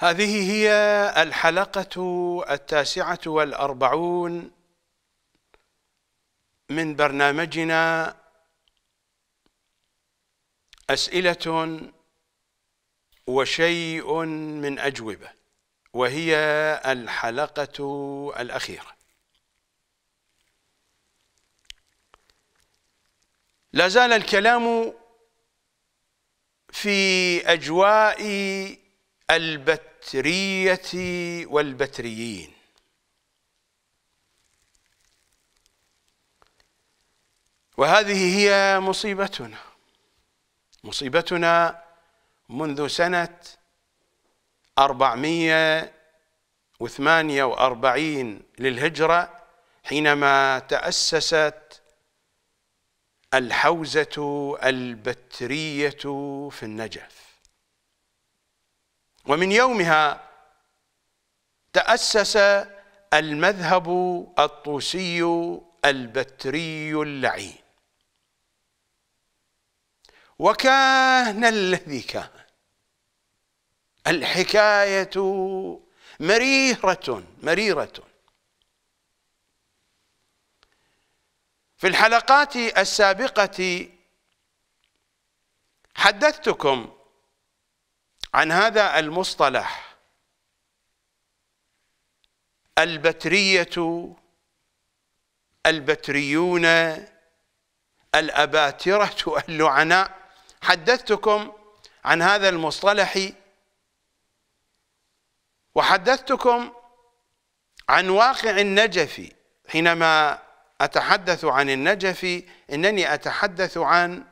هذه هي الحلقة التاسعة والأربعون من برنامجنا أسئلة وشيء من أجوبة وهي الحلقة الأخيرة لا زال الكلام في أجواء البت البترية والبتريين وهذه هي مصيبتنا مصيبتنا منذ سنة أربعمية وثمانية وأربعين للهجرة حينما تأسست الحوزة البترية في النجف ومن يومها تأسس المذهب الطوسي البتري اللعين وكان الذي كان الحكاية مريرة مريرة في الحلقات السابقة حدثتكم عن هذا المصطلح البترية البتريون الأباترة اللعناء حدثتكم عن هذا المصطلح وحدثتكم عن واقع النجف حينما أتحدث عن النجف إنني أتحدث عن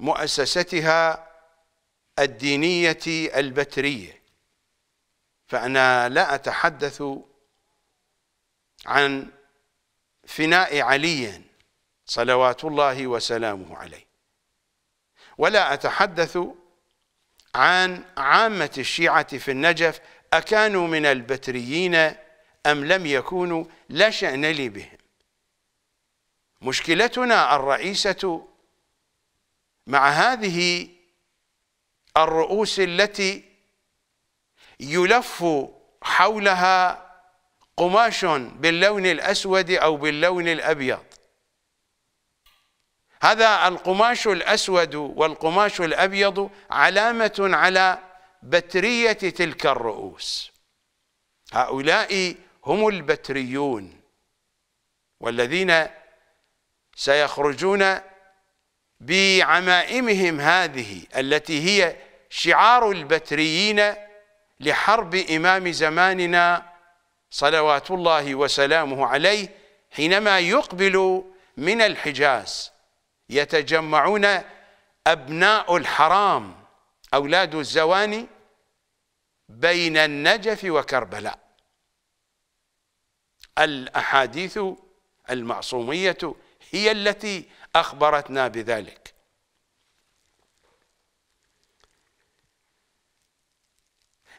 مؤسستها الدينية البترية فأنا لا أتحدث عن فناء علي صلوات الله وسلامه عليه ولا أتحدث عن عامة الشيعة في النجف أكانوا من البتريين أم لم يكونوا لا شأن لي بهم مشكلتنا الرئيسة مع هذه الرؤوس التي يلف حولها قماش باللون الأسود أو باللون الأبيض هذا القماش الأسود والقماش الأبيض علامة على بترية تلك الرؤوس هؤلاء هم البتريون والذين سيخرجون بعمائمهم هذه التي هي شعار البتريين لحرب إمام زماننا صلوات الله وسلامه عليه حينما يقبل من الحجاز يتجمعون أبناء الحرام أولاد الزواني بين النجف وكربلاء الأحاديث المعصومية هي التي أخبرتنا بذلك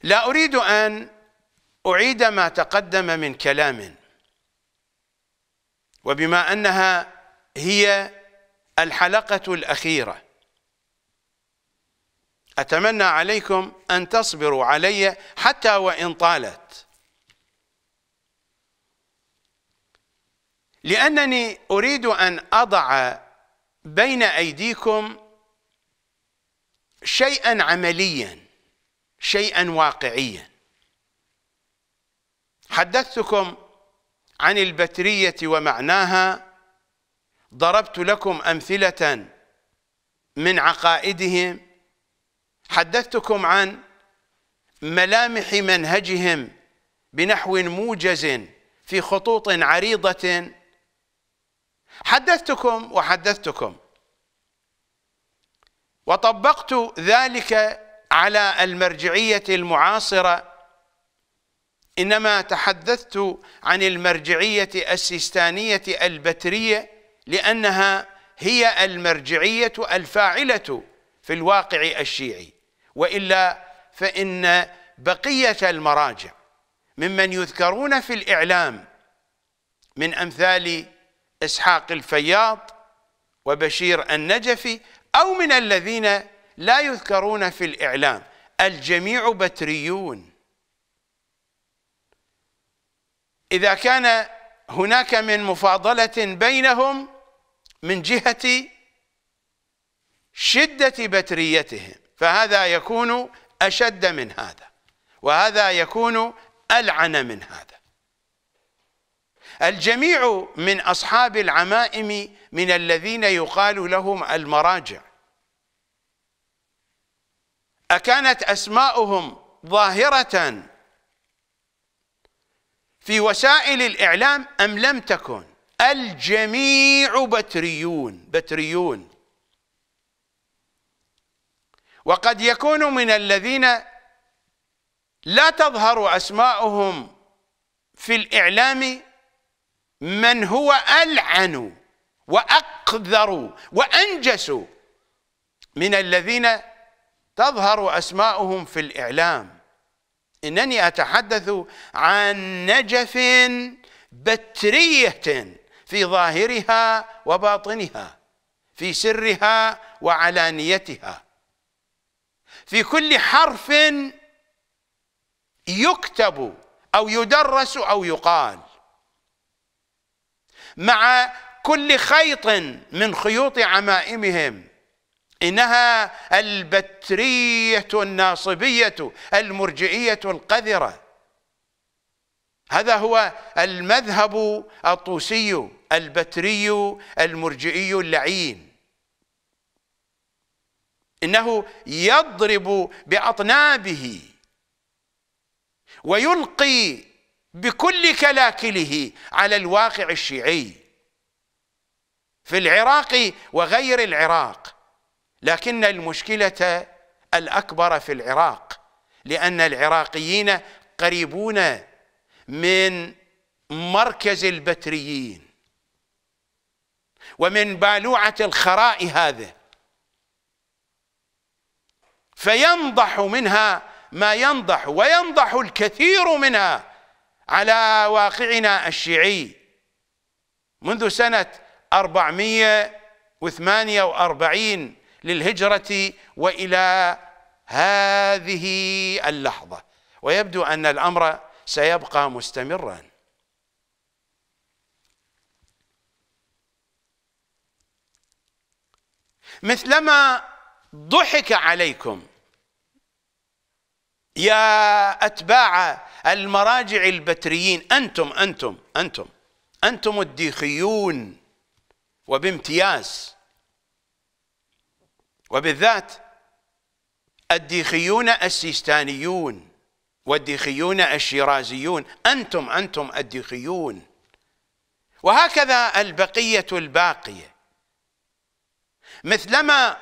لا أريد أن أعيد ما تقدم من كلام وبما أنها هي الحلقة الأخيرة أتمنى عليكم أن تصبروا علي حتى وإن طالت لأنني أريد أن أضع بين أيديكم شيئا عمليا شيئا واقعيا حدثتكم عن البترية ومعناها ضربت لكم أمثلة من عقائدهم حدثتكم عن ملامح منهجهم بنحو موجز في خطوط عريضة حدثتكم وحدثتكم وطبقت ذلك على المرجعية المعاصرة إنما تحدثت عن المرجعية السيستانية البترية لأنها هي المرجعية الفاعلة في الواقع الشيعي وإلا فإن بقية المراجع ممن يذكرون في الإعلام من أمثال إسحاق الفياض وبشير النجفي أو من الذين لا يذكرون في الإعلام الجميع بتريون إذا كان هناك من مفاضلة بينهم من جهة شدة بتريتهم فهذا يكون أشد من هذا وهذا يكون ألعن من هذا الجميع من أصحاب العمائم من الذين يقال لهم المراجع أكانت أسماؤهم ظاهرة في وسائل الإعلام أم لم تكن الجميع بتريون بتريون وقد يكون من الذين لا تظهر أسماؤهم في الإعلام من هو ألعن وأقذر وأنجس من الذين تظهر أسماؤهم في الإعلام إنني أتحدث عن نجف بترية في ظاهرها وباطنها في سرها وعلانيتها في كل حرف يكتب أو يدرس أو يقال مع كل خيط من خيوط عمائمهم إنها البترية الناصبية المرجعية القذرة هذا هو المذهب الطوسي البتري المرجعي اللعين إنه يضرب بأطنابه ويلقي بكل كلاكله على الواقع الشيعي في العراق وغير العراق لكن المشكلة الأكبر في العراق لأن العراقيين قريبون من مركز البتريين ومن بالوعة الخراء هذا فينضح منها ما ينضح وينضح الكثير منها على واقعنا الشيعي منذ سنة 448 للهجرة وإلى هذه اللحظة ويبدو أن الأمر سيبقى مستمرا مثلما ضحك عليكم يا أتباع المراجع البتريين أنتم أنتم أنتم أنتم الديخيون وبامتياز وبالذات الديخيون السيستانيون والديخيون الشيرازيون أنتم أنتم الديخيون وهكذا البقية الباقية مثلما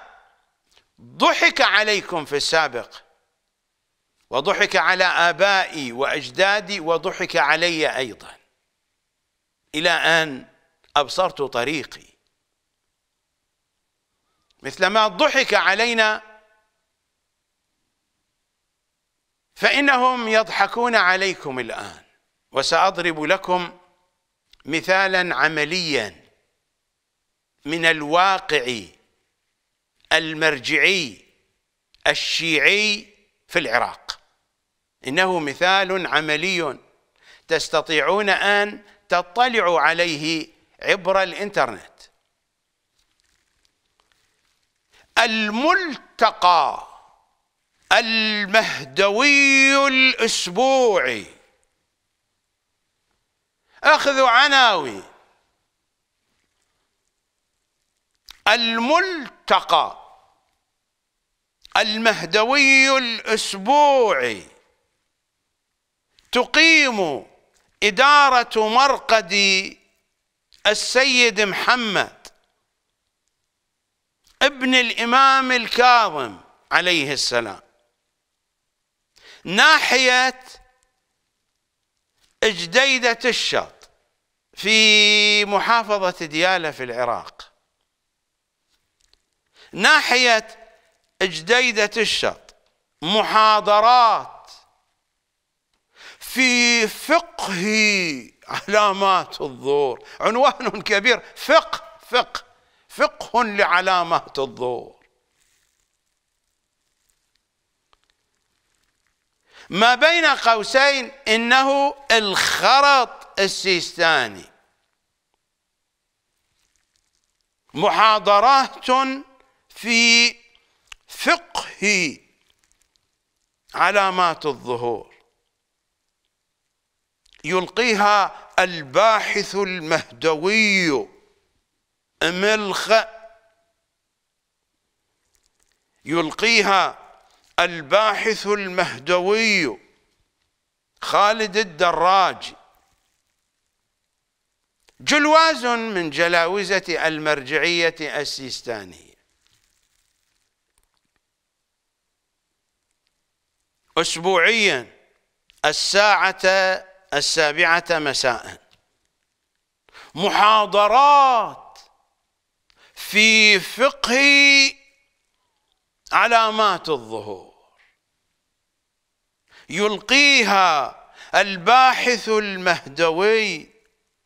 ضحك عليكم في السابق وضحك على آبائي وأجدادي وضحك علي أيضا إلى أن أبصرت طريقي مثلما ضحك علينا فإنهم يضحكون عليكم الآن وسأضرب لكم مثالا عمليا من الواقع المرجعي الشيعي في العراق إنه مثال عملي تستطيعون أن تطلعوا عليه عبر الإنترنت الملتقى المهدوي الاسبوعي اخذ عناوين الملتقى المهدوي الاسبوعي تقيم اداره مرقد السيد محمد ابن الإمام الكاظم عليه السلام ناحية جديدة الشط في محافظة ديالة في العراق ناحية جديدة الشط محاضرات في فقه علامات الظهور عنوان كبير فقه فقه فقه لعلامات الظهور ما بين قوسين إنه الخرط السيستاني محاضرات في فقه علامات الظهور يلقيها الباحث المهدوي ملخ يلقيها الباحث المهدوي خالد الدراج جلواز من جلاوزة المرجعية السيستانية أسبوعيا الساعة السابعة مساء محاضرات في فقه علامات الظهور يلقيها الباحث المهدوي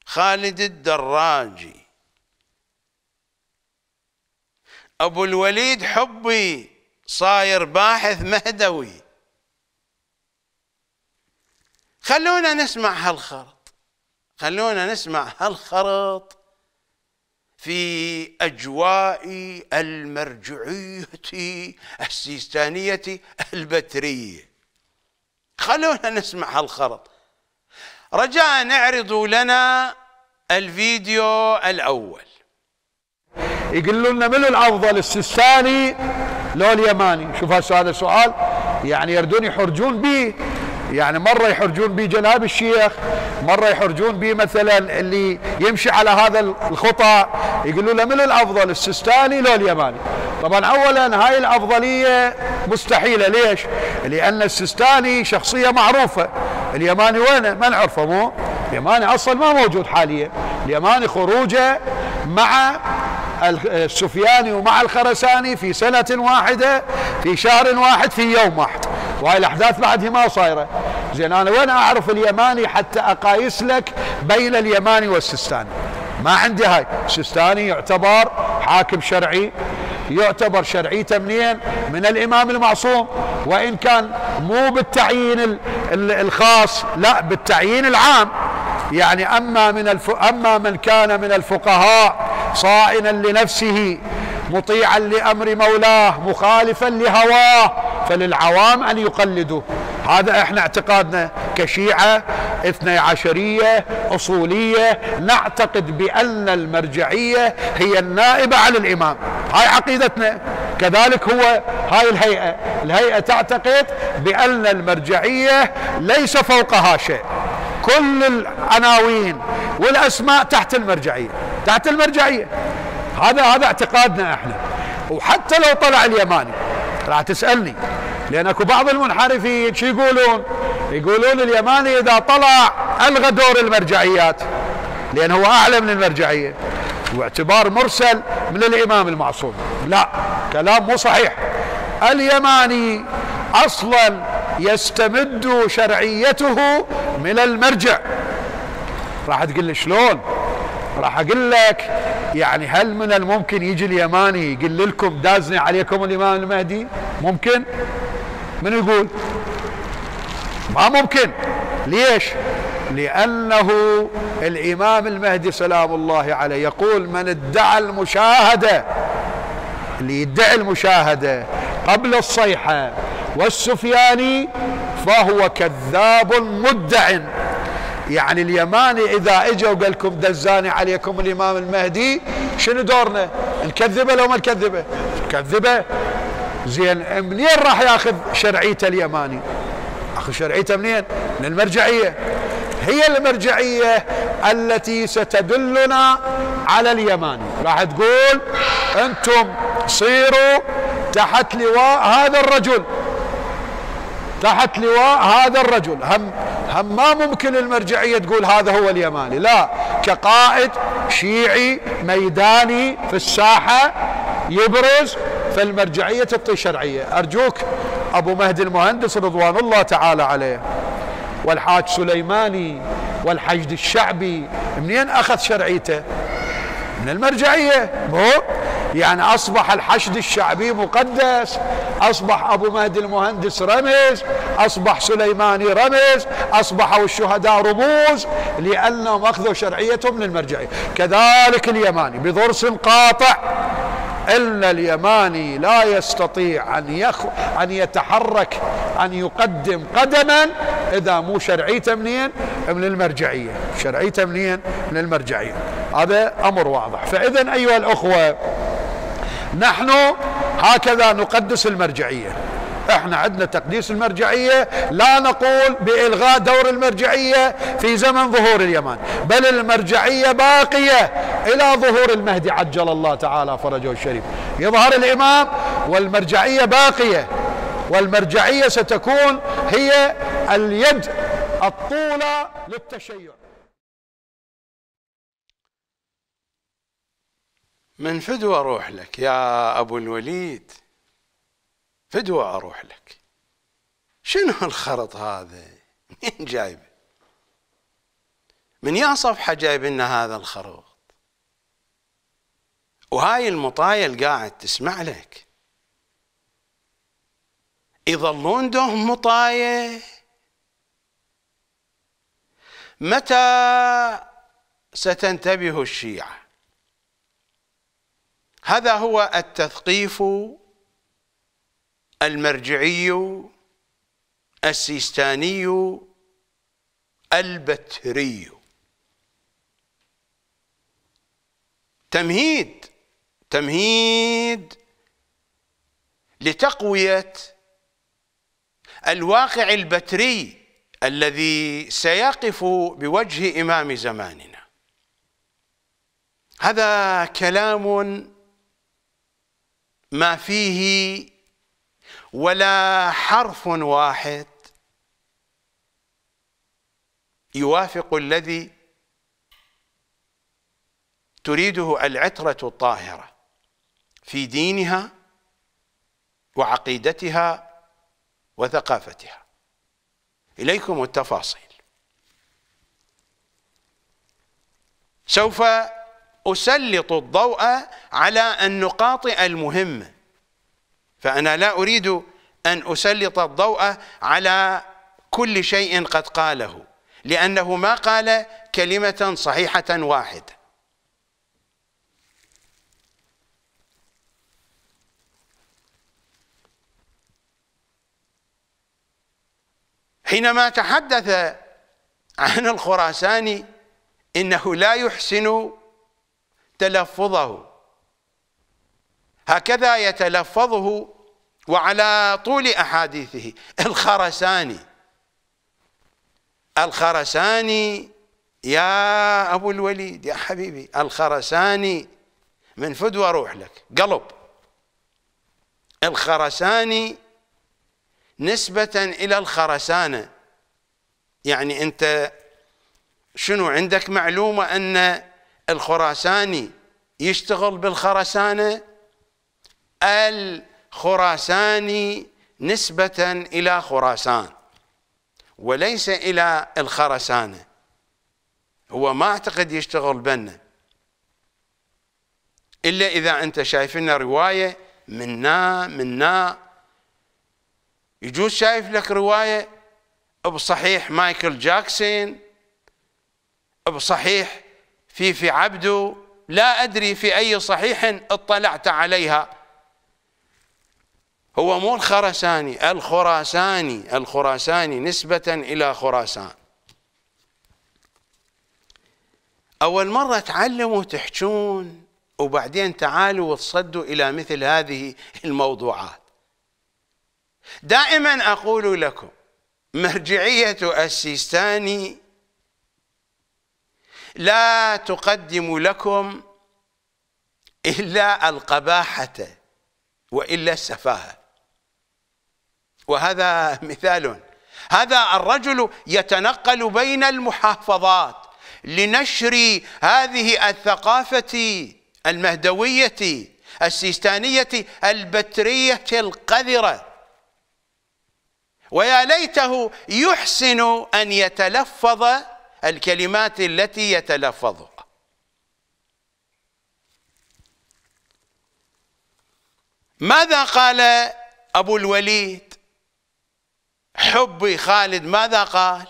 خالد الدراجي ابو الوليد حبي صاير باحث مهدوي خلونا نسمع هالخرط خلونا نسمع هالخرط في أجواء المرجعية السيستانية البترية خلونا نسمع هالخرط رجاء اعرضوا لنا الفيديو الأول يقولوا لنا من الأفضل السيستاني لو اليماني شوف هذا سؤال يعني يردون يحرجون به يعني مرة يحرجون به جناب الشيخ مرة يحرجون به مثلا اللي يمشي على هذا الخطأ يقولوا له من الأفضل السيستاني لو اليماني طبعا أولا هاي الأفضلية مستحيلة ليش لأن السيستاني شخصية معروفة اليماني وين ما نعرفه مو اليماني أصلا ما موجود حاليا اليماني خروجه مع السفياني ومع الخرساني في سنة واحدة في شهر واحد في يوم واحد وهاي الاحداث بعدها ما صايره زين انا وين اعرف اليماني حتى اقايس لك بين اليماني والسستاني ما عندي هاي السستاني يعتبر حاكم شرعي يعتبر شرعيته منين من الامام المعصوم وان كان مو بالتعيين الخاص لا بالتعيين العام يعني اما من الف... اما من كان من الفقهاء صائنا لنفسه مطيعا لامر مولاه مخالفا لهواه فللعوام ان يقلدوه هذا احنا اعتقادنا كشيعه اثني عشريه اصوليه نعتقد بان المرجعيه هي النائبه عن الامام هاي عقيدتنا كذلك هو هاي الهيئه الهيئه تعتقد بان المرجعيه ليس فوقها شيء كل العناوين والاسماء تحت المرجعيه تحت المرجعيه هذا هذا اعتقادنا احنا وحتى لو طلع اليماني راح تسالني لان اكو بعض المنحرفين شو يقولون؟ يقولون اليماني اذا طلع الغى دور المرجعيات لان هو اعلى من المرجعيه واعتبار مرسل من الامام المعصوم لا كلام مو صحيح اليماني اصلا يستمد شرعيته من المرجع راح تقول لي شلون راح اقول لك يعني هل من الممكن يجي اليماني يقول لكم دازني عليكم الإمام المهدي ممكن من يقول ما ممكن ليش لأنه الإمام المهدي سلام الله عليه يقول من ادعى المشاهدة اللي يدعي المشاهدة قبل الصيحة والسفياني فهو كذاب مدع يعني اليماني إذا إجا وقال لكم دزاني عليكم الإمام المهدي شنو دورنا نكذبه لو ما نكذبه نكذبه زين منين راح ياخذ شرعيته اليماني اخذ شرعيته منين من المرجعيه هي المرجعيه التي ستدلنا على اليماني راح تقول انتم صيروا تحت لواء هذا الرجل تحت لواء هذا الرجل هم هم ما ممكن المرجعية تقول هذا هو اليماني لا كقائد شيعي ميداني في الساحة يبرز فالمرجعية تعطي شرعية أرجوك أبو مهدي المهندس رضوان الله تعالى عليه والحاج سليماني والحشد الشعبي منين أخذ شرعيته من المرجعية مو يعني أصبح الحشد الشعبي مقدس أصبح أبو مهدي المهندس رمز أصبح سليماني رمز أصبحوا الشهداء رموز لأنهم أخذوا شرعيتهم من المرجعية كذلك اليماني بضرس قاطع إلا اليماني لا يستطيع أن, يخ... أن يتحرك أن يقدم قدما إذا مو شرعيته منين من المرجعية شرعيته منين من المرجعية هذا أمر واضح فإذا أيها الأخوة نحن هكذا نقدس المرجعيه احنا عندنا تقديس المرجعية لا نقول بإلغاء دور المرجعية في زمن ظهور اليمن بل المرجعية باقية إلى ظهور المهدي عجل الله تعالى فرجه الشريف يظهر الإمام والمرجعية باقية والمرجعية ستكون هي اليد الطولة للتشيع من فدوى اروح لك يا ابو الوليد فدوى اروح لك شنو الخرط هذا منين جايبه من يا صفحه جايب لنا هذا الخرط وهاي المطايل قاعد تسمع لك يظلون دهم مطاية متى ستنتبه الشيعه هذا هو التثقيف المرجعي السيستاني البتري تمهيد تمهيد لتقويه الواقع البتري الذي سيقف بوجه إمام زماننا هذا كلام ما فيه ولا حرف واحد يوافق الذي تريده العترة الطاهرة في دينها وعقيدتها وثقافتها إليكم التفاصيل سوف أسلط الضوء على النقاط المهمة فأنا لا أريد أن أسلط الضوء على كل شيء قد قاله لأنه ما قال كلمة صحيحة واحدة حينما تحدث عن الخراساني إنه لا يحسن تلفظه هكذا يتلفظه وعلى طول أحاديثه الخرساني الخرساني يا أبو الوليد يا حبيبي الخرساني من فدوى روح لك قلب الخرساني نسبة إلى الخرسانة يعني أنت شنو عندك معلومة أن الخراساني يشتغل بالخرسانة الخراساني نسبة إلى خراسان وليس إلى الخرسانة هو ما أعتقد يشتغل بنا إلا إذا أنت شايف لنا رواية منا منا يجوز شايف لك رواية بصحيح مايكل جاكسون بصحيح في في عبد لا أدري في أي صحيح اطلعت عليها هو مو الخرساني الخراساني الخراساني نسبة إلى خراسان أول مرة تعلموا تحجون وبعدين تعالوا وتصدوا إلى مثل هذه الموضوعات دائما أقول لكم مرجعية السيستاني لا تقدم لكم إلا القباحة وإلا السفاهة وهذا مثال هذا الرجل يتنقل بين المحافظات لنشر هذه الثقافة المهدوية السيستانية البترية القذرة ويا ليته يحسن أن يتلفظ الكلمات التي يتلفظها ماذا قال أبو الوليد حبي خالد ماذا قال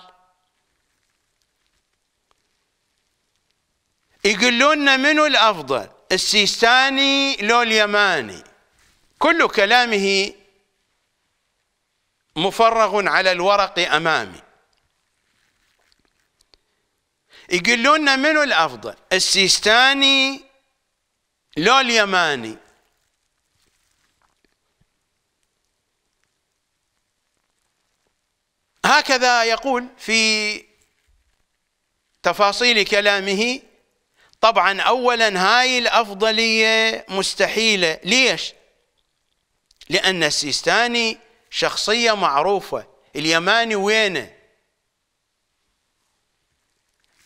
يقولون منو الأفضل السيستاني لو اليماني كل كلامه مفرغ على الورق أمامي يقولون منو الأفضل السيستاني لو اليماني هكذا يقول في تفاصيل كلامه طبعا أولا هاي الأفضلية مستحيلة ليش؟ لأن السيستاني شخصية معروفة اليماني وينه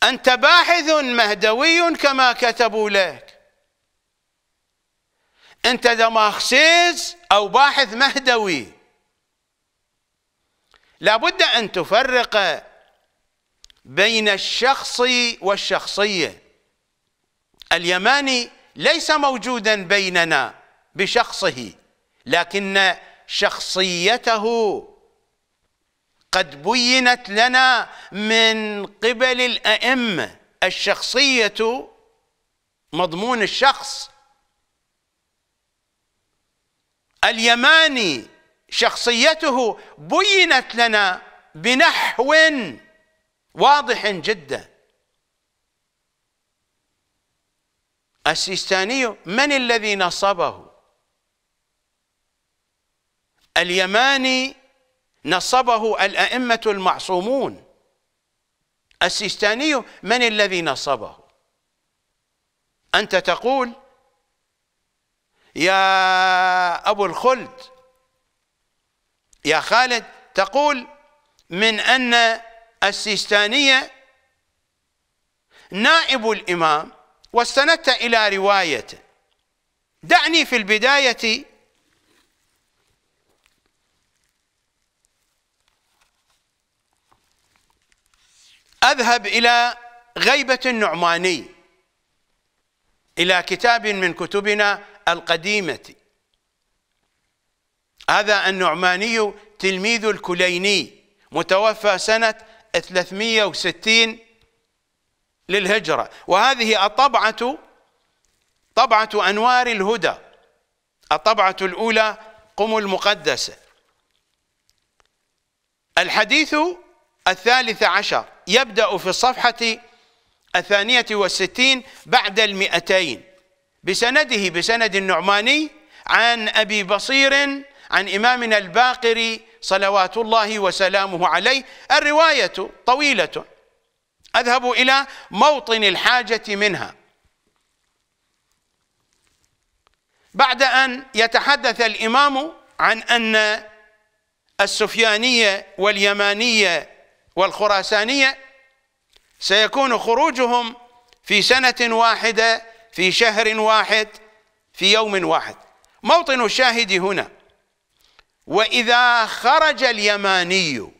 أنت باحث مهدوي كما كتبوا لك أنت دماغسيز أو باحث مهدوي لابد أن تفرق بين الشخص والشخصية اليماني ليس موجودا بيننا بشخصه لكن شخصيته قد بينت لنا من قبل الأئمة الشخصية مضمون الشخص اليماني شخصيته بينت لنا بنحو واضح جدا السيستاني من الذي نصبه اليماني نصبه الأئمة المعصومون السيستاني من الذي نصبه أنت تقول يا أبو الخلد يا خالد تقول من أن السيستانية نائب الإمام واستندت إلى روايته دعني في البداية أذهب إلى غيبة النعماني إلى كتاب من كتبنا القديمة هذا النعماني تلميذ الكليني متوفى سنة 360 للهجرة وهذه الطبعة طبعة أنوار الهدى الطبعة الأولى قم المقدسة الحديث الثالث عشر يبدأ في الصفحة الثانية والستين بعد المئتين بسنده بسند النعماني عن أبي بصير عن إمامنا الباقر صلوات الله وسلامه عليه الرواية طويلة أذهب إلى موطن الحاجة منها بعد أن يتحدث الإمام عن أن السفيانية واليمانية والخراسانية سيكون خروجهم في سنة واحدة في شهر واحد في يوم واحد موطن الشاهد هنا وإذا خرج اليماني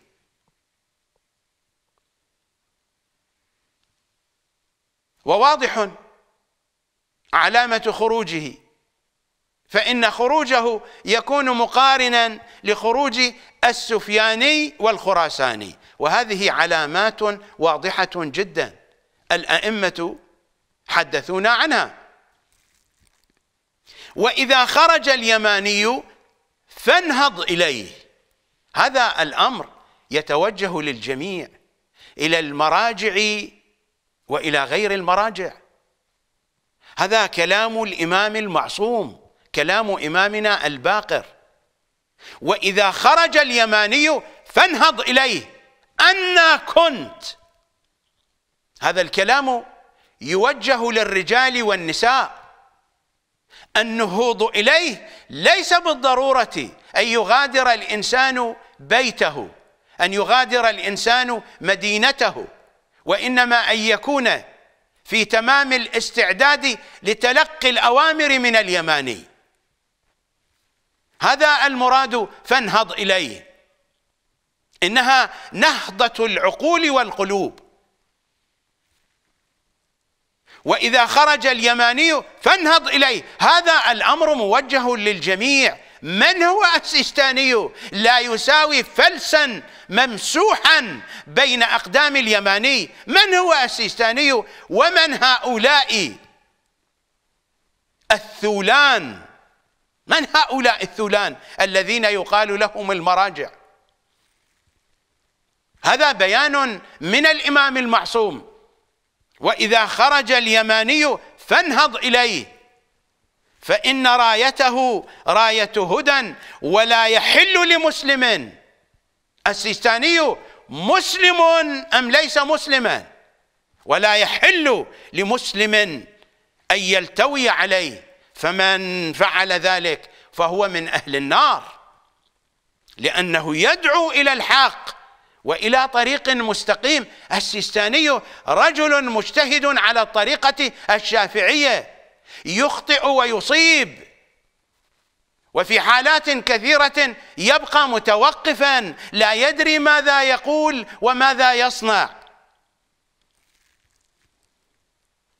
وواضح علامة خروجه فإن خروجه يكون مقارنا لخروج السفياني والخراساني وهذه علامات واضحة جدا الأئمة حدثونا عنها وإذا خرج اليماني فانهض إليه هذا الأمر يتوجه للجميع إلى المراجع وإلى غير المراجع هذا كلام الإمام المعصوم كلام إمامنا الباقر وإذا خرج اليماني فانهض إليه أنا كنت هذا الكلام يوجه للرجال والنساء النهوض إليه ليس بالضرورة أن يغادر الإنسان بيته أن يغادر الإنسان مدينته وإنما أن يكون في تمام الاستعداد لتلقي الأوامر من اليماني هذا المراد فانهض إليه انها نهضه العقول والقلوب واذا خرج اليماني فانهض اليه هذا الامر موجه للجميع من هو السيستاني لا يساوي فلسا ممسوحا بين اقدام اليماني من هو السيستاني ومن هؤلاء الثولان من هؤلاء الثولان الذين يقال لهم المراجع هذا بيان من الإمام المعصوم وإذا خرج اليماني فانهض إليه فإن رايته راية هدى ولا يحل لمسلم السيستاني مسلم أم ليس مسلما ولا يحل لمسلم أن يلتوي عليه فمن فعل ذلك فهو من أهل النار لأنه يدعو إلى الحق والى طريق مستقيم السيستاني رجل مجتهد على الطريقه الشافعيه يخطئ ويصيب وفي حالات كثيره يبقى متوقفا لا يدري ماذا يقول وماذا يصنع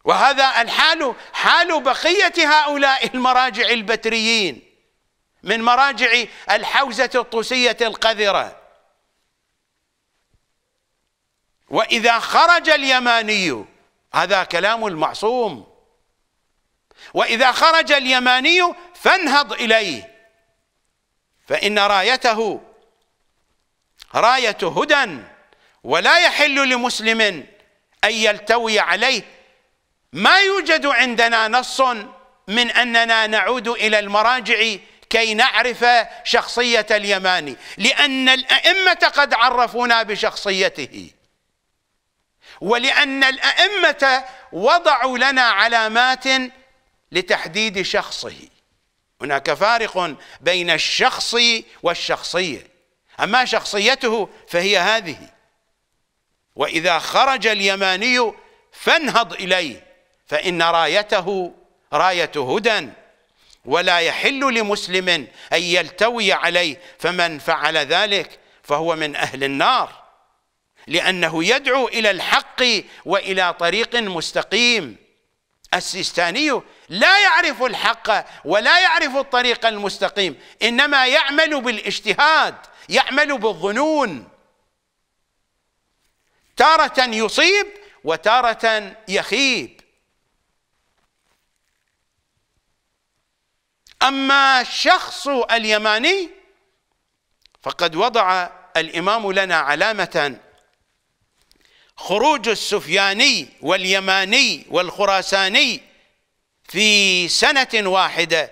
وهذا الحال حال بقيه هؤلاء المراجع البتريين من مراجع الحوزه الطوسيه القذره وإذا خرج اليماني هذا كلام المعصوم وإذا خرج اليماني فانهض إليه فإن رايته راية هدى ولا يحل لمسلم أن يلتوي عليه ما يوجد عندنا نص من أننا نعود إلى المراجع كي نعرف شخصية اليماني لأن الأئمة قد عرفونا بشخصيته ولأن الأئمة وضعوا لنا علامات لتحديد شخصه هناك فارق بين الشخص والشخصية أما شخصيته فهي هذه وإذا خرج اليماني فانهض إليه فإن رايته راية هدى ولا يحل لمسلم أن يلتوي عليه فمن فعل ذلك فهو من أهل النار لأنه يدعو إلى الحق وإلى طريق مستقيم السيستاني لا يعرف الحق ولا يعرف الطريق المستقيم إنما يعمل بالاجتهاد يعمل بالظنون تارة يصيب وتارة يخيب أما الشخص اليماني فقد وضع الإمام لنا علامة خروج السفياني واليماني والخراساني في سنة واحدة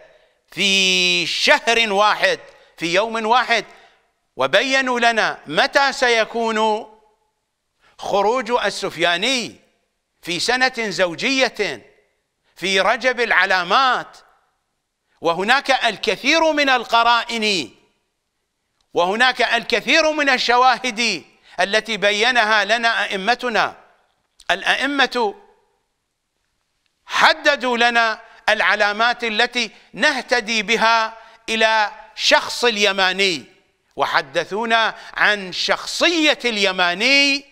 في شهر واحد في يوم واحد وبينوا لنا متى سيكون خروج السفياني في سنة زوجية في رجب العلامات وهناك الكثير من القرائن وهناك الكثير من الشواهد التي بينها لنا أئمتنا الأئمة حددوا لنا العلامات التي نهتدي بها إلى شخص اليماني وحدثونا عن شخصية اليماني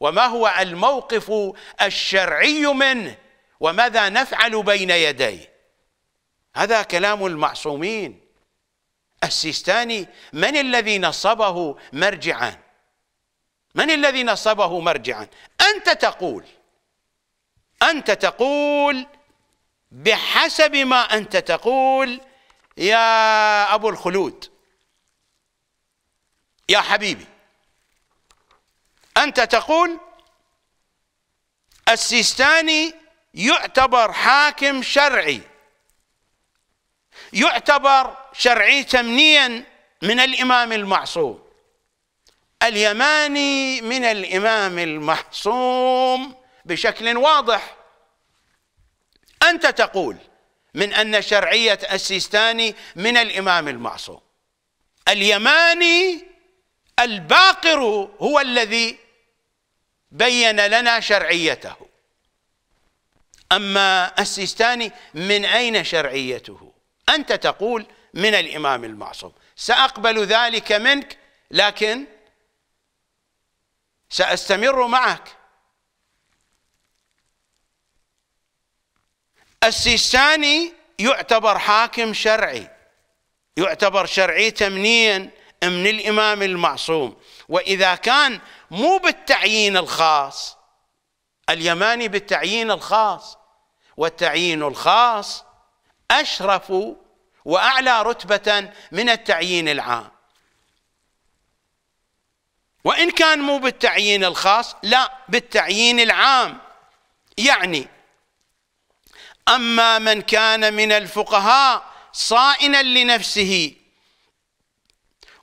وما هو الموقف الشرعي منه وماذا نفعل بين يديه هذا كلام المعصومين السيستاني من الذي نصبه مرجعاً من الذي نصبه مرجعا أنت تقول أنت تقول بحسب ما أنت تقول يا أبو الخلود يا حبيبي أنت تقول السيستاني يعتبر حاكم شرعي يعتبر شرعي تمنيا من الإمام المعصوم اليماني من الامام المحصوم بشكل واضح انت تقول من ان شرعيه السيستاني من الامام المعصوم اليماني الباقر هو الذي بين لنا شرعيته اما السيستاني من اين شرعيته انت تقول من الامام المعصوم ساقبل ذلك منك لكن سأستمر معك السيستاني يعتبر حاكم شرعي يعتبر شرعي تمنيا من الإمام المعصوم وإذا كان مو بالتعيين الخاص اليماني بالتعيين الخاص والتعيين الخاص أشرف وأعلى رتبة من التعيين العام وإن كان مو بالتعيين الخاص لا بالتعيين العام يعني أما من كان من الفقهاء صائنا لنفسه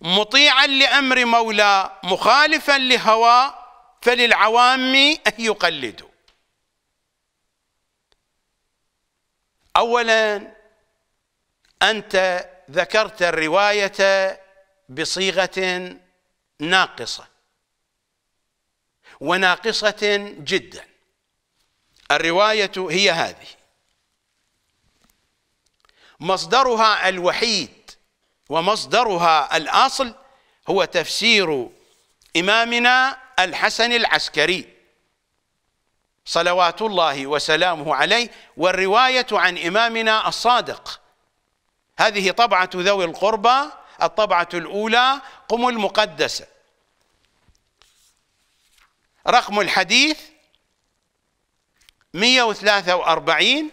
مطيعا لأمر مولاه مخالفا لهوى فللعوام أن يقلدوا أولا أنت ذكرت الرواية بصيغة ناقصة وناقصة جدا الرواية هي هذه مصدرها الوحيد ومصدرها الأصل هو تفسير إمامنا الحسن العسكري صلوات الله وسلامه عليه والرواية عن إمامنا الصادق هذه طبعة ذوي القربى الطبعة الأولى قم المقدسة رقم الحديث 143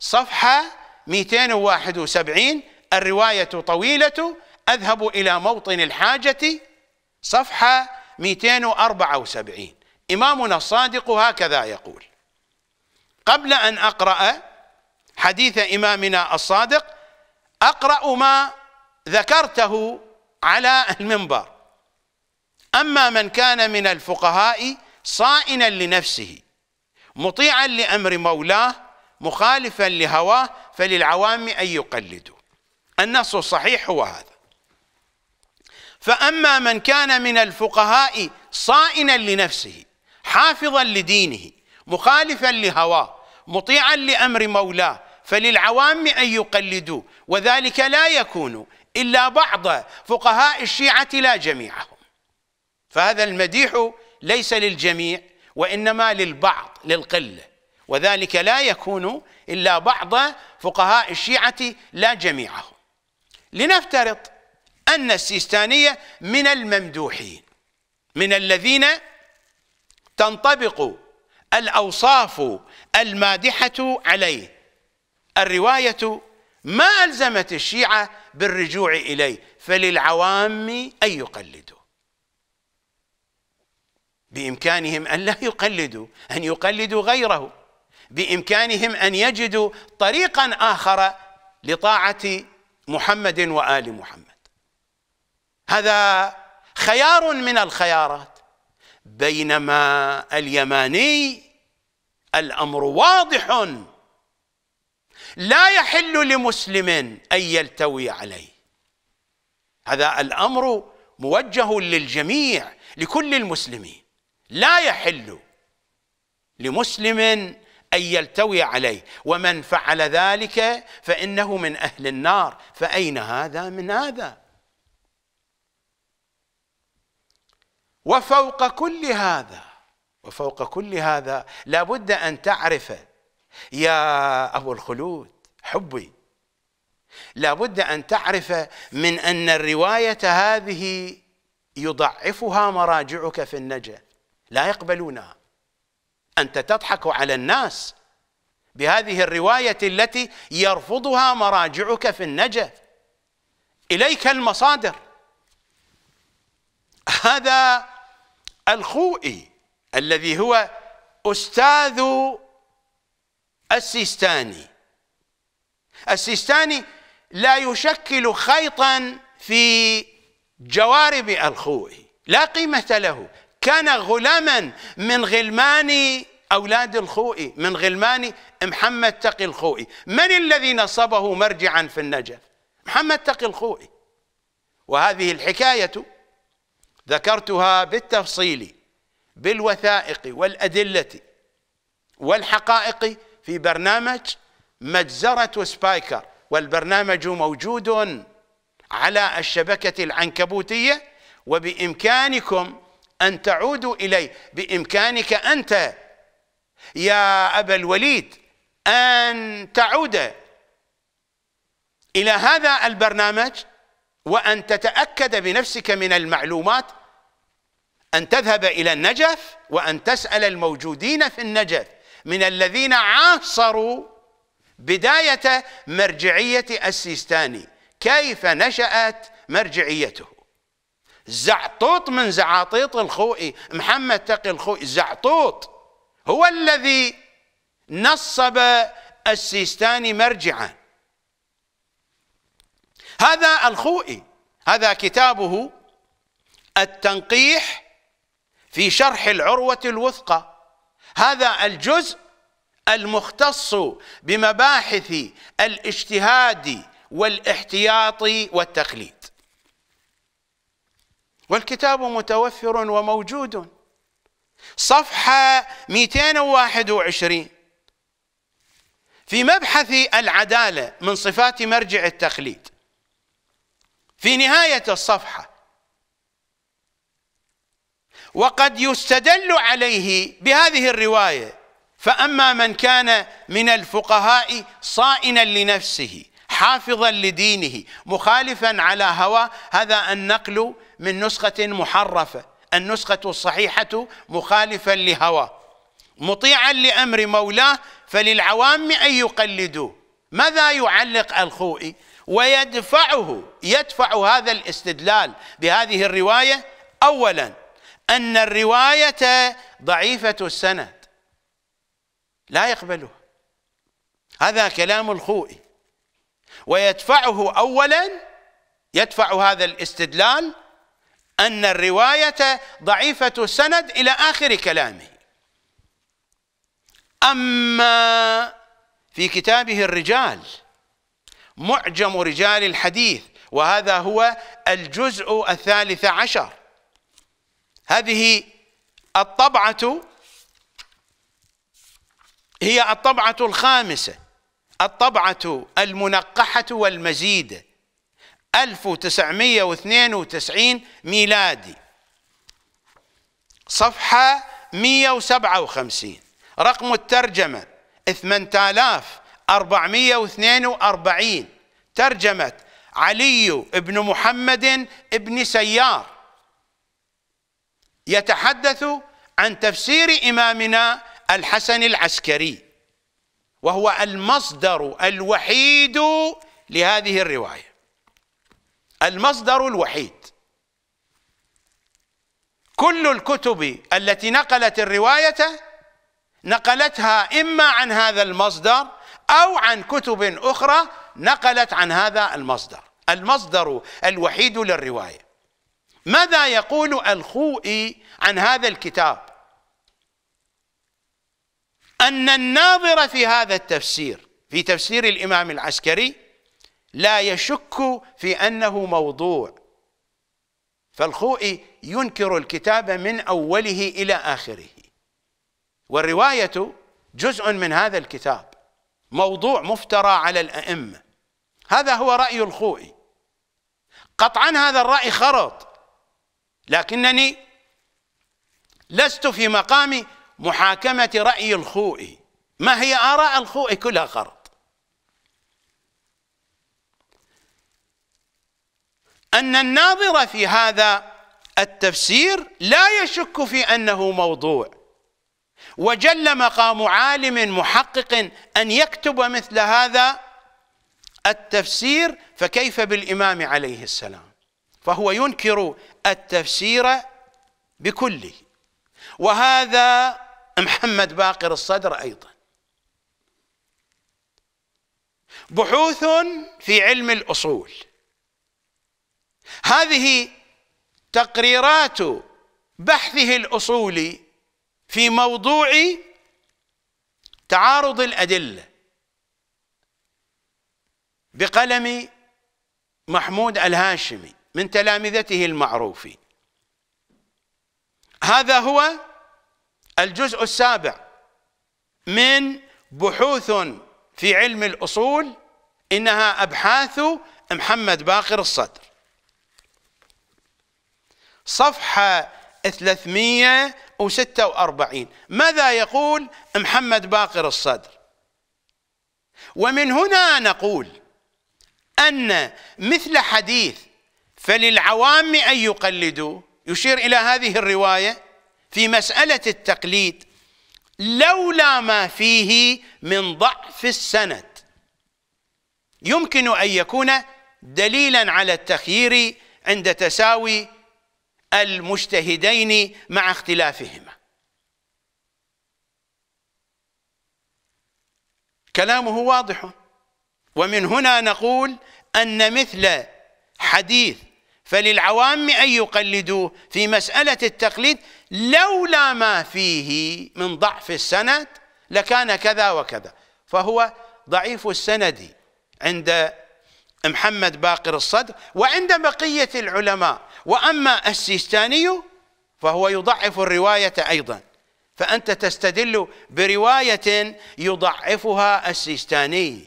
صفحة 271 الرواية طويلة أذهب إلى موطن الحاجة صفحة 274 إمامنا الصادق هكذا يقول قبل أن أقرأ حديث إمامنا الصادق أقرأ ما ذكرته على المنبر أما من كان من الفقهاء صائنا لنفسه مطيعا لأمر مولاه مخالفا لهواه فللعوام أن يقلدوا النص الصحيح هو هذا فأما من كان من الفقهاء صائنا لنفسه حافظا لدينه مخالفا لهواه مطيعا لأمر مولاه فللعوام أن يقلدوا وذلك لا يكون إلا بعض فقهاء الشيعة لا جميعه فهذا المديح ليس للجميع وإنما للبعض للقلة وذلك لا يكون إلا بعض فقهاء الشيعة لا جميعهم لنفترض أن السيستانية من الممدوحين من الذين تنطبق الأوصاف المادحة عليه الرواية ما ألزمت الشيعة بالرجوع إليه فللعوام أن يقلدوا بإمكانهم أن لا يقلدوا أن يقلدوا غيره بإمكانهم أن يجدوا طريقا آخر لطاعة محمد وآل محمد هذا خيار من الخيارات بينما اليماني الأمر واضح لا يحل لمسلم أن يلتوي عليه هذا الأمر موجه للجميع لكل المسلمين لا يحل لمسلم أن يلتوي عليه ومن فعل ذلك فإنه من أهل النار فأين هذا من هذا وفوق كل هذا وفوق كل هذا لابد أن تعرف يا أبو الخلود حبي لابد أن تعرف من أن الرواية هذه يضعفها مراجعك في النجف لا يقبلونها أنت تضحك على الناس بهذه الرواية التي يرفضها مراجعك في النجف إليك المصادر هذا الخوئي الذي هو أستاذ السيستاني السيستاني لا يشكل خيطا في جوارب الخوئي لا قيمة له كان غلاما من غلمان أولاد الخوئي من غلمان محمد تقي الخوئي من الذي نصبه مرجعا في النجف محمد تقي الخوئي وهذه الحكاية ذكرتها بالتفصيل بالوثائق والأدلة والحقائق في برنامج مجزرة سبايكر والبرنامج موجود على الشبكة العنكبوتية وبإمكانكم أن تعودوا إليه بإمكانك أنت يا أبا الوليد أن تعود إلى هذا البرنامج وأن تتأكد بنفسك من المعلومات أن تذهب إلى النجف وأن تسأل الموجودين في النجف من الذين عاصروا بداية مرجعية السيستاني كيف نشأت مرجعيته زعطوط من زعاطيط الخوئي محمد تقي الخوئي زعطوط هو الذي نصب السيستاني مرجعا هذا الخوئي هذا كتابه التنقيح في شرح العروة الوثقى هذا الجزء المختص بمباحث الاجتهاد والاحتياط والتقليد والكتاب متوفر وموجود صفحة 221 في مبحث العدالة من صفات مرجع التخليد في نهاية الصفحة وقد يستدل عليه بهذه الرواية فأما من كان من الفقهاء صائنا لنفسه حافظا لدينه مخالفا على هوى هذا النقل من نسخة محرفة النسخة الصحيحة مخالفا لهوى مطيعا لأمر مولاه فللعوام أن يقلدوه ماذا يعلق الخوئي ويدفعه يدفع هذا الاستدلال بهذه الرواية أولا أن الرواية ضعيفة السند لا يقبلها هذا كلام الخوئي ويدفعه أولا يدفع هذا الاستدلال أن الرواية ضعيفة السند إلى آخر كلامه أما في كتابه الرجال معجم رجال الحديث وهذا هو الجزء الثالث عشر هذه الطبعة هي الطبعة الخامسة الطبعة المنقحة والمزيده 1992 ميلادي صفحة 157 رقم الترجمة 8442 ترجمة علي بن محمد بن سيار يتحدث عن تفسير إمامنا الحسن العسكري وهو المصدر الوحيد لهذه الروايه المصدر الوحيد كل الكتب التي نقلت الرواية نقلتها إما عن هذا المصدر أو عن كتب أخرى نقلت عن هذا المصدر المصدر الوحيد للرواية ماذا يقول الخوئي عن هذا الكتاب أن الناظر في هذا التفسير في تفسير الإمام العسكري لا يشك في أنه موضوع فالخوئي ينكر الكتاب من أوله إلى آخره والرواية جزء من هذا الكتاب موضوع مفترى على الأئمة هذا هو رأي الخوئي قطعا هذا الرأي خرط لكنني لست في مقام محاكمة رأي الخوئي ما هي آراء الخوئي كلها خرط أن الناظر في هذا التفسير لا يشك في أنه موضوع وجل مقام عالم محقق أن يكتب مثل هذا التفسير فكيف بالإمام عليه السلام فهو ينكر التفسير بكله وهذا محمد باقر الصدر أيضا بحوث في علم الأصول هذه تقريرات بحثه الاصولي في موضوع تعارض الادله بقلم محمود الهاشمي من تلامذته المعروف هذا هو الجزء السابع من بحوث في علم الاصول انها ابحاث محمد باقر الصدر صفحة 346 ماذا يقول محمد باقر الصدر ومن هنا نقول أن مثل حديث فللعوام أن يقلدوا يشير إلى هذه الرواية في مسألة التقليد لولا ما فيه من ضعف السند يمكن أن يكون دليلا على التخيير عند تساوي المجتهدين مع اختلافهما كلامه واضح ومن هنا نقول أن مثل حديث فللعوام أن يقلدوه في مسألة التقليد لولا ما فيه من ضعف السند لكان كذا وكذا فهو ضعيف السند عند محمد باقر الصدر وعند بقية العلماء وأما السيستاني فهو يضعف الرواية أيضا فأنت تستدل برواية يضعفها السيستاني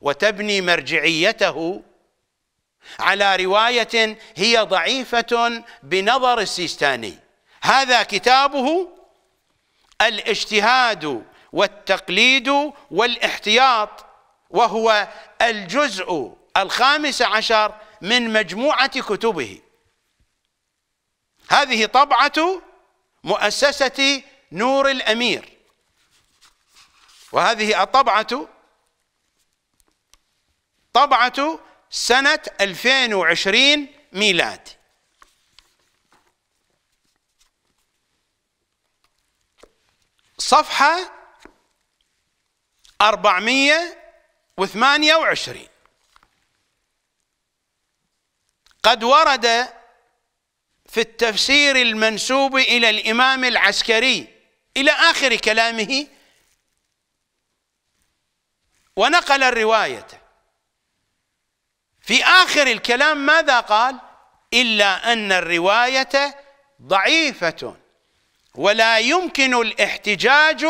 وتبني مرجعيته على رواية هي ضعيفة بنظر السيستاني هذا كتابه الاجتهاد والتقليد والاحتياط وهو الجزء الخامس عشر من مجموعة كتبه هذه طبعة مؤسسة نور الأمير وهذه الطبعة طبعة سنة 2020 ميلاد صفحة 428 قد ورد في التفسير المنسوب إلى الإمام العسكري إلى آخر كلامه ونقل الرواية في آخر الكلام ماذا قال إلا أن الرواية ضعيفة ولا يمكن الاحتجاج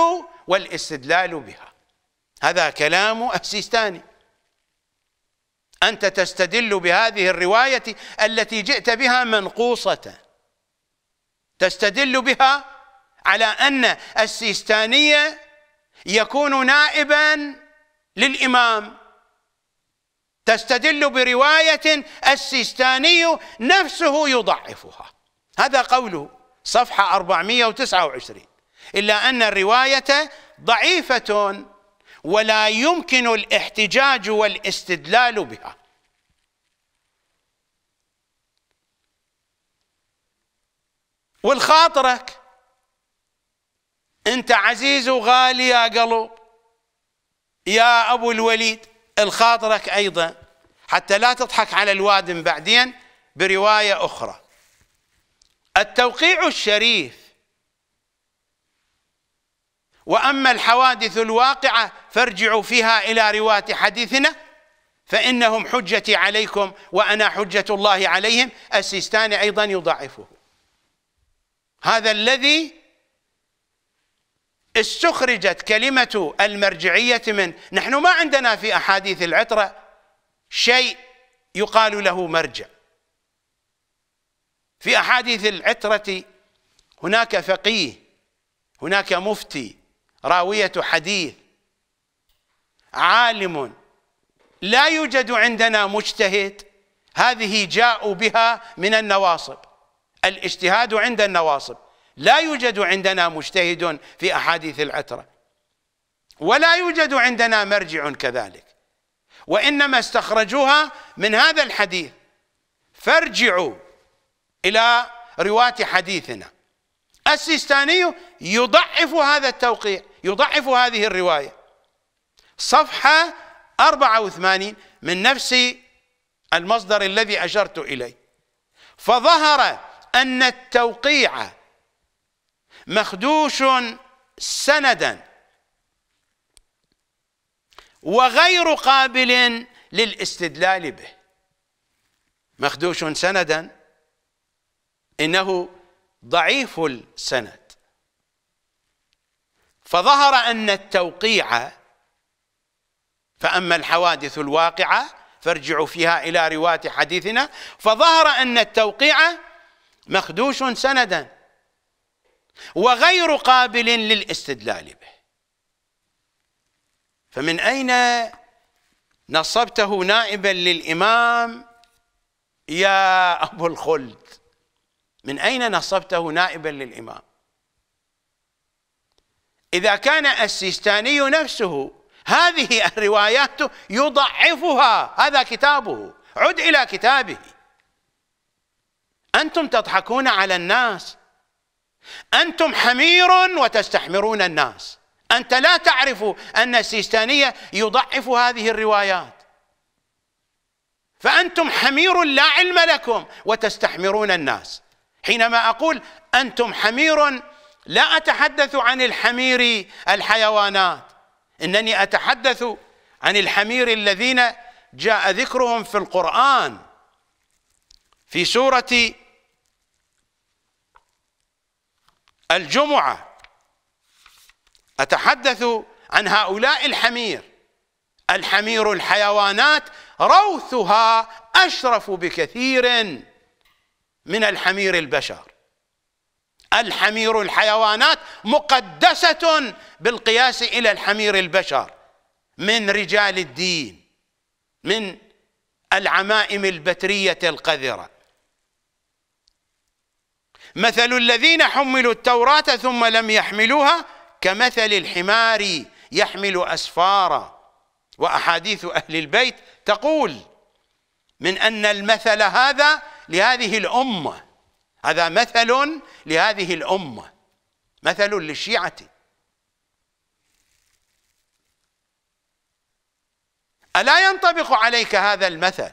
والاستدلال بها هذا كلام السيستاني أنت تستدل بهذه الرواية التي جئت بها منقوصة تستدل بها على أن السيستانية يكون نائبا للإمام تستدل برواية السيستاني نفسه يضعفها هذا قوله صفحة 429 إلا أن الرواية ضعيفة ولا يمكن الاحتجاج والاستدلال بها والخاطرك انت عزيز وغالي يا قلب يا ابو الوليد الخاطرك ايضا حتى لا تضحك على الوادم بعدين بروايه اخرى التوقيع الشريف وأما الحوادث الواقعة فارجعوا فيها إلى رواة حديثنا فإنهم حجتي عليكم وأنا حجة الله عليهم السيستاني أيضا يضاعفه هذا الذي استخرجت كلمة المرجعية من نحن ما عندنا في أحاديث العطرة شيء يقال له مرجع في أحاديث العطرة هناك فقيه هناك مفتي راوية حديث عالم لا يوجد عندنا مجتهد هذه جاءوا بها من النواصب الاجتهاد عند النواصب لا يوجد عندنا مجتهد في أحاديث العترة ولا يوجد عندنا مرجع كذلك وإنما استخرجوها من هذا الحديث فارجعوا إلى رواة حديثنا السيستاني يضعف هذا التوقيع يضعف هذه الرواية صفحة 84 من نفس المصدر الذي أشرت إليه فظهر أن التوقيع مخدوش سندا وغير قابل للاستدلال به مخدوش سندا إنه ضعيف السند فظهر أن التوقيع فأما الحوادث الواقعة فارجعوا فيها إلى رواة حديثنا فظهر أن التوقيع مخدوش سندا وغير قابل للاستدلال به فمن أين نصبته نائبا للإمام يا أبو الخلد من أين نصبته نائبا للإمام إذا كان السيستاني نفسه هذه الروايات يضعفها هذا كتابه عد إلى كتابه أنتم تضحكون على الناس أنتم حمير وتستحمرون الناس أنت لا تعرف أن السيستانية يضعف هذه الروايات فأنتم حمير لا علم لكم وتستحمرون الناس حينما أقول أنتم حمير لا أتحدث عن الحمير الحيوانات إنني أتحدث عن الحمير الذين جاء ذكرهم في القرآن في سورة الجمعة أتحدث عن هؤلاء الحمير الحمير الحيوانات روثها أشرف بكثير من الحمير البشر الحمير الحيوانات مقدسة بالقياس إلى الحمير البشر من رجال الدين من العمائم البترية القذرة مثل الذين حملوا التوراة ثم لم يحملوها كمثل الحمار يحمل أسفارا وأحاديث أهل البيت تقول من أن المثل هذا لهذه الأمة هذا مثل لهذه الأمة مثل للشيعة ألا ينطبق عليك هذا المثل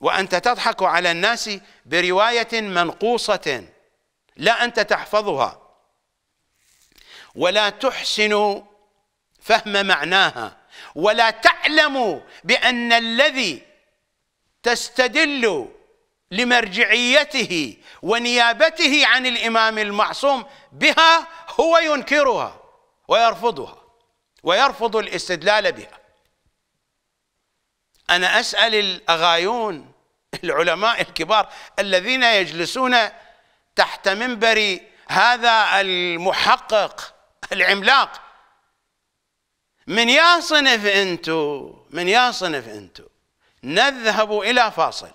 وأنت تضحك على الناس برواية منقوصة لا أنت تحفظها ولا تحسن فهم معناها ولا تعلم بأن الذي تستدل لمرجعيته ونيابته عن الإمام المعصوم بها هو ينكرها ويرفضها ويرفض الاستدلال بها أنا أسأل الأغايون العلماء الكبار الذين يجلسون تحت منبر هذا المحقق العملاق من يا صنف انتو من يا صنف انتو نذهب الى فاصل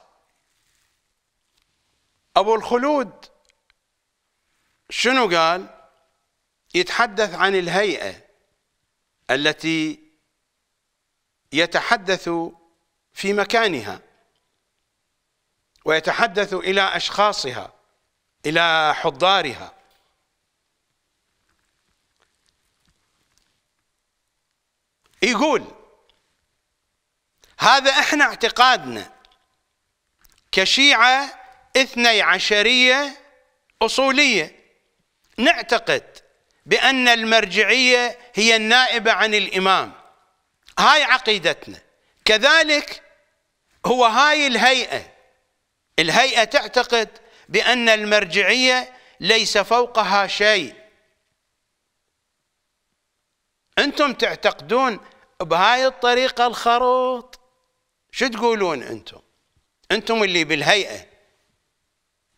أبو الخلود شنو قال يتحدث عن الهيئة التي يتحدث في مكانها ويتحدث إلى أشخاصها إلى حضارها يقول هذا احنا اعتقادنا كشيعة اثني عشرية أصولية نعتقد بأن المرجعية هي النائبة عن الإمام هاي عقيدتنا كذلك هو هاي الهيئة الهيئة تعتقد بأن المرجعية ليس فوقها شيء أنتم تعتقدون بهاي الطريقة الخروط شو تقولون أنتم أنتم اللي بالهيئة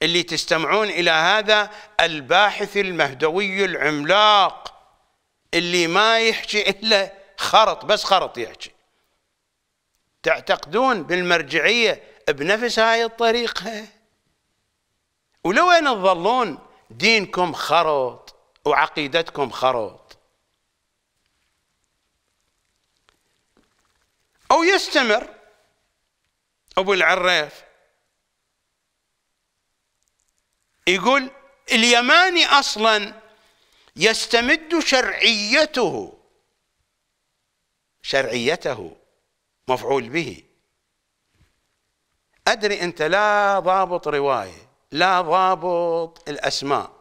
اللي تستمعون إلى هذا الباحث المهدوي العملاق اللي ما يحكي إلا خرط بس خرط يحكي تعتقدون بالمرجعية بنفس هاي الطريقة ولوين تظلون دينكم خرط وعقيدتكم خرط أو يستمر أبو العريف يقول اليماني اصلا يستمد شرعيته شرعيته مفعول به ادري انت لا ضابط روايه لا ضابط الاسماء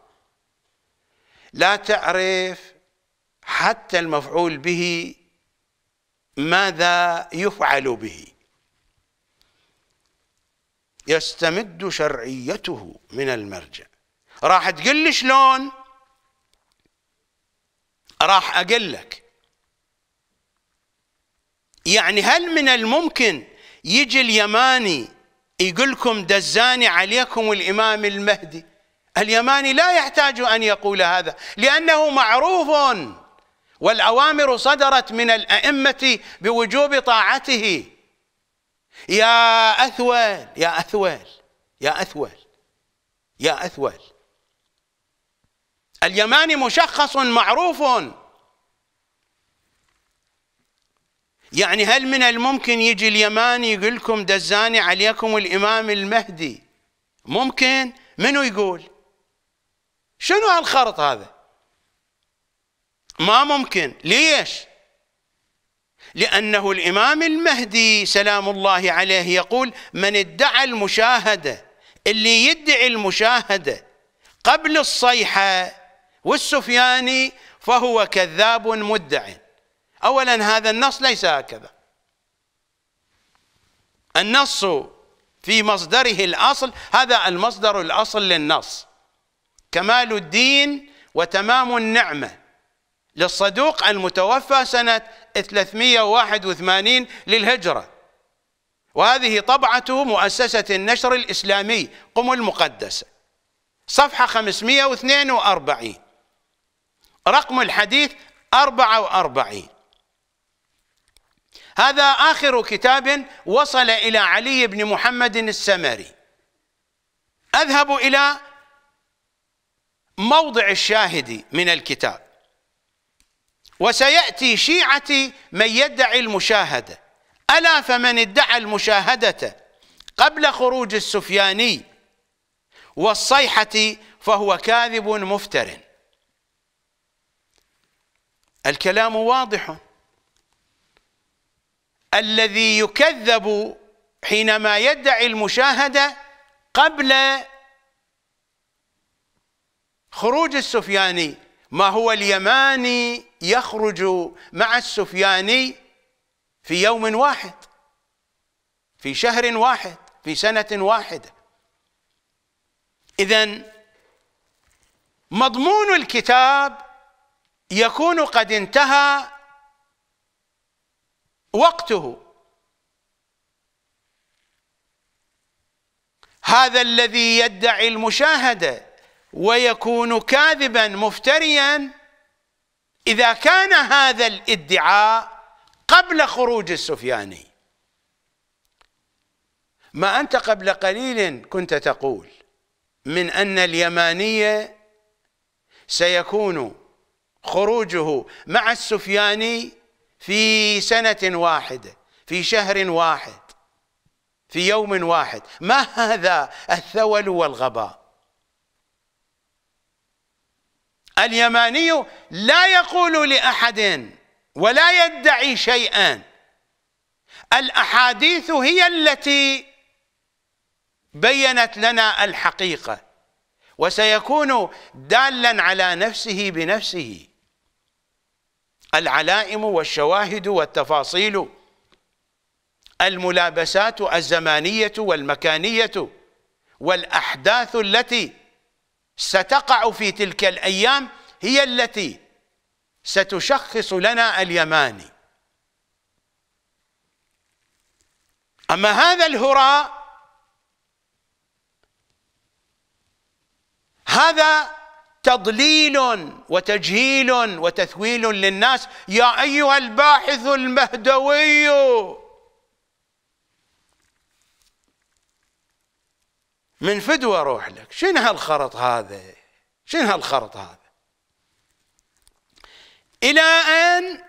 لا تعرف حتى المفعول به ماذا يفعل به يستمد شرعيته من المرجع راح تقول لي شلون راح اقول لك يعني هل من الممكن يجي اليماني يقول لكم دزاني عليكم الامام المهدي اليماني لا يحتاج ان يقول هذا لانه معروف والاوامر صدرت من الائمه بوجوب طاعته يا أثول يا أثول يا أثول يا أثول اليماني مشخص معروف يعني هل من الممكن يجي اليماني يقول لكم دزاني عليكم الإمام المهدي ممكن منو يقول شنو هالخرط هذا ما ممكن ليش لأنه الإمام المهدي سلام الله عليه يقول من ادعى المشاهدة اللي يدعي المشاهدة قبل الصيحة والسفياني فهو كذاب مدع أولا هذا النص ليس هكذا النص في مصدره الأصل هذا المصدر الأصل للنص كمال الدين وتمام النعمه للصدوق المتوفى سنة 381 للهجرة وهذه طبعته مؤسسة النشر الإسلامي قم المقدسة صفحة 542 رقم الحديث 44 هذا آخر كتاب وصل إلى علي بن محمد السمري أذهب إلى موضع الشاهد من الكتاب وسيأتي شيعتي من يدعي المشاهدة ألا فمن ادعى المشاهدة قبل خروج السفياني والصيحة فهو كاذب مفتر الكلام واضح الذي يكذب حينما يدعي المشاهدة قبل خروج السفياني ما هو اليماني يخرج مع السفياني في يوم واحد في شهر واحد في سنة واحدة إذا مضمون الكتاب يكون قد انتهى وقته هذا الذي يدعي المشاهدة ويكون كاذبا مفتريا إذا كان هذا الادعاء قبل خروج السفياني ما أنت قبل قليل كنت تقول من أن اليمانية سيكون خروجه مع السفياني في سنة واحدة في شهر واحد في يوم واحد ما هذا الثول والغباء اليماني لا يقول لأحد ولا يدعي شيئا الأحاديث هي التي بينت لنا الحقيقة وسيكون دالا على نفسه بنفسه العلائم والشواهد والتفاصيل الملابسات الزمانية والمكانية والأحداث التي ستقع في تلك الأيام هي التي ستشخص لنا اليماني أما هذا الهراء هذا تضليل وتجهيل وتثويل للناس يا أيها الباحث المهدوي من فدوى اروح لك شنو هالخرط هذا شنو هالخرط هذا الى ان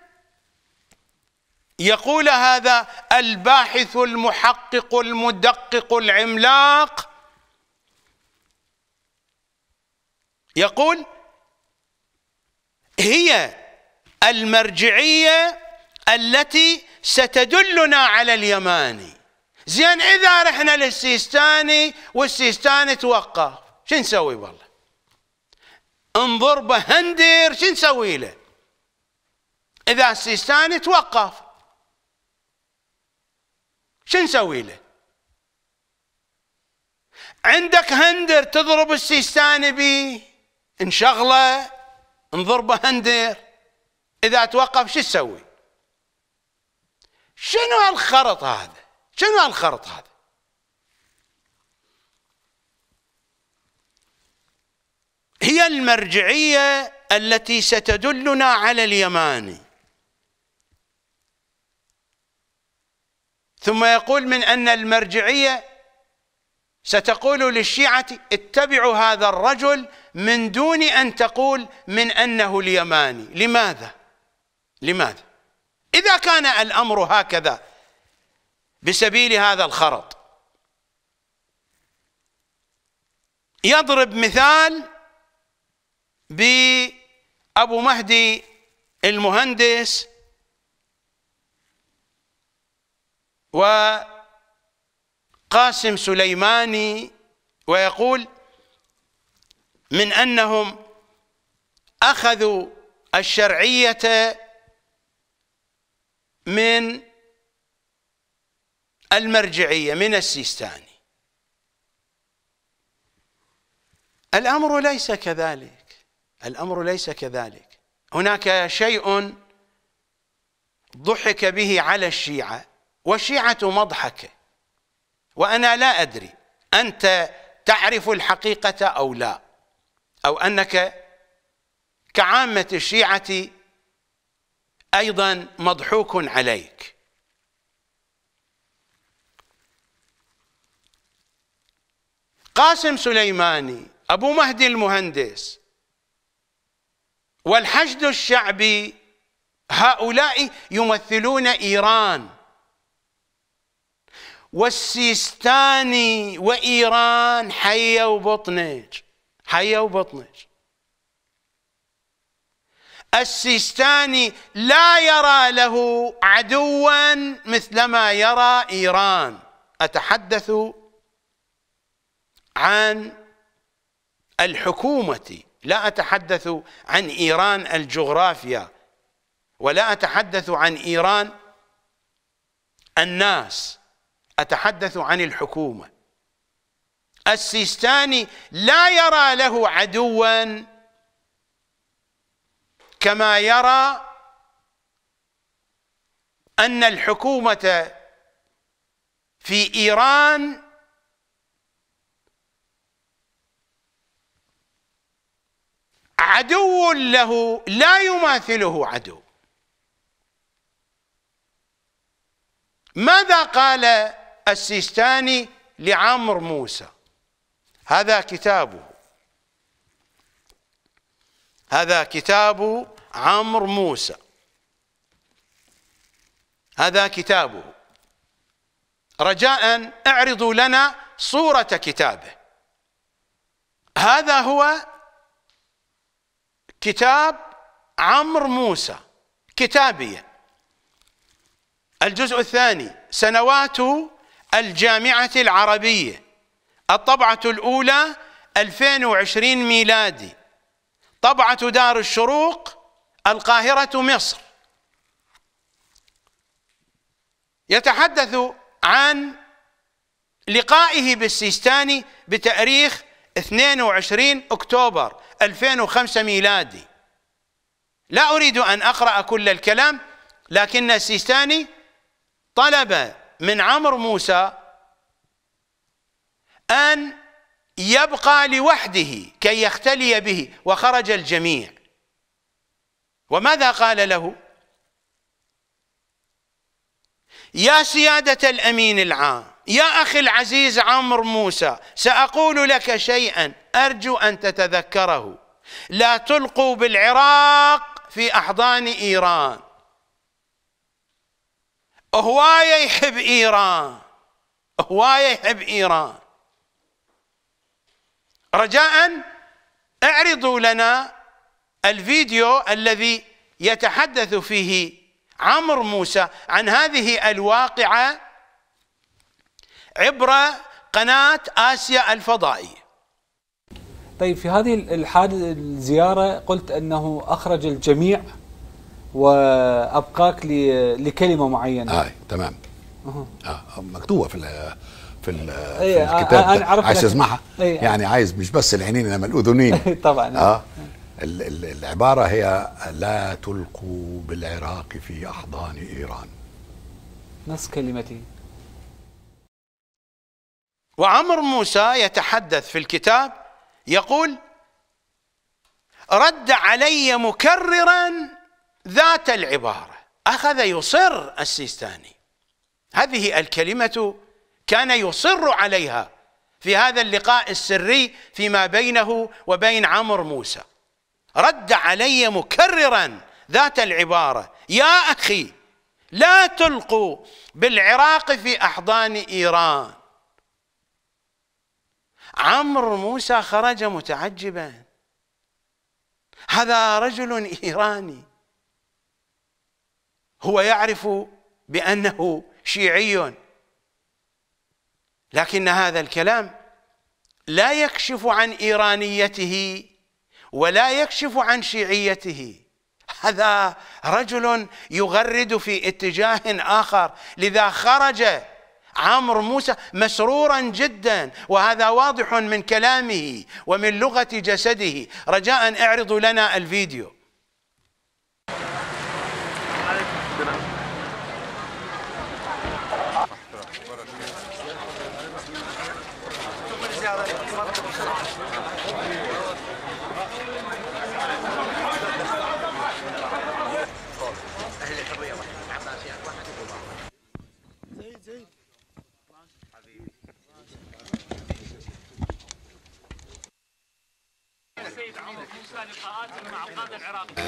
يقول هذا الباحث المحقق المدقق العملاق يقول هي المرجعيه التي ستدلنا على اليماني زين إذا رحنا للسيستاني والسيستاني توقف شو نسوي والله نضربه بهندير شو نسوي له إذا السيستاني توقف شو نسوي له عندك هندر تضرب السيستاني بيه نشغله نضربه هندر اذا توقف شو تسوي شنو هالخرط هذا شنو هالخرط هذا هي المرجعية التي ستدلنا على اليماني ثم يقول من أن المرجعية ستقول للشيعة اتبعوا هذا الرجل من دون أن تقول من أنه اليماني لماذا؟ لماذا؟ إذا كان الأمر هكذا بسبيل هذا الخرط يضرب مثال بأبو مهدي المهندس وقاسم سليماني ويقول من أنهم أخذوا الشرعية من المرجعية من السيستاني الأمر ليس كذلك الأمر ليس كذلك هناك شيء ضحك به على الشيعة والشيعة مضحكة وأنا لا أدري أنت تعرف الحقيقة أو لا أو أنك كعامة الشيعة أيضا مضحوك عليك قاسم سليماني أبو مهدي المهندس والحشد الشعبي هؤلاء يمثلون إيران والسيستاني وإيران حية وبطنج حية وبطنج السيستاني لا يرى له عدوا مثلما يرى إيران أتحدث عن الحكومة لا أتحدث عن إيران الجغرافيا ولا أتحدث عن إيران الناس أتحدث عن الحكومة السيستاني لا يرى له عدوا كما يرى أن الحكومة في إيران عدو له لا يماثله عدو ماذا قال السيستاني لعمر موسى هذا كتابه هذا كتاب عمر موسى هذا كتابه رجاء اعرضوا لنا صورة كتابه هذا هو كتاب عمر موسى كتابية الجزء الثاني سنوات الجامعة العربية الطبعة الأولى 2020 ميلادي طبعة دار الشروق القاهرة مصر يتحدث عن لقائه بالسيستاني بتاريخ 22 أكتوبر 2005 ميلادي لا أريد أن أقرأ كل الكلام لكن السيستاني طلب من عمر موسى أن يبقى لوحده كي يختلي به وخرج الجميع وماذا قال له يا سيادة الأمين العام يا أخي العزيز عمرو موسى سأقول لك شيئا أرجو أن تتذكره لا تلقوا بالعراق في أحضان إيران هواية يحب إيران هواية يحب إيران رجاء اعرضوا لنا الفيديو الذي يتحدث فيه عمرو موسى عن هذه الواقعه عبر قناة آسيا الفضائية طيب في هذه الحادث الزيارة قلت أنه أخرج الجميع وأبقاك لكلمة معينة آه تمام آه مكتوبة في في, إيه، آه، الكتاب أنا عايز اسمعها إيه. يعني عايز مش بس العينين انما الاذنين طبعا اه العباره هي لا تلقوا بالعراق في احضان ايران نص كلمتي وعمر موسى يتحدث في الكتاب يقول رد علي مكررا ذات العبارة أخذ يصر السيستاني هذه الكلمة كان يصر عليها في هذا اللقاء السري فيما بينه وبين عمر موسى رد علي مكررا ذات العبارة يا أخي لا تلقوا بالعراق في أحضان إيران عمرو موسى خرج متعجبا هذا رجل إيراني هو يعرف بأنه شيعي لكن هذا الكلام لا يكشف عن إيرانيته ولا يكشف عن شيعيته هذا رجل يغرد في اتجاه آخر لذا خرج عمرو موسى مسرورا جدا وهذا واضح من كلامه ومن لغة جسده رجاء اعرضوا لنا الفيديو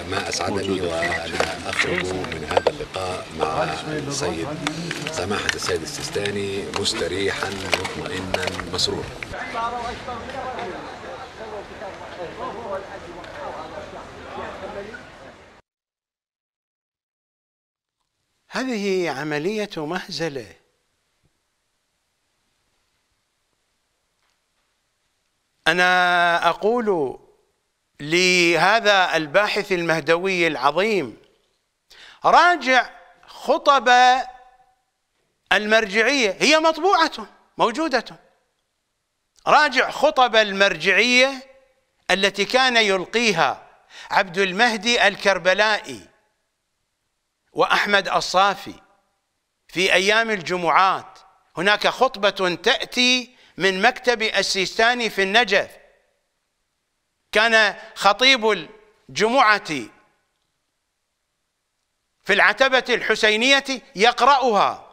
ما اسعدني وانا اخرج من هذا اللقاء مع السيد سماحه السيد السيستاني مستريحا مطمئنا مسرورا. هذه عملية مهزلة أنا أقول لهذا الباحث المهدوي العظيم راجع خطب المرجعية هي مطبوعة موجودة راجع خطب المرجعية التي كان يلقيها عبد المهدي الكربلائي وأحمد الصافي في أيام الجمعات هناك خطبة تأتي من مكتب السيستاني في النجف كان خطيب الجمعة في العتبة الحسينية يقرأها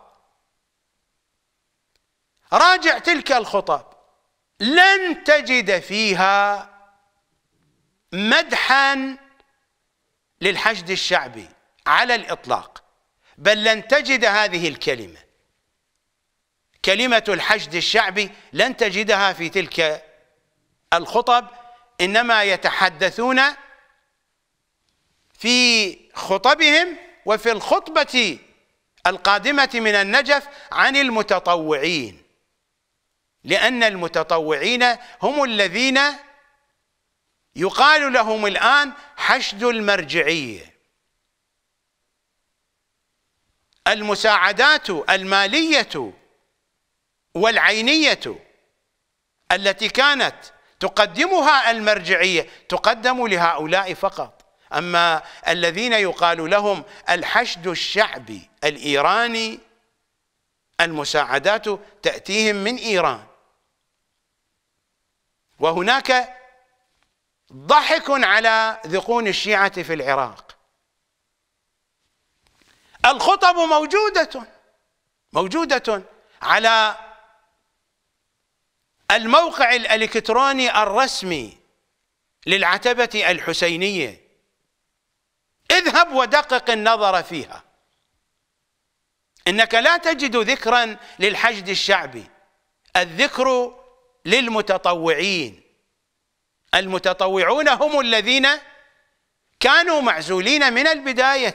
راجع تلك الخطب لن تجد فيها مدحا للحشد الشعبي على الإطلاق بل لن تجد هذه الكلمة كلمة الحشد الشعبي لن تجدها في تلك الخطب انما يتحدثون في خطبهم وفي الخطبه القادمه من النجف عن المتطوعين لان المتطوعين هم الذين يقال لهم الان حشد المرجعيه المساعدات الماليه والعينيه التي كانت تقدمها المرجعية تقدم لهؤلاء فقط أما الذين يقال لهم الحشد الشعبي الإيراني المساعدات تأتيهم من إيران وهناك ضحك على ذقون الشيعة في العراق الخطب موجودة موجودة على الموقع الالكتروني الرسمي للعتبه الحسينيه اذهب ودقق النظر فيها انك لا تجد ذكرا للحشد الشعبي الذكر للمتطوعين المتطوعون هم الذين كانوا معزولين من البدايه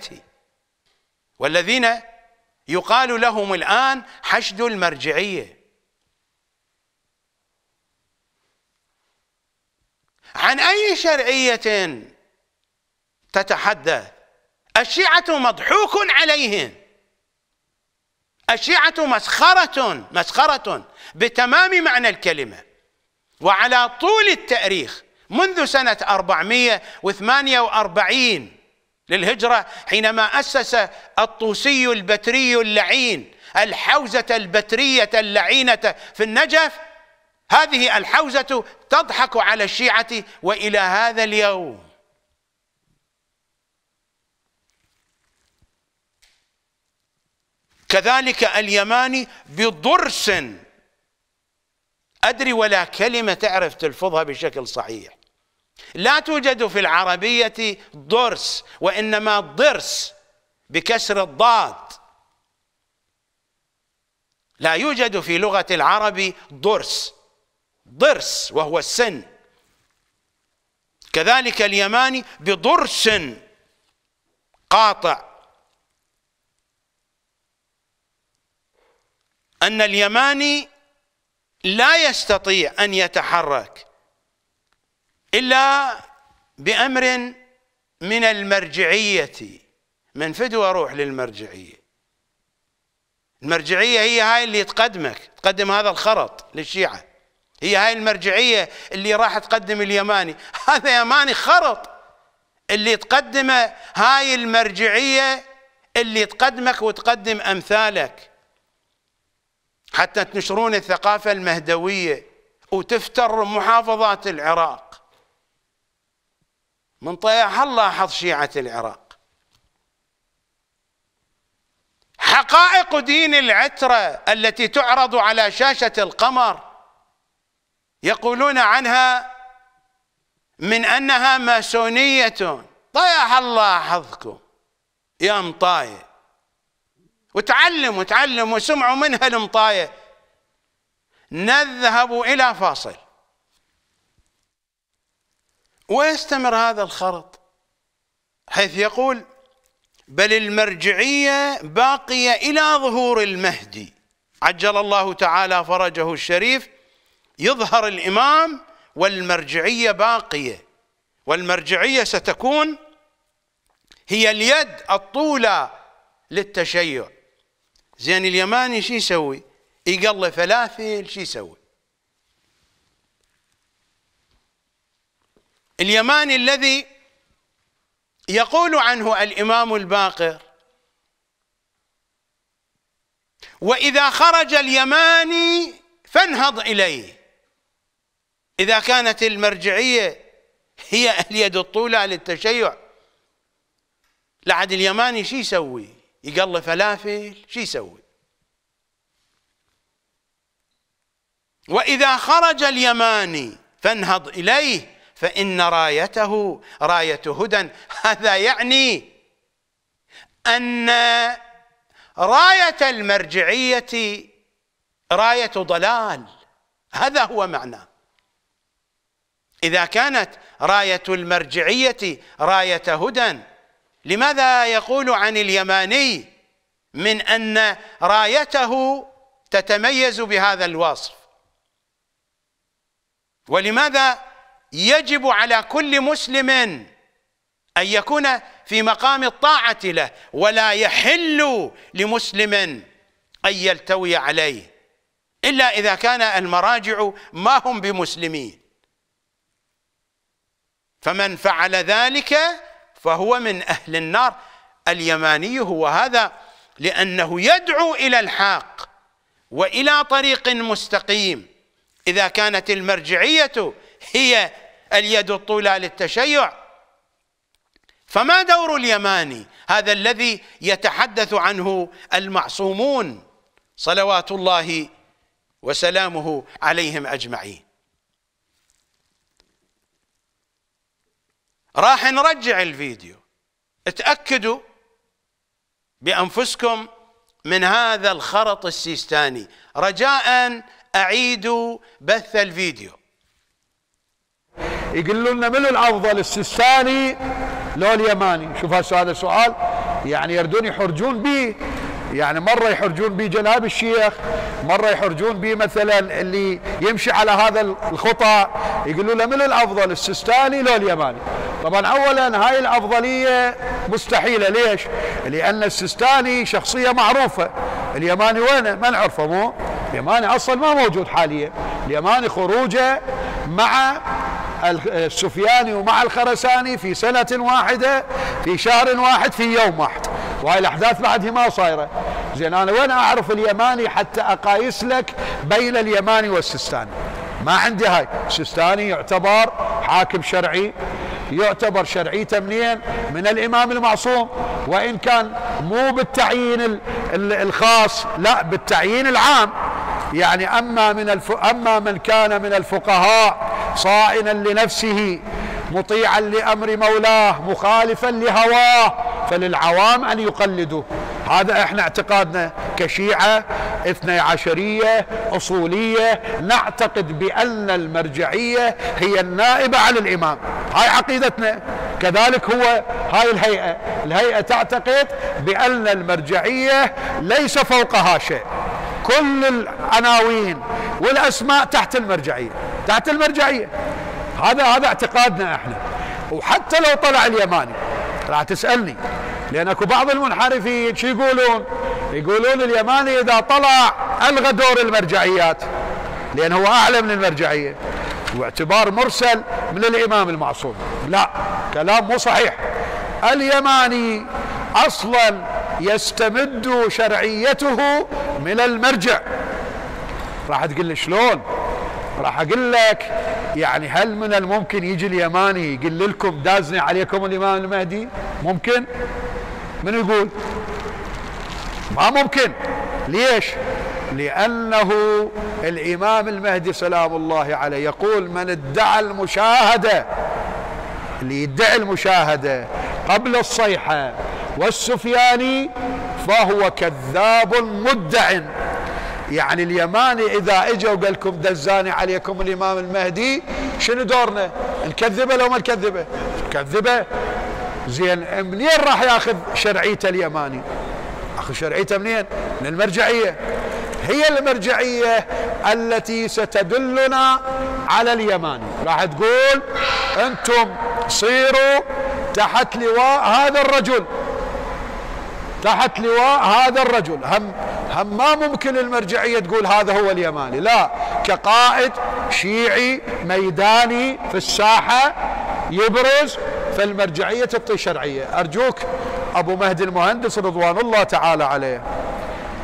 والذين يقال لهم الان حشد المرجعيه عن أي شرعية تتحدث الشيعة مضحوك عليهم الشيعة مسخرة مسخرة بتمام معنى الكلمة وعلى طول التاريخ منذ سنة 448 للهجرة حينما أسس الطوسي البتري اللعين الحوزة البترية اللعينة في النجف هذه الحوزة تضحك على الشيعة وإلى هذا اليوم كذلك اليماني بضرس أدري ولا كلمة تعرف تلفظها بشكل صحيح لا توجد في العربية ضرس وإنما ضرس بكسر الضاد لا يوجد في لغة العرب ضرس ضرس وهو السن كذلك اليماني بضرس قاطع أن اليماني لا يستطيع أن يتحرك إلا بأمر من المرجعية من فدوى روح للمرجعية المرجعية هي هاي اللي تقدمك تقدم هذا الخرط للشيعة هي هاي المرجعية اللي راح تقدم اليماني هذا يماني خرط اللي تقدمه هاي المرجعية اللي تقدمك وتقدم أمثالك حتى تنشرون الثقافة المهدوية وتفتر محافظات العراق من طيح الله حظ شيعة العراق حقائق دين العترة التي تعرض على شاشة القمر يقولون عنها من أنها ماسونية طيح الله حظكم يا مطاية وتعلموا تعلموا وسمعوا منها المطاية نذهب إلى فاصل ويستمر هذا الخرط حيث يقول بل المرجعية باقية إلى ظهور المهدي عجل الله تعالى فرجه الشريف يظهر الإمام والمرجعية باقية والمرجعية ستكون هي اليد الطولة للتشيع زين اليماني شو يسوي يقلي فلافل شو يسوي اليماني الذي يقول عنه الإمام الباقر وإذا خرج اليماني فانهض إليه إذا كانت المرجعية هي اليد الطولى للتشيع لعد اليماني شو يسوي يقلي فلافل شو يسوي وإذا خرج اليماني فانهض إليه فإن رايته راية هدى هذا يعني أن راية المرجعية راية ضلال هذا هو معناه إذا كانت راية المرجعية راية هدى لماذا يقول عن اليماني من أن رايته تتميز بهذا الوصف ولماذا يجب على كل مسلم أن يكون في مقام الطاعة له ولا يحل لمسلم أن يلتوي عليه إلا إذا كان المراجع ما هم بمسلمين فمن فعل ذلك فهو من أهل النار اليماني هو هذا لأنه يدعو إلى الحق وإلى طريق مستقيم إذا كانت المرجعية هي اليد الطولى للتشيع فما دور اليماني هذا الذي يتحدث عنه المعصومون صلوات الله وسلامه عليهم أجمعين راح نرجع الفيديو اتأكدوا بأنفسكم من هذا الخرط السيستاني رجاء أعيدوا بث الفيديو يقولوا لنا من الأفضل السيستاني لو اليماني شوف هذا سؤال يعني يردون يحرجون به يعني مرة يحرجون به جناب الشيخ مرة يحرجون به مثلا اللي يمشي على هذا الخطأ يقولوا له من الأفضل السيستاني لو اليماني طبعا أولا هاي الأفضلية مستحيلة ليش لأن السيستاني شخصية معروفة اليماني وين ما نعرفه مو اليماني أصلا ما موجود حاليا اليماني خروجه مع السفياني ومع الخرساني في سنة واحدة في شهر واحد في يوم واحد وهي الاحداث بعدها ما صايره زين انا وين اعرف اليماني حتى اقايس لك بين اليماني والسستاني ما عندي هاي السستاني يعتبر حاكم شرعي يعتبر شرعيته منين من الامام المعصوم وان كان مو بالتعيين الخاص لا بالتعيين العام يعني اما من الف... اما من كان من الفقهاء صائنا لنفسه مطيعا لامر مولاه مخالفا لهواه فللعوام ان يقلدوا هذا احنا اعتقادنا كشيعه اثني عشريه اصوليه نعتقد بان المرجعيه هي النائبه عن الامام هاي عقيدتنا كذلك هو هاي الهيئه الهيئه تعتقد بان المرجعيه ليس فوقها شيء كل العناوين والاسماء تحت المرجعيه تحت المرجعيه هذا هذا اعتقادنا احنا وحتى لو طلع اليماني راح تسالني لان اكو بعض المنحرفين شو يقولون؟ يقولون اليماني اذا طلع الغى دور المرجعيات لان هو اعلى من المرجعيه واعتبار مرسل من الامام المعصوم لا كلام مو صحيح اليماني اصلا يستمد شرعيته من المرجع راح تقول لي شلون راح اقول لك يعني هل من الممكن يجي اليماني يقول لكم دازني عليكم الإمام المهدي ممكن من يقول ما ممكن ليش لأنه الإمام المهدي سلام الله عليه يقول من ادعى المشاهدة اللي يدعي المشاهدة قبل الصيحة والسفياني فهو كذاب مدع يعني اليماني إذا إجا وقال لكم دزاني عليكم الإمام المهدي شنو دورنا نكذبه لو ما نكذبه نكذبه زين منين راح ياخذ شرعيته اليماني اخذ شرعيته منين من المرجعيه هي المرجعيه التي ستدلنا على اليماني راح تقول انتم صيروا تحت لواء هذا الرجل تحت لواء هذا الرجل هم هم ما ممكن المرجعيه تقول هذا هو اليماني لا كقائد شيعي ميداني في الساحه يبرز فالمرجعيه تعطي شرعيه ارجوك ابو مهدي المهندس رضوان الله تعالى عليه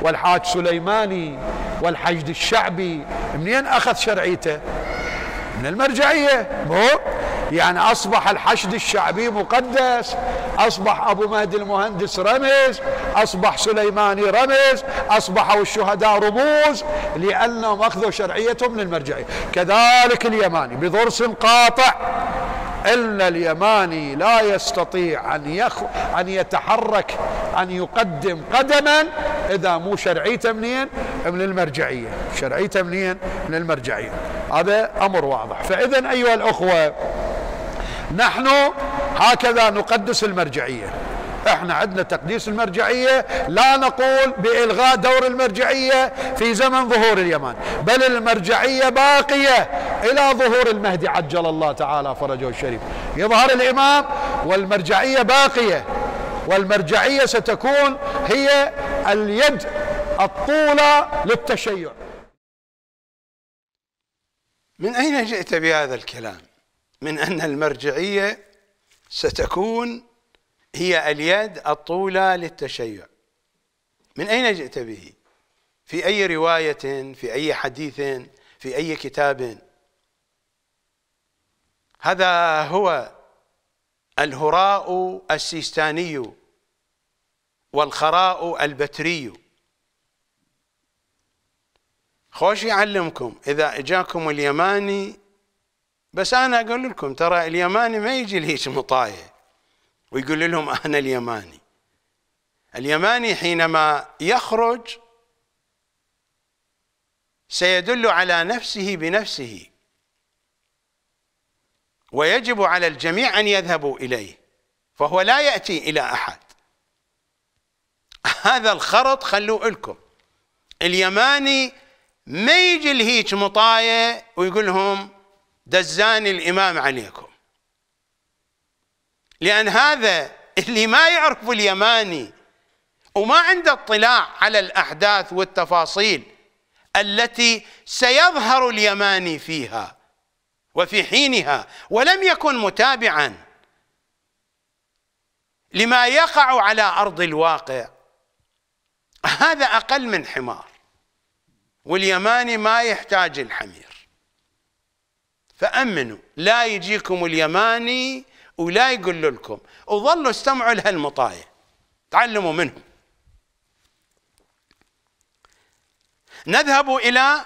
والحاج سليماني والحشد الشعبي منين اخذ شرعيته؟ من المرجعيه مو يعني أصبح الحشد الشعبي مقدس أصبح أبو مهدي المهندس رمز أصبح سليماني رمز أصبحوا الشهداء رموز لأنهم أخذوا شرعيتهم من المرجعية كذلك اليماني بضرس قاطع إن اليماني لا يستطيع أن, يخ... أن يتحرك أن يقدم قدما إذا مو شرعيته منين من المرجعية شرعيته منين من المرجعية هذا أمر واضح فإذا أيها الأخوة نحن هكذا نقدس المرجعيه احنا عندنا تقديس المرجعية لا نقول بإلغاء دور المرجعية في زمن ظهور اليمن بل المرجعية باقية إلى ظهور المهدي عجل الله تعالى فرجه الشريف يظهر الإمام والمرجعية باقية والمرجعية ستكون هي اليد الطولة للتشيع من أين جئت بهذا الكلام؟ من أن المرجعية ستكون هي اليد الطولة للتشيع من أين جئت به؟ في أي رواية في أي حديث في أي كتاب هذا هو الهراء السيستاني والخراء البتري خوش يعلمكم إذا إجاكم اليماني بس أنا أقول لكم ترى اليماني ما يجي لهيش مطاية ويقول لهم أنا اليماني اليماني حينما يخرج سيدل على نفسه بنفسه ويجب على الجميع أن يذهبوا إليه فهو لا يأتي إلى أحد هذا الخرط خلوه لكم اليماني ما يجي لهيج مطاية ويقول لهم دزاني الإمام عليكم لأن هذا اللي ما يعرف اليماني وما عنده اطلاع على الأحداث والتفاصيل التي سيظهر اليماني فيها وفي حينها ولم يكن متابعا لما يقع على أرض الواقع هذا أقل من حمار واليماني ما يحتاج الحمير فأمنوا لا يجيكم اليماني ولا يقول لكم وظلوا استمعوا لهالمطايا تعلموا منهم نذهب إلى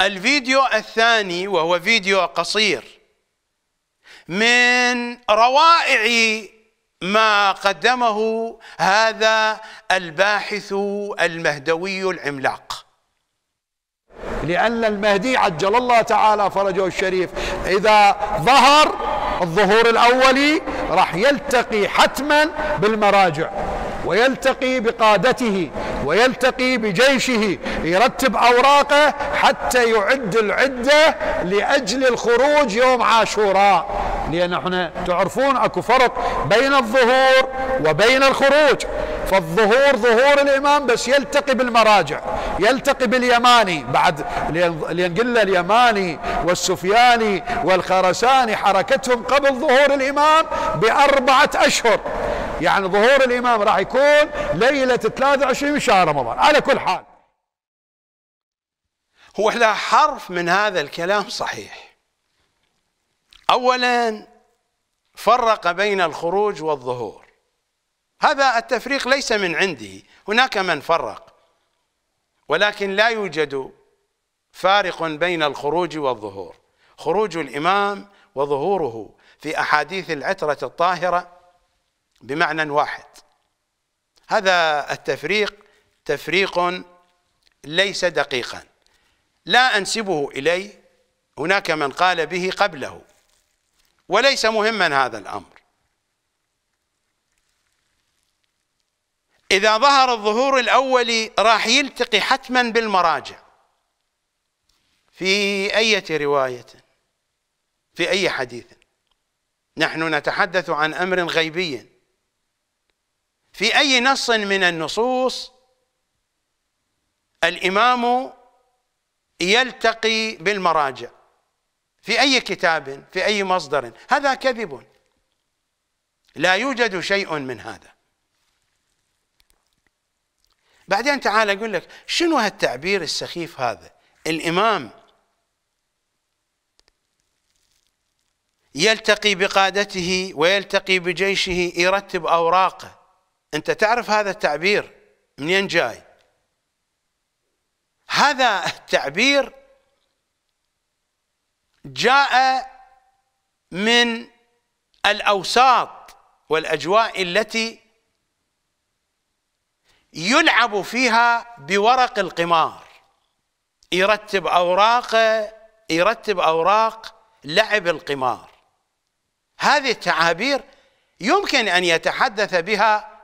الفيديو الثاني وهو فيديو قصير من روائع ما قدمه هذا الباحث المهدوي العملاق لأن المهدي عجل الله تعالى فرجه الشريف إذا ظهر الظهور الأولي راح يلتقي حتما بالمراجع ويلتقي بقادته ويلتقي بجيشه يرتب أوراقه حتى يعد العدة لأجل الخروج يوم عاشوراء لأن احنا تعرفون أكو فرق بين الظهور وبين الخروج فالظهور ظهور الإمام بس يلتقي بالمراجع يلتقي باليماني بعد لأن قلنا اليماني والسفياني والخرساني حركتهم قبل ظهور الإمام بأربعة أشهر يعني ظهور الإمام راح يكون ليلة 23 من شهر رمضان على كل حال هو احنا حرف من هذا الكلام صحيح أولا فرق بين الخروج والظهور هذا التفريق ليس من عندي هناك من فرق ولكن لا يوجد فارق بين الخروج والظهور خروج الإمام وظهوره في أحاديث العترة الطاهرة بمعنى واحد هذا التفريق تفريق ليس دقيقا لا أنسبه إليه هناك من قال به قبله وليس مهما هذا الأمر إذا ظهر الظهور الأولي راح يلتقي حتما بالمراجع في اي رواية في أي حديث نحن نتحدث عن أمر غيبي في أي نص من النصوص الإمام يلتقي بالمراجع في أي كتاب في أي مصدر هذا كذب لا يوجد شيء من هذا بعدين تعال أقول لك شنو هالتعبير السخيف هذا الإمام يلتقي بقادته ويلتقي بجيشه يرتب أوراقه أنت تعرف هذا التعبير منين جاي هذا التعبير جاء من الاوساط والاجواء التي يلعب فيها بورق القمار يرتب اوراقه يرتب اوراق لعب القمار هذه التعابير يمكن ان يتحدث بها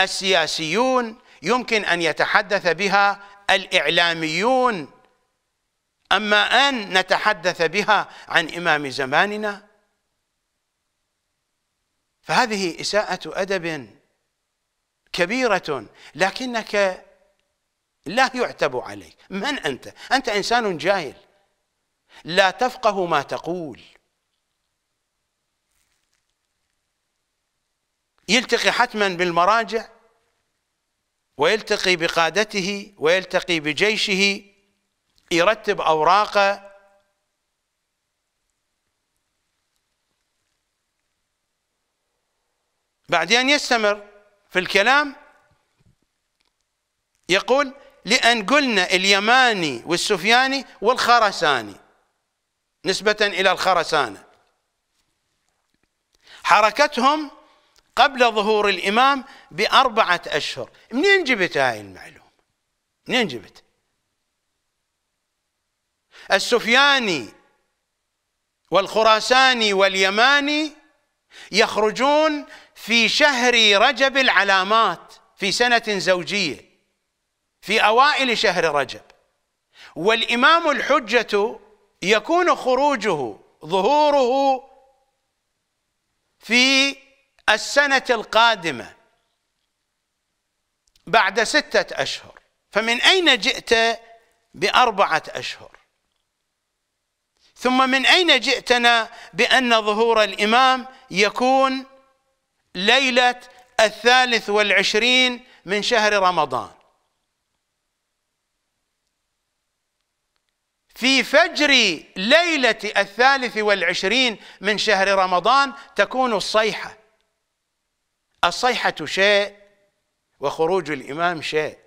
السياسيون يمكن ان يتحدث بها الاعلاميون أما أن نتحدث بها عن إمام زماننا فهذه إساءة أدب كبيرة لكنك لا يعتب عليك من أنت؟ أنت إنسان جاهل لا تفقه ما تقول يلتقي حتما بالمراجع ويلتقي بقادته ويلتقي بجيشه يرتب أوراقه بعدين يستمر في الكلام يقول لأن قلنا اليماني والسفياني والخرساني نسبة إلى الخرسانة حركتهم قبل ظهور الإمام بأربعة أشهر منين جبت هاي المعلومة منين جبت السفياني والخراساني واليماني يخرجون في شهر رجب العلامات في سنة زوجية في أوائل شهر رجب والإمام الحجة يكون خروجه ظهوره في السنة القادمة بعد ستة أشهر فمن أين جئت بأربعة أشهر ثم من اين جئتنا بان ظهور الامام يكون ليله الثالث والعشرين من شهر رمضان في فجر ليلة الثالث والعشرين من شهر رمضان تكون الصيحة الصيحة شيء وخروج الإمام شيء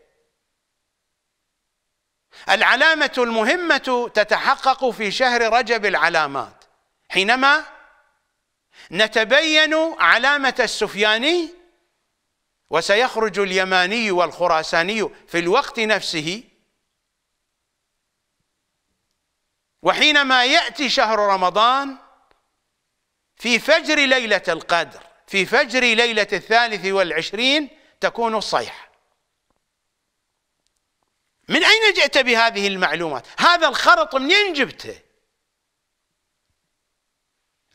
العلامة المهمة تتحقق في شهر رجب العلامات حينما نتبين علامة السفياني وسيخرج اليماني والخراساني في الوقت نفسه وحينما يأتي شهر رمضان في فجر ليلة القدر في فجر ليلة الثالث والعشرين تكون الصيحة من أين جئت بهذه المعلومات هذا الخرط منين جبته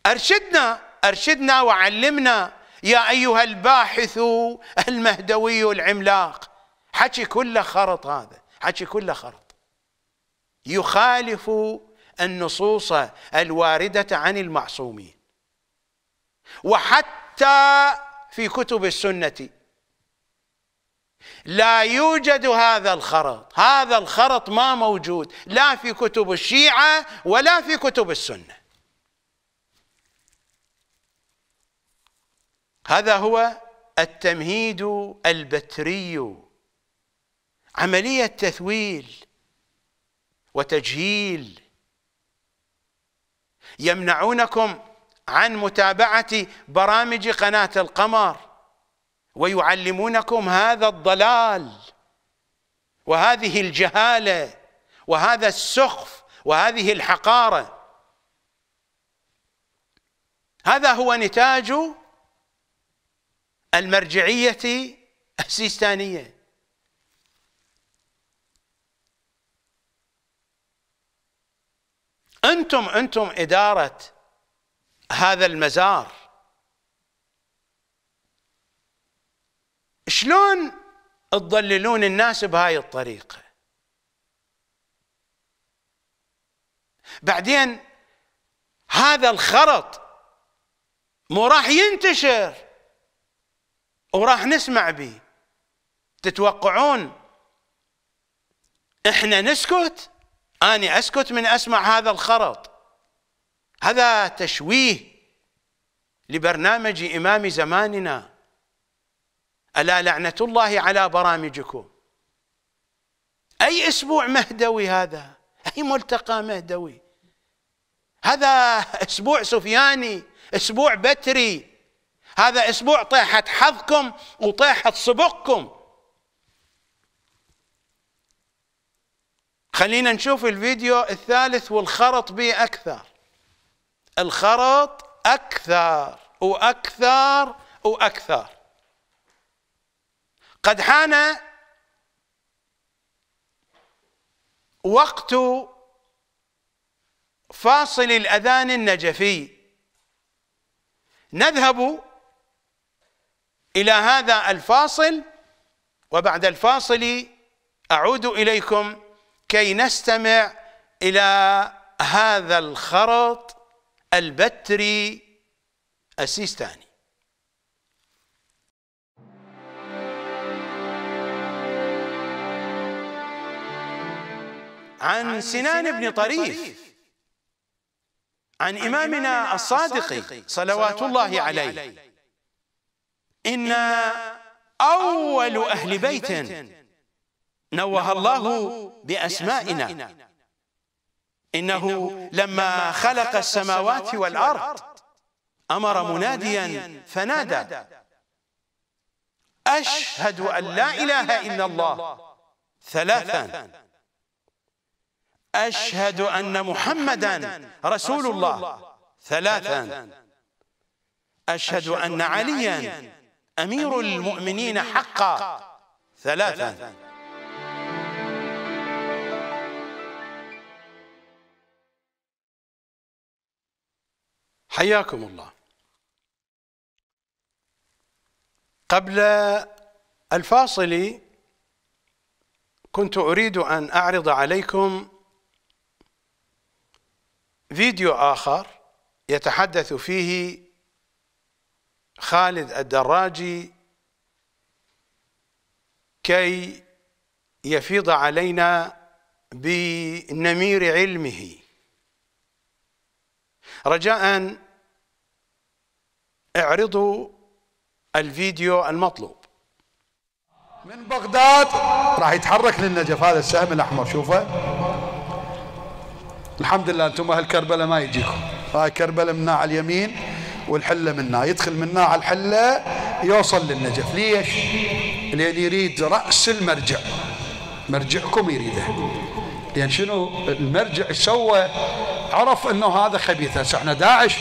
أرشدنا أرشدنا وعلمنا يا أيها الباحث المهدوي العملاق حكي كل خرط هذا حكي كل خرط يخالف النصوص الواردة عن المعصومين وحتى في كتب السنة لا يوجد هذا الخرط هذا الخرط ما موجود لا في كتب الشيعة ولا في كتب السنة هذا هو التمهيد البتري عملية تثويل وتجهيل يمنعونكم عن متابعة برامج قناة القمر ويعلمونكم هذا الضلال وهذه الجهاله وهذا السخف وهذه الحقاره هذا هو نتاج المرجعيه السيستانيه انتم انتم اداره هذا المزار شلون تضللون الناس بهاي الطريقة بعدين هذا الخرط مو راح ينتشر وراح نسمع به تتوقعون احنا نسكت اني اسكت من اسمع هذا الخرط هذا تشويه لبرنامج امام زماننا ألا لعنة الله على برامجكم أي أسبوع مهدوي هذا أي ملتقى مهدوي هذا أسبوع سفياني أسبوع بتري هذا أسبوع طيحة حظكم وطيحة سبقكم خلينا نشوف الفيديو الثالث والخرط به أكثر الخرط أكثر وأكثر وأكثر قد حان وقت فاصل الأذان النجفي نذهب إلى هذا الفاصل وبعد الفاصل أعود إليكم كي نستمع إلى هذا الخرط البتري السيستاني عن سنان بن طريف عن إمامنا الصادق صلوات الله عليه إن أول أهل بيت نوه الله بأسمائنا إنه لما خلق السماوات والأرض أمر مناديا فنادى أشهد أن لا إله إلا الله ثلاثا أشهد أن محمدا رسول الله ثلاثا أشهد أن عليا أمير المؤمنين حقا ثلاثا حياكم الله قبل الفاصل كنت أريد أن أعرض عليكم فيديو آخر يتحدث فيه خالد الدراجي كي يفيض علينا بنمير علمه رجاء اعرضوا الفيديو المطلوب من بغداد راح يتحرك للنجف هذا السهم الاحمر شوفه الحمد لله انتم اهل كربلاء ما يجيكم هاي كربلاء منا على اليمين والحله منا يدخل منا على الحله يوصل للنجف ليش؟ لان يريد راس المرجع مرجعكم يريده لان شنو المرجع سوى عرف انه هذا خبيث هسه احنا داعش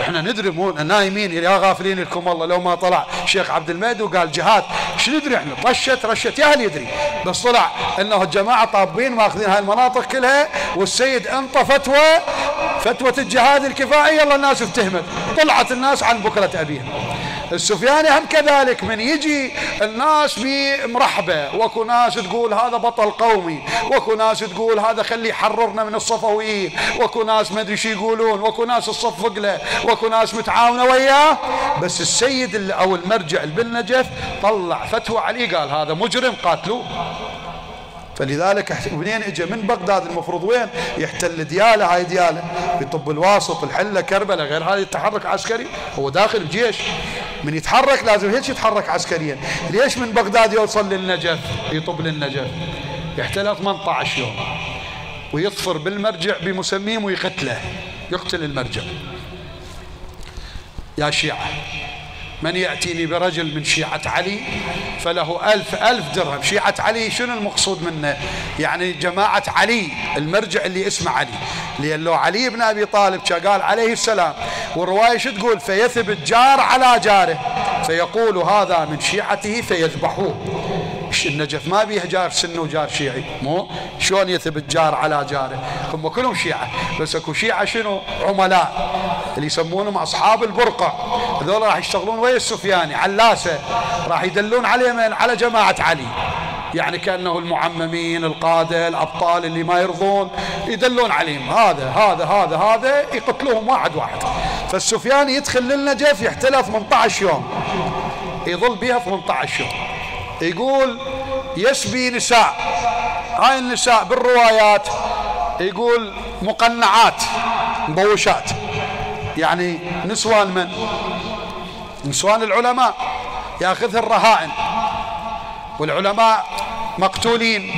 احنا ندري مو نايمين يا غافلين لكم الله لو ما طلع شيخ عبد المهدي وقال جهاد ايش ندري احنا طشت رشت يا هل يدري بس طلع انه الجماعه طابين ماخذين هاي المناطق كلها والسيد انطى فتوى فتوى الجهاد الكفائي يلا الناس افتهمت طلعت الناس عن بكره ابيها السفياني هم كذلك من يجي الناس بمرحبة واكو ناس تقول هذا بطل قومي واكو ناس تقول هذا خلي يحررنا من الصفويين واكو ناس ما ادري شو يقولون واكو ناس تصفق له واكو ناس متعاونة وياه بس السيد اللي او المرجع بالنجف طلع فتوى عليه قال هذا مجرم قاتلوه فلذلك منين اجى من بغداد المفروض وين يحتل دياله هاي دياله يطب الواسط الحله كربله غير هذا التحرك عسكري هو داخل الجيش من يتحرك لازم هيك يتحرك عسكريا ليش من بغداد يوصل للنجف يطب للنجف يحتل 18 يوم ويظفر بالمرجع بمسميهم ويقتله يقتل المرجع يا شيعة من يأتيني برجل من شيعة علي فله ألف ألف درهم شيعة علي شنو المقصود منه يعني جماعة علي المرجع اللي اسمه علي لأن لو علي بن أبي طالب قال عليه السلام والرواية شو تقول فيثب الجار على جاره فيقول هذا من شيعته فيذبحوه النجف ما بيه جار سني وجار شيعي مو شلون يثبت جار على جاره هم كلهم شيعة بس اكو شيعة شنو عملاء اللي يسمونهم اصحاب البرقع هذول راح يشتغلون ويا السفياني علاسة راح يدلون عليهم على جماعة علي يعني كأنه المعممين القادة الأبطال اللي ما يرضون يدلون عليهم هذا هذا هذا هذا يقتلوهم واحد واحد فالسفياني يدخل للنجف يحتلها 18 يوم يظل بها 18 يوم يقول يشبي نساء هاي النساء بالروايات يقول مقنعات مبوشات يعني نسوان من نسوان العلماء ياخذها الرهائن والعلماء مقتولين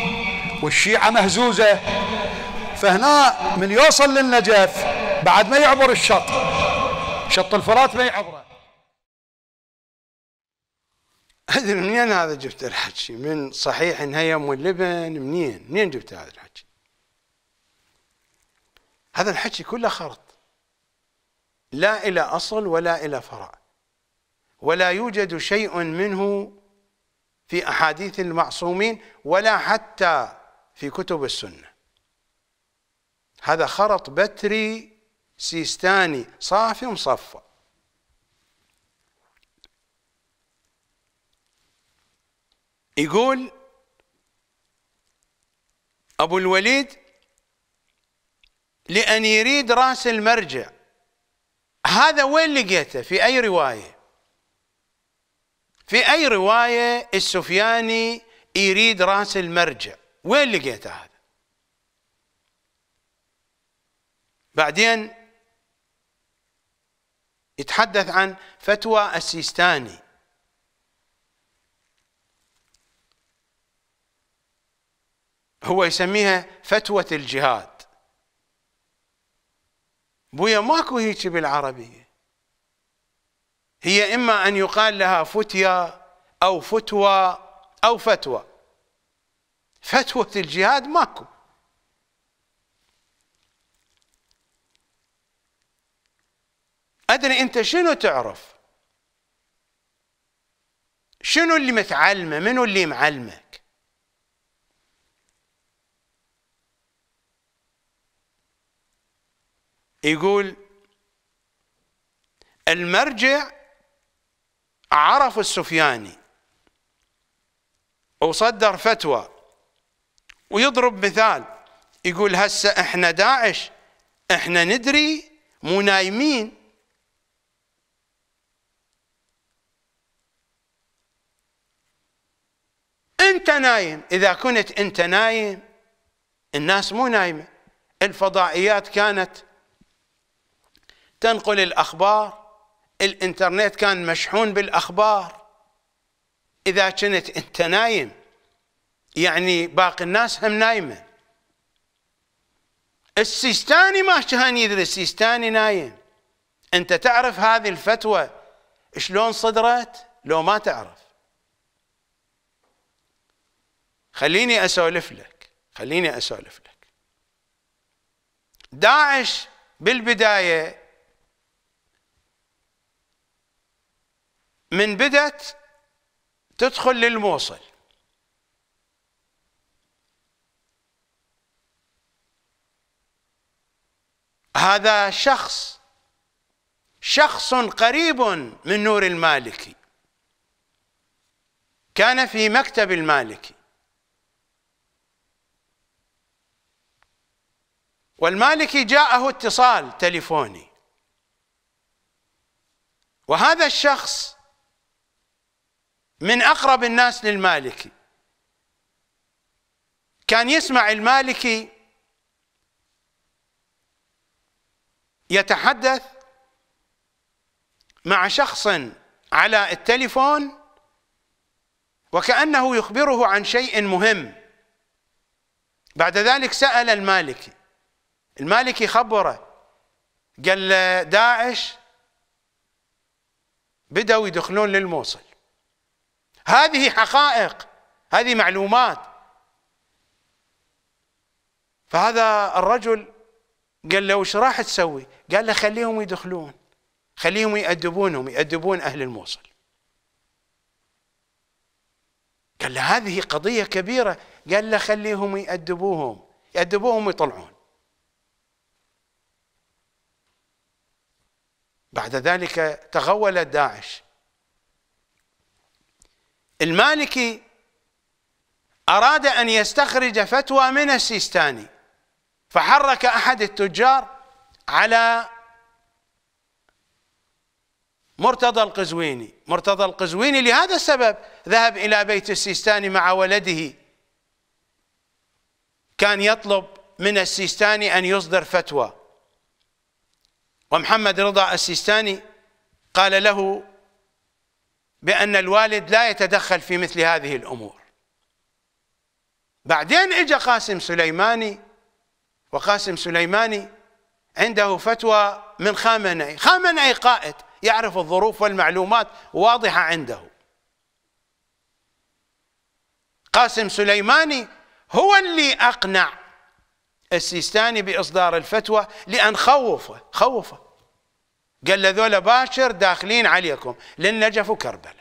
والشيعة مهزوزة فهنا من يوصل للنجف بعد ما يعبر الشط شط الفرات ما يعبره أدري منين هذا جبت الحكي من صحيح إنها أم اللبن منين منين جبت هذا الحكي هذا الحكي كله خرط لا إلى أصل ولا إلى فرع ولا يوجد شيء منه في أحاديث المعصومين ولا حتى في كتب السنة هذا خرط بتري سيستاني صافي مصفى يقول أبو الوليد لأن يريد رأس المرجع هذا وين لقيته في أي رواية في أي رواية السفياني يريد رأس المرجع وين لقيته هذا بعدين يتحدث عن فتوى السيستاني هو يسميها فتوة الجهاد بويا ماكو هيك بالعربية هي إما أن يقال لها فتيا أو فتوى أو فتوى فتوة الجهاد ماكو أدري أنت شنو تعرف شنو اللي متعلمه منو اللي معلمه يقول المرجع عرف السفياني وصدر فتوى ويضرب مثال يقول هسه احنا داعش احنا ندري مو نايمين انت نايم اذا كنت انت نايم الناس مو نايمه الفضائيات كانت تنقل الأخبار الإنترنت كان مشحون بالأخبار إذا كنت أنت نايم يعني باقي الناس هم نايمة السيستاني ما كان يدري السيستاني نايم أنت تعرف هذه الفتوى شلون صدرت لو ما تعرف خليني أسولف لك خليني أسولف لك داعش بالبداية من بدت تدخل للموصل هذا شخص شخص قريب من نور المالكي كان في مكتب المالكي والمالكي جاءه اتصال تليفوني وهذا الشخص من أقرب الناس للمالكي كان يسمع المالكي يتحدث مع شخص على التليفون وكأنه يخبره عن شيء مهم بعد ذلك سأل المالكي المالكي خبره قال داعش بدأوا يدخلون للموصل هذه حقائق هذه معلومات فهذا الرجل قال له وش راح تسوي؟ قال له خليهم يدخلون خليهم يأدبونهم يأدبون أهل الموصل قال له هذه قضية كبيرة قال له خليهم يأدبوهم يأدبوهم ويطلعون بعد ذلك تغولت داعش المالكي أراد أن يستخرج فتوى من السيستاني فحرك أحد التجار على مرتضى القزويني مرتضى القزويني لهذا السبب ذهب إلى بيت السيستاني مع ولده كان يطلب من السيستاني أن يصدر فتوى ومحمد رضا السيستاني قال له بأن الوالد لا يتدخل في مثل هذه الأمور بعدين إجا قاسم سليماني وقاسم سليماني عنده فتوى من خامنئي خامنئي قائد يعرف الظروف والمعلومات واضحة عنده قاسم سليماني هو اللي أقنع السيستاني بإصدار الفتوى لأن خوفه خوفه قال له باشر داخلين عليكم للنجف وكربلاء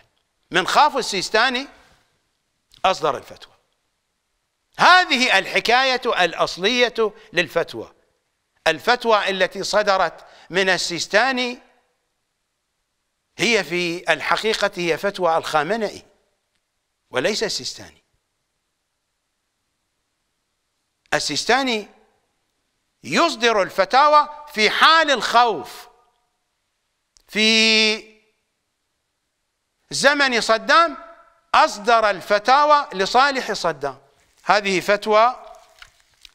من خاف السيستاني أصدر الفتوى هذه الحكاية الأصلية للفتوى الفتوى التي صدرت من السيستاني هي في الحقيقة هي فتوى الخامنئي وليس السيستاني السيستاني يصدر الفتاوى في حال الخوف في زمن صدام أصدر الفتاوى لصالح صدام هذه فتوى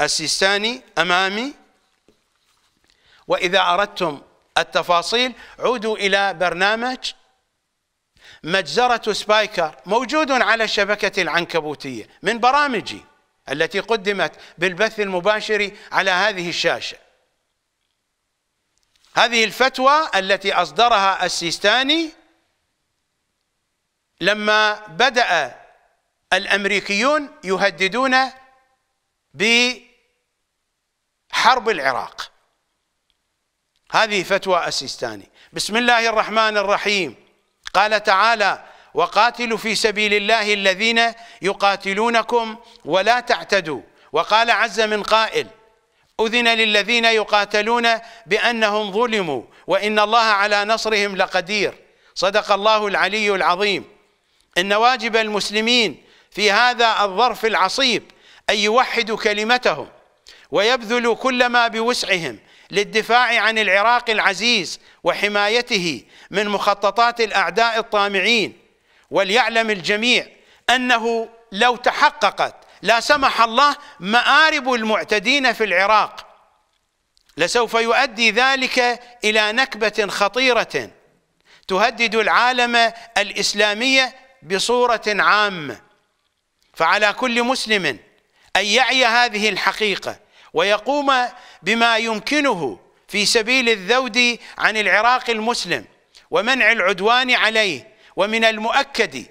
السيستاني أمامي وإذا أردتم التفاصيل عودوا إلى برنامج مجزرة سبايكر موجود على الشبكة العنكبوتية من برامجي التي قدمت بالبث المباشر على هذه الشاشة هذه الفتوى التي أصدرها السيستاني لما بدأ الأمريكيون يهددون بحرب العراق هذه فتوى السيستاني بسم الله الرحمن الرحيم قال تعالى وقاتلوا في سبيل الله الذين يقاتلونكم ولا تعتدوا وقال عز من قائل أذن للذين يقاتلون بأنهم ظلموا وإن الله على نصرهم لقدير صدق الله العلي العظيم إن واجب المسلمين في هذا الظرف العصيب أن يوحدوا كلمتهم ويبذلوا كل ما بوسعهم للدفاع عن العراق العزيز وحمايته من مخططات الأعداء الطامعين وليعلم الجميع أنه لو تحققت لا سمح الله مآرب المعتدين في العراق لسوف يؤدي ذلك إلى نكبة خطيرة تهدد العالم الإسلامي بصورة عامة فعلى كل مسلم أن يعي هذه الحقيقة ويقوم بما يمكنه في سبيل الذود عن العراق المسلم ومنع العدوان عليه ومن المؤكد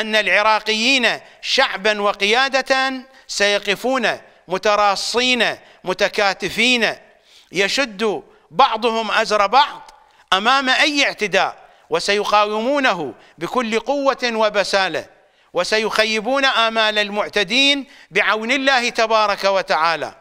أن العراقيين شعبا وقيادة سيقفون متراصين متكاتفين يشد بعضهم أزر بعض أمام أي اعتداء وسيقاومونه بكل قوة وبسالة وسيخيبون آمال المعتدين بعون الله تبارك وتعالى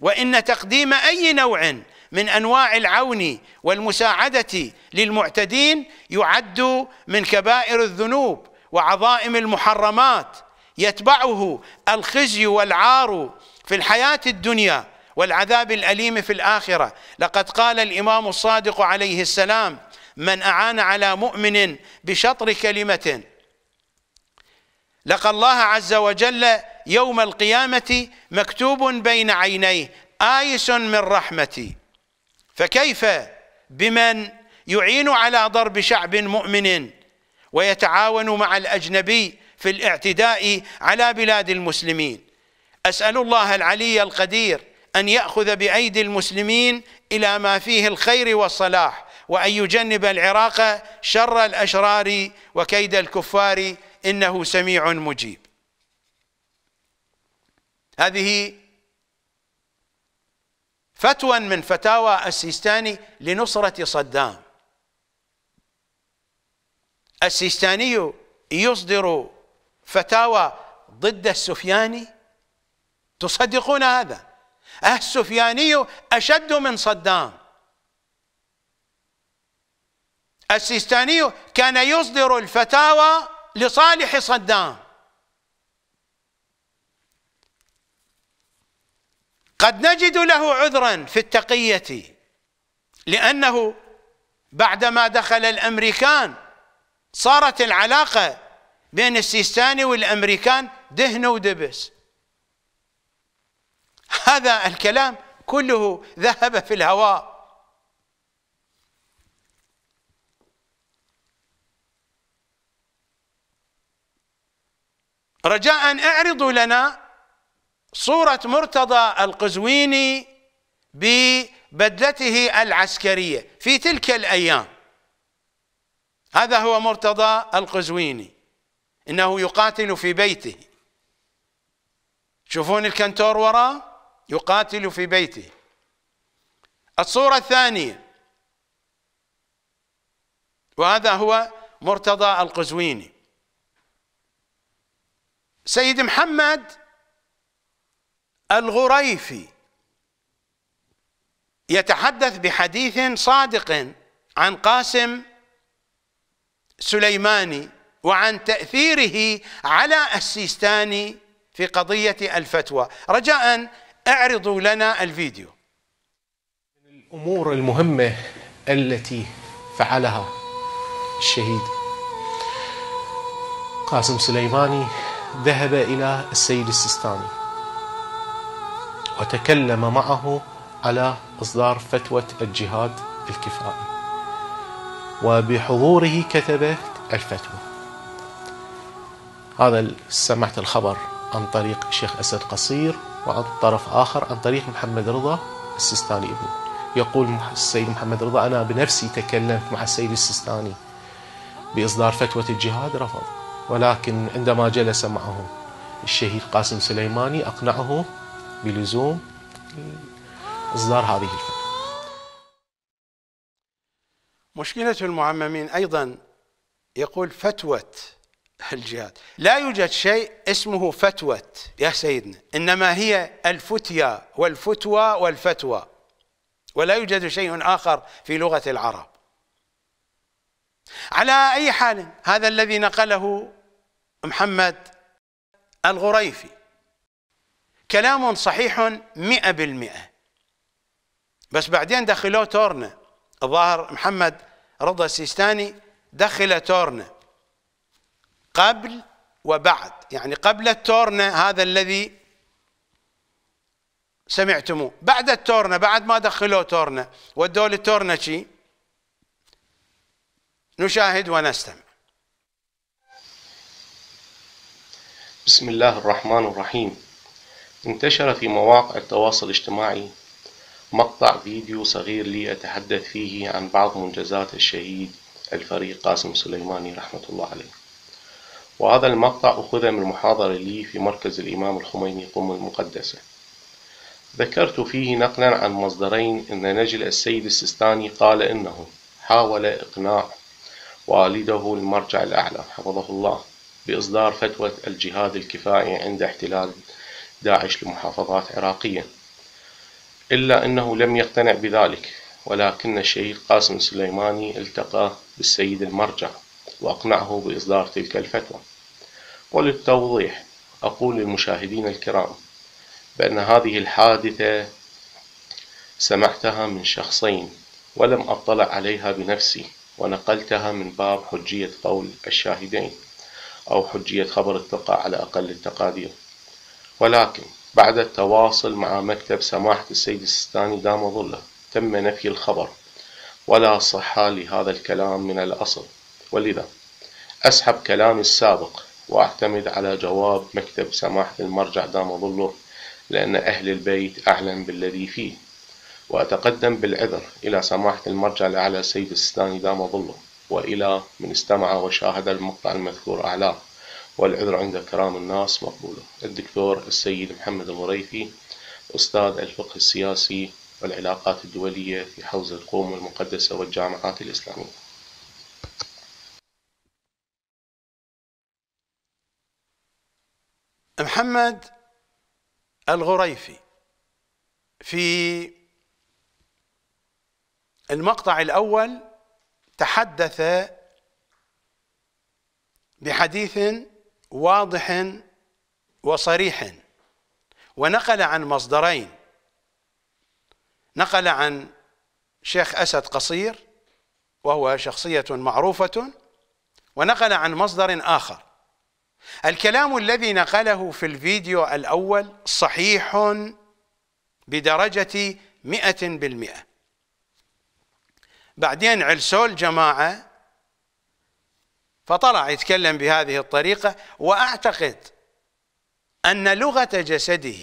وإن تقديم أي نوع من أنواع العون والمساعدة للمعتدين يعد من كبائر الذنوب وعظائم المحرمات يتبعه الخزي والعار في الحياة الدنيا والعذاب الأليم في الآخرة لقد قال الإمام الصادق عليه السلام من أعان على مؤمن بشطر كلمة لقى الله عز وجل يوم القيامة مكتوب بين عينيه آيس من رحمتي فكيف بمن يعين على ضرب شعب مؤمن ويتعاون مع الأجنبي في الاعتداء على بلاد المسلمين أسأل الله العلي القدير أن يأخذ بأيدي المسلمين إلى ما فيه الخير والصلاح وأن يجنب العراق شر الأشرار وكيد الكفار إنه سميع مجيب هذه فتوى من فتاوى السيستاني لنصرة صدام السيستاني يصدر فتاوى ضد السفياني تصدقون هذا السفياني أشد من صدام السيستاني كان يصدر الفتاوى لصالح صدام قد نجد له عذرا في التقية لأنه بعدما دخل الأمريكان صارت العلاقة بين السيستاني والأمريكان دهن ودبس هذا الكلام كله ذهب في الهواء رجاء اعرضوا لنا صورة مرتضى القزويني ببدلته العسكرية في تلك الأيام هذا هو مرتضى القزويني إنه يقاتل في بيته شوفون الكنتور وراه يقاتل في بيته الصورة الثانية وهذا هو مرتضى القزويني سيد محمد الغريفي يتحدث بحديث صادق عن قاسم سليماني وعن تأثيره على السيستاني في قضية الفتوى رجاء اعرضوا لنا الفيديو الأمور المهمة التي فعلها الشهيد قاسم سليماني ذهب إلى السيد السيستاني وتكلم معه على إصدار فتوى الجهاد الكفائي وبحضوره كتب الفتوى هذا سمعت الخبر عن طريق الشيخ أسد قصير وعن طرف آخر عن طريق محمد رضا السستاني ابن يقول السيد محمد رضا أنا بنفسي تكلمت مع السيد السستاني بإصدار فتوى الجهاد رفض ولكن عندما جلس معه الشهيد قاسم سليماني أقنعه بلزوم إصدار هذه الفتوى مشكلة المعممين أيضا يقول فتوة الجهاد لا يوجد شيء اسمه فتوة يا سيدنا إنما هي الفتيا والفتوى والفتوى ولا يوجد شيء آخر في لغة العرب على أي حال هذا الذي نقله محمد الغريفي كلام صحيح مئة بالمئة بس بعدين دخلوه تورنه الظاهر محمد رضا السيستاني دخل تورنا قبل وبعد يعني قبل التورنا هذا الذي سمعتموه بعد التورنا بعد ما دخلوا تورنا ودوا التورنة شي نشاهد ونستمع بسم الله الرحمن الرحيم انتشر في مواقع التواصل الاجتماعي مقطع فيديو صغير لي أتحدث فيه عن بعض منجزات الشهيد الفريق قاسم سليماني رحمة الله عليه وهذا المقطع أخذ من محاضرة لي في مركز الإمام الخميني قم المقدسة ذكرت فيه نقلا عن مصدرين أن نجل السيد السيستاني قال إنه حاول إقناع والده المرجع الأعلى حفظه الله بإصدار فتوى الجهاد الكفائي عند احتلال داعش لمحافظات عراقية إلا أنه لم يقتنع بذلك ولكن الشهيد قاسم سليماني التقى بالسيد المرجع وأقنعه بإصدار تلك الفتوى وللتوضيح أقول للمشاهدين الكرام بأن هذه الحادثة سمعتها من شخصين ولم أطلع عليها بنفسي ونقلتها من باب حجية قول الشاهدين أو حجية خبر الثقة على أقل التقادير ولكن بعد التواصل مع مكتب سماحة السيد السيستاني دام ظله تم نفي الخبر ولا صحة لهذا الكلام من الأصل ولذا أسحب كلامي السابق وأعتمد على جواب مكتب سماحة المرجع دام ظله لأن أهل البيت أعلم بالذي فيه وأتقدم بالعذر إلى سماحة المرجع الأعلى السيد السيستاني دام ظله وإلى من استمع وشاهد المقطع المذكور أعلاه والعذر عند كرام الناس مقبولة الدكتور السيد محمد المريثي أستاذ الفقه السياسي والعلاقات الدولية في حوزة القوم المقدسة والجامعات الإسلامية محمد الغريفي في المقطع الأول تحدث بحديث واضح وصريح ونقل عن مصدرين نقل عن شيخ أسد قصير وهو شخصية معروفة ونقل عن مصدر آخر الكلام الذي نقله في الفيديو الأول صحيح بدرجة مئة بالمئة بعدين علسول جماعة فطلع يتكلم بهذه الطريقة وأعتقد أن لغة جسده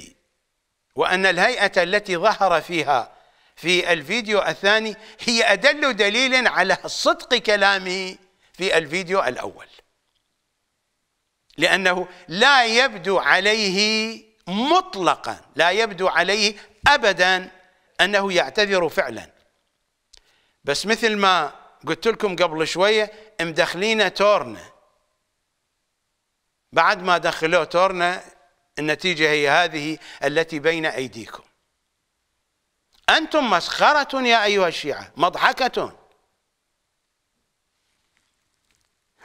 وأن الهيئة التي ظهر فيها في الفيديو الثاني هي أدل دليل على صدق كلامه في الفيديو الأول لأنه لا يبدو عليه مطلقا لا يبدو عليه أبدا أنه يعتذر فعلا بس مثل ما قلت لكم قبل شوية مدخلينه تورنا بعد ما دخلوه تورنا النتيجة هي هذه التي بين أيديكم أنتم مسخرة يا أيها الشيعة مضحكة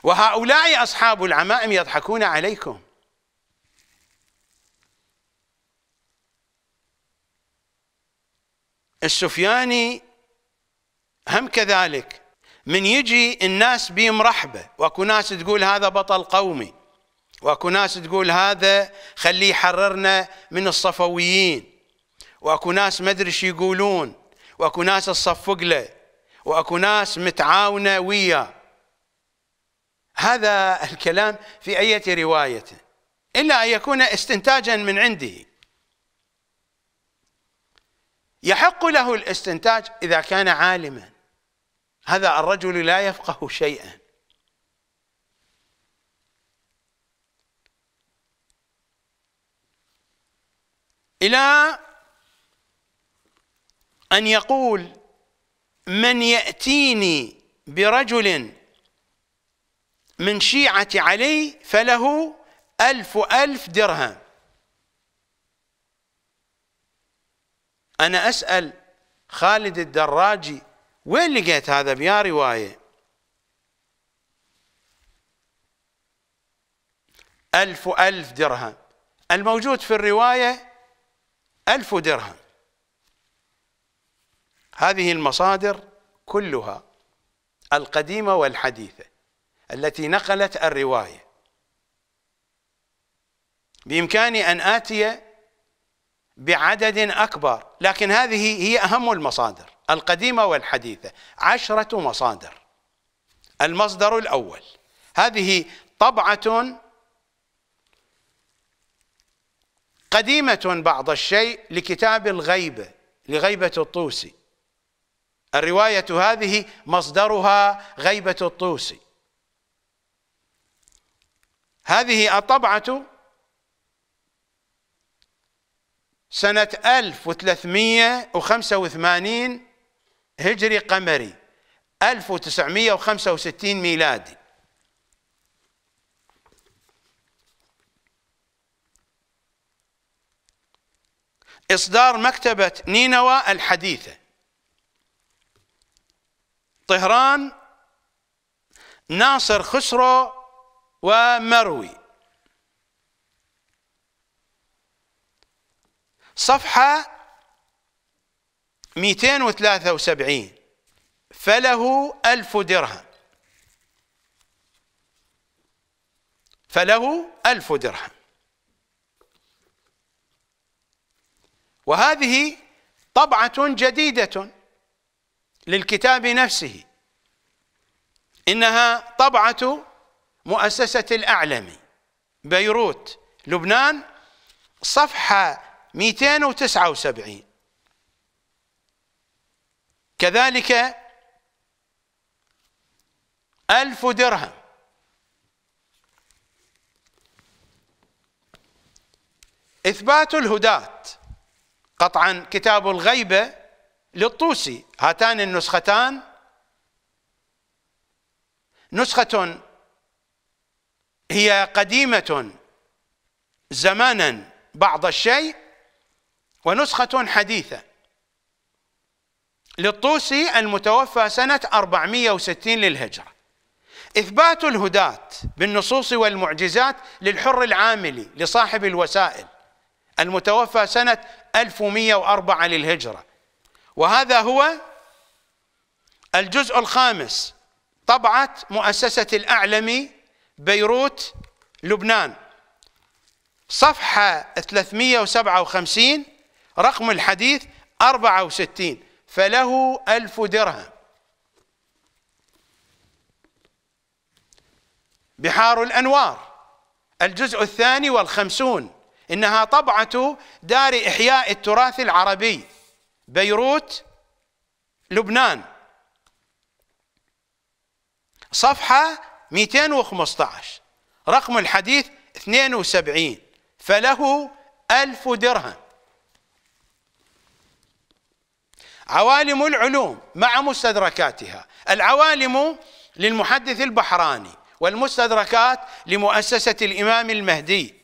وهؤلاء أصحاب العمائم يضحكون عليكم السفياني هم كذلك من يجي الناس بهم رحبه واكو ناس تقول هذا بطل قومي واكو ناس تقول هذا خليه يحررنا من الصفويين واكو ناس ما ادري يقولون واكو ناس تصفق له واكو ناس متعاونه وياه هذا الكلام في اية رواية الا ان يكون استنتاجا من عنده يحق له الاستنتاج اذا كان عالما هذا الرجل لا يفقه شيئا إلى أن يقول من يأتيني برجل من شيعة علي فله ألف ألف درهم أنا أسأل خالد الدراجي وين لقيت هذا بيا رواية ألف ألف درهم الموجود في الرواية ألف درهم هذه المصادر كلها القديمة والحديثة التي نقلت الرواية بإمكاني أن آتي بعدد أكبر لكن هذه هي أهم المصادر القديمة والحديثة عشرة مصادر المصدر الأول هذه طبعة قديمة بعض الشيء لكتاب الغيبة لغيبة الطوسي الرواية هذه مصدرها غيبة الطوسي هذه الطبعة سنة 1385 هجري قمري 1965 ميلادي إصدار مكتبة نينوى الحديثة طهران ناصر خسرو ومروي صفحة 273 فله ألف درهم فله ألف درهم وهذه طبعة جديدة للكتاب نفسه إنها طبعة مؤسسة الأعلم بيروت لبنان صفحة 279 كذلك ألف درهم إثبات الهداة قطعا كتاب الغيبة للطوسي هاتان النسختان نسخة هي قديمة زمانا بعض الشيء ونسخة حديثة للطوسي المتوفى سنة 460 للهجرة إثبات الهداة بالنصوص والمعجزات للحر العاملي لصاحب الوسائل المتوفى سنة 1104 للهجرة وهذا هو الجزء الخامس طبعة مؤسسة الأعلمي بيروت لبنان صفحة 357 رقم الحديث 64 فله ألف درهم بحار الأنوار الجزء الثاني والخمسون إنها طبعة دار إحياء التراث العربي بيروت لبنان صفحة 215 رقم الحديث 72 فله ألف درهم عوالم العلوم مع مستدركاتها العوالم للمحدث البحراني والمستدركات لمؤسسة الإمام المهدي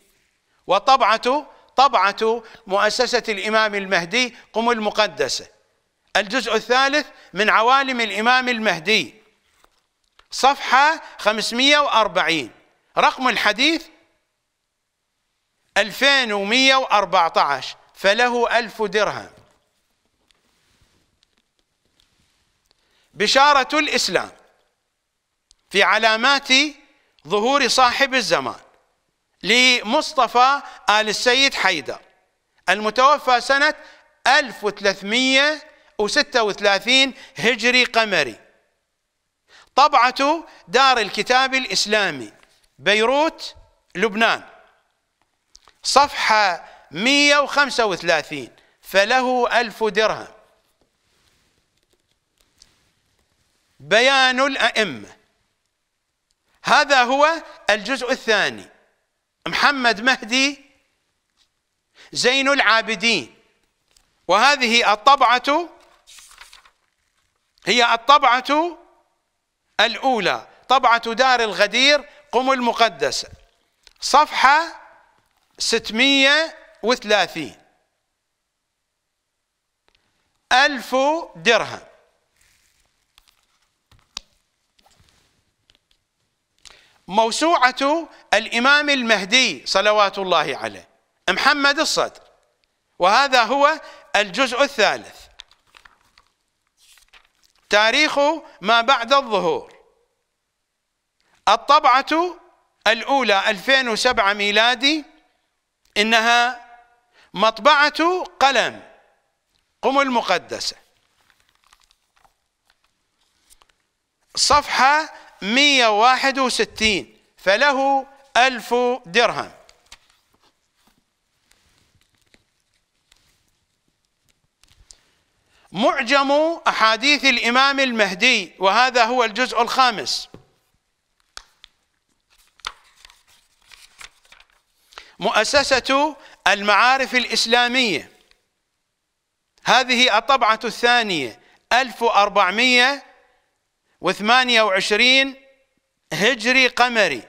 وطبعة طبعة مؤسسة الإمام المهدي قم المقدسة الجزء الثالث من عوالم الإمام المهدي صفحة 540 رقم الحديث 2114 فله ألف درهم بشارة الإسلام في علامات ظهور صاحب الزمان لمصطفى آل السيد حيدر المتوفى سنة 1336 هجري قمري طبعة دار الكتاب الإسلامي بيروت لبنان صفحة 135 فله ألف درهم بيان الأئمة هذا هو الجزء الثاني محمد مهدي زين العابدين وهذه الطبعة هي الطبعة الأولى طبعة دار الغدير قم المقدسة صفحة 630 ألف درهم موسوعة الإمام المهدي صلوات الله عليه محمد الصدر وهذا هو الجزء الثالث تاريخ ما بعد الظهور الطبعة الأولى 2007 ميلادي إنها مطبعة قلم قم المقدسة صفحة 161 فله ألف درهم معجم أحاديث الإمام المهدي وهذا هو الجزء الخامس مؤسسة المعارف الإسلامية هذه الطبعة الثانية 1400 وثمانية وعشرين هجري قمري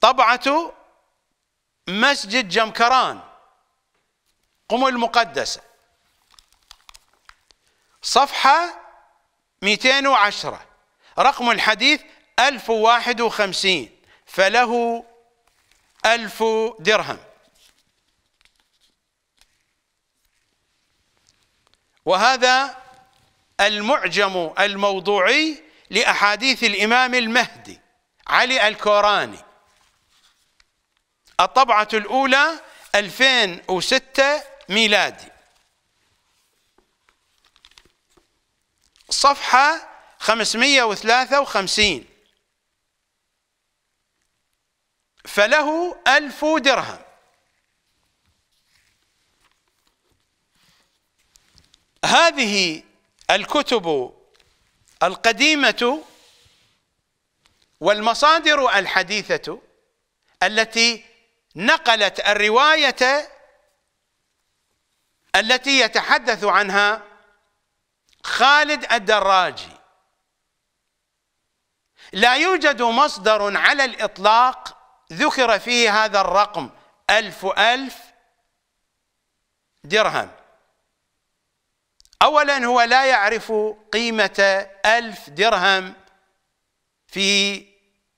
طبعة مسجد جمكران قم المقدسة صفحة 210 رقم الحديث 1051 فله ألف درهم وهذا المعجم الموضوعي لأحاديث الإمام المهدي علي الكوراني الطبعة الأولى 2006 ميلادي صفحة 553 فله ألف درهم هذه الكتب القديمة والمصادر الحديثة التي نقلت الرواية التي يتحدث عنها خالد الدراجي لا يوجد مصدر على الإطلاق ذكر فيه هذا الرقم ألف ألف درهم أولا هو لا يعرف قيمة ألف درهم في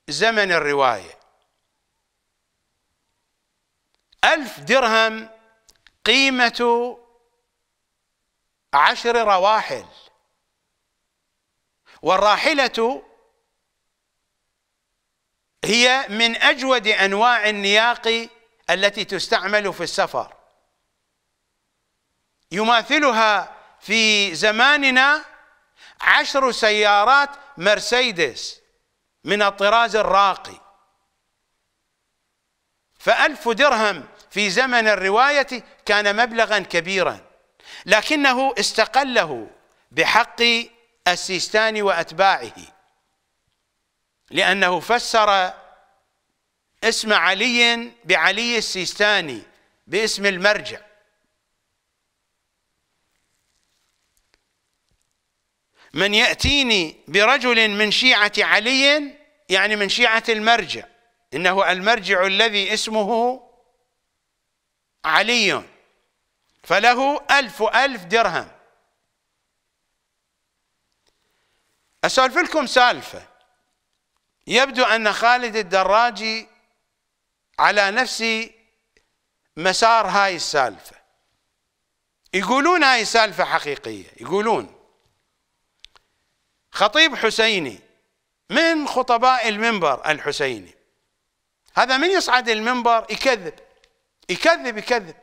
زمن الرواية ألف درهم قيمة عشر رواحل والراحلة هي من أجود أنواع النياق التي تستعمل في السفر يماثلها في زماننا عشر سيارات مرسيدس من الطراز الراقي فألف درهم في زمن الرواية كان مبلغا كبيرا لكنه استقله بحق السيستاني وأتباعه لأنه فسر اسم علي بعلي السيستاني باسم المرجع من يأتيني برجل من شيعة علي يعني من شيعة المرجع إنه المرجع الذي اسمه علي فله ألف ألف درهم أسولف لكم سالفة يبدو أن خالد الدراجي على نفس مسار هاي السالفة يقولون هاي السالفة حقيقية يقولون خطيب حسيني من خطباء المنبر الحسيني هذا من يصعد المنبر يكذب يكذب يكذب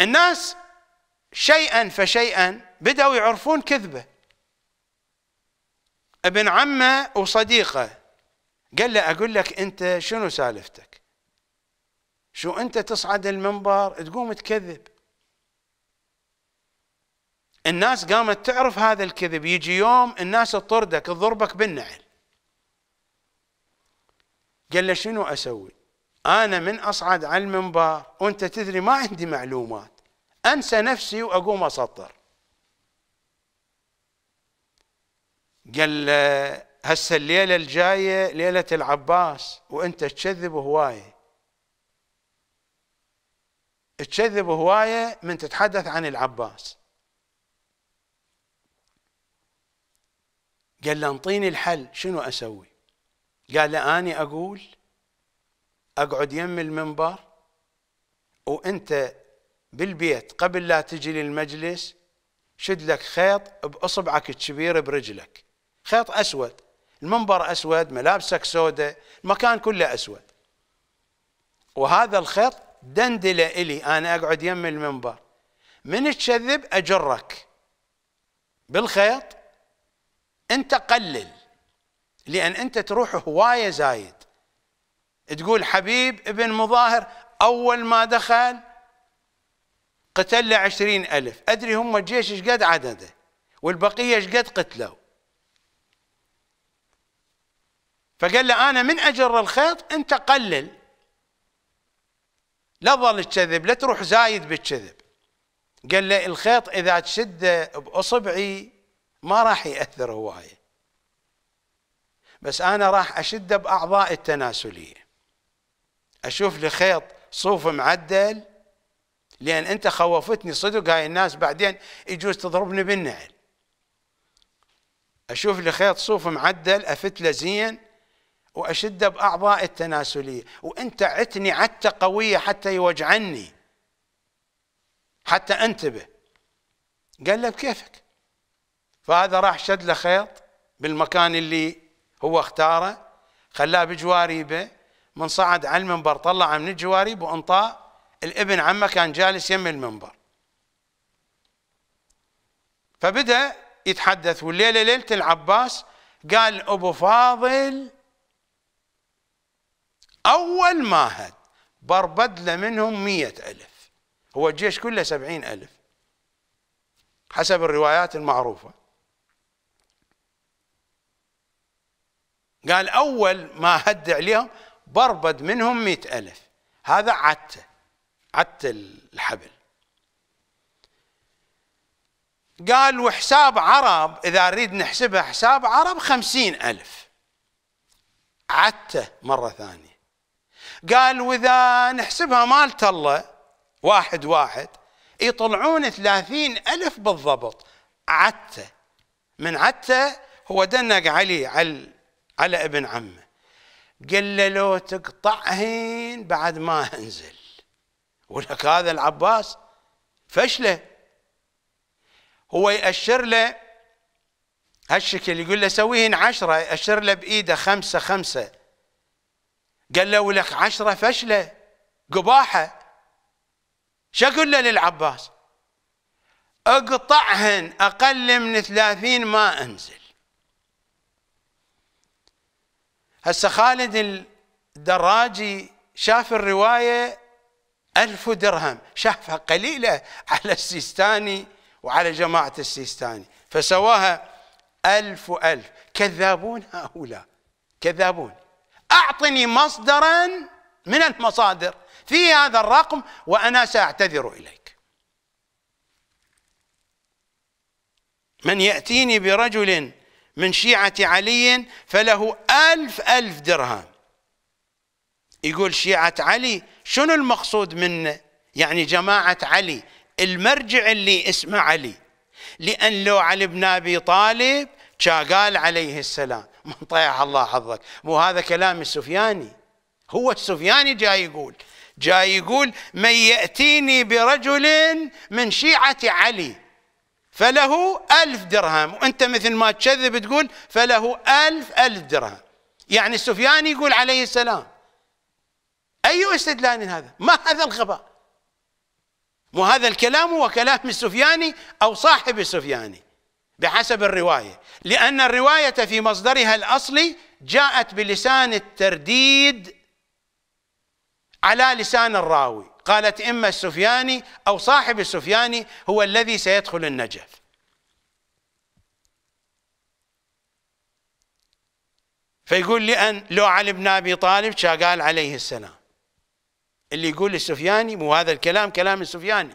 الناس شيئا فشيئا بدأوا يعرفون كذبه ابن عمه وصديقه قال له أقول لك أنت شنو سالفتك شو أنت تصعد المنبر تقوم تكذب الناس قامت تعرف هذا الكذب يجي يوم الناس تطردك تضربك بالنعل قال له شنو اسوي انا من اصعد على المنبر وانت تدري ما عندي معلومات انسى نفسي واقوم اسطر قال له هسه الليله الجايه ليله العباس وانت تكذب هوايه تكذب هوايه من تتحدث عن العباس قال له انطيني الحل شنو اسوي قال له اني اقول اقعد يم المنبر وانت بالبيت قبل لا تجي للمجلس شد لك خيط باصبعك الكبير برجلك خيط اسود المنبر اسود ملابسك سوداء المكان كله اسود وهذا الخيط دندله الي انا اقعد يم المنبر من تشذب اجرك بالخيط انت قلل لان انت تروح هوايه زايد تقول حبيب ابن مظاهر اول ما دخل قتل له عشرين ألف أدري هم الجيش ايش قد عدده والبقية ايش قد قتلوا فقال له أنا من أجر الخيط أنت قلل لا تظل تكذب لا تروح زايد بالكذب قال له الخيط إذا تشده بأصبعي ما راح يأثر هواية بس أنا راح أشده بأعضاء التناسلية أشوف لي خيط صوف معدل لأن أنت خوفتني صدق هاي الناس بعدين يجوز تضربني بالنعل أشوف لي خيط صوف معدل أفت زين وأشده بأعضاء التناسلية وأنت عتني عتة قوية حتى يوجعني حتى أنتبه قال له بكيفك فهذا راح شد له خيط بالمكان اللي هو اختاره خلاه بجواريبه من صعد على المنبر طلع من الجواريب وانطاه الابن عمه كان جالس يم المنبر فبدا يتحدث والليله ليله العباس قال ابو فاضل اول ماهد له منهم مية ألف هو الجيش كله سبعين ألف حسب الروايات المعروفة قال أول ما هد عليهم بربد منهم مئة ألف هذا عته عته الحبل قال وحساب عرب إذا نريد نحسبها حساب عرب خمسين ألف عته مرة ثانية قال وإذا نحسبها مالت الله واحد واحد يطلعون ثلاثين ألف بالضبط عته من عته هو دنق علي على على ابن عمه قال له لو تقطعهن بعد ما انزل ولك هذا العباس فشله هو يأشر له هالشكل يقول له سويهن عشرة يأشر له بإيده خمسة خمسة قال له ولك عشرة فشلة قباحة شو أقول له للعباس اقطعهن أقل من ثلاثين ما أنزل هسه خالد الدراجي شاف الرواية ألف درهم شافها قليلة على السيستاني وعلى جماعة السيستاني فسواها ألف وألف كذابون هؤلاء كذابون أعطني مصدرا من المصادر في هذا الرقم وأنا سأعتذر إليك من يأتيني برجل من شيعة علي فله ألف ألف درهم يقول شيعة علي شنو المقصود منه يعني جماعة علي المرجع اللي اسمه علي لأن لو علي بن أبي طالب قال عليه السلام من طيح الله حظك مو هذا كلام السفياني هو السفياني جاي يقول جاي يقول من يأتيني برجل من شيعة علي فله ألف درهم وأنت مثل ما تكذب تقول فله ألف ألف درهم يعني السفياني يقول عليه السلام أي استدلال هذا ما هذا الغباء مو هذا الكلام هو كلام السفياني أو صاحب السفياني بحسب الرواية لأن الرواية في مصدرها الأصلي جاءت بلسان الترديد على لسان الراوي قالت إما السفياني أو صاحب السفياني هو الذي سيدخل النجف فيقول لأن لو علي بن أبي طالب شاقال عليه السلام اللي يقول السفياني مو هذا الكلام كلام السفياني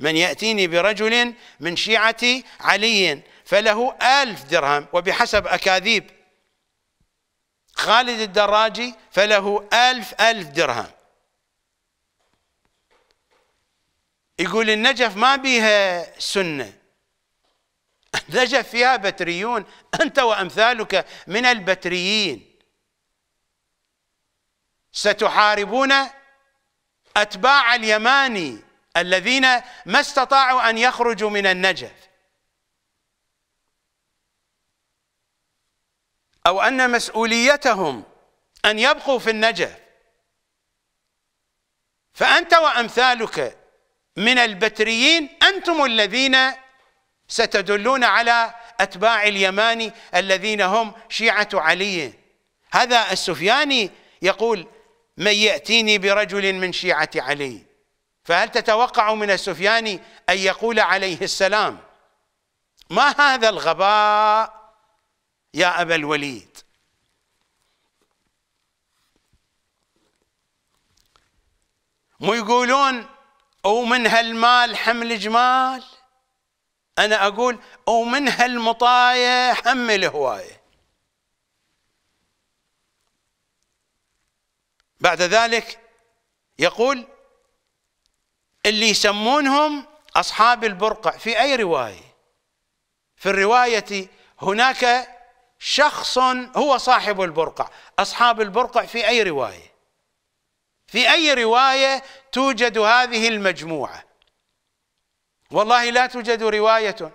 من يأتيني برجل من شيعة علي فله ألف درهم وبحسب أكاذيب خالد الدراجي فله ألف ألف درهم يقول النجف ما بيها سنة النجف فيها بتريون أنت وأمثالك من البتريين ستحاربون أتباع اليماني الذين ما استطاعوا أن يخرجوا من النجف أو أن مسؤوليتهم أن يبقوا في النجف فأنت وأمثالك من البتريين أنتم الذين ستدلون على أتباع اليماني الذين هم شيعة علي هذا السفياني يقول من يأتيني برجل من شيعة علي فهل تتوقع من السفياني أن يقول عليه السلام ما هذا الغباء يا أبا الوليد مو يقولون أو من هالمال حمل جمال أنا أقول أو من هالمطاية حمل هواية بعد ذلك يقول اللي يسمونهم أصحاب البرقع في أي رواية في الرواية هناك شخص هو صاحب البرقع أصحاب البرقع في أي رواية في أي رواية توجد هذه المجموعة والله لا توجد رواية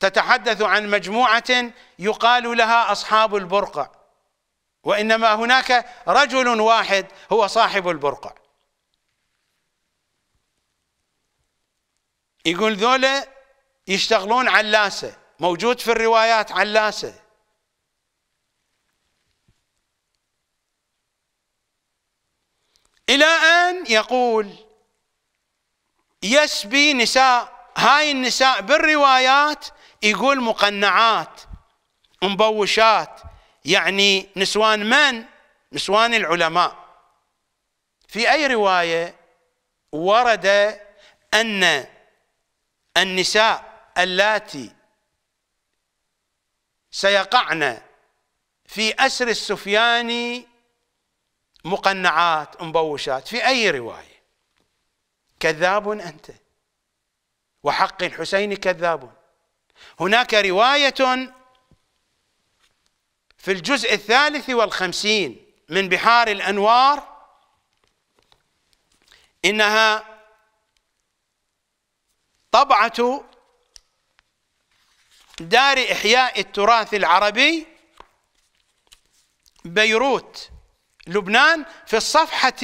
تتحدث عن مجموعة يقال لها أصحاب البرقع وإنما هناك رجل واحد هو صاحب البرقع يقول ذولا يشتغلون علاسة موجود في الروايات علاسة إلى أن يقول يسبي نساء هاي النساء بالروايات يقول مقنعات مبوشات يعني نسوان من؟ نسوان العلماء في أي رواية ورد أن النساء اللاتي سيقعن في أسر السفياني مقنعات مبوشات في أي رواية كذاب أنت وحق الحسين كذاب هناك رواية في الجزء الثالث والخمسين من بحار الأنوار إنها طبعة دار إحياء التراث العربي بيروت لبنان في الصفحة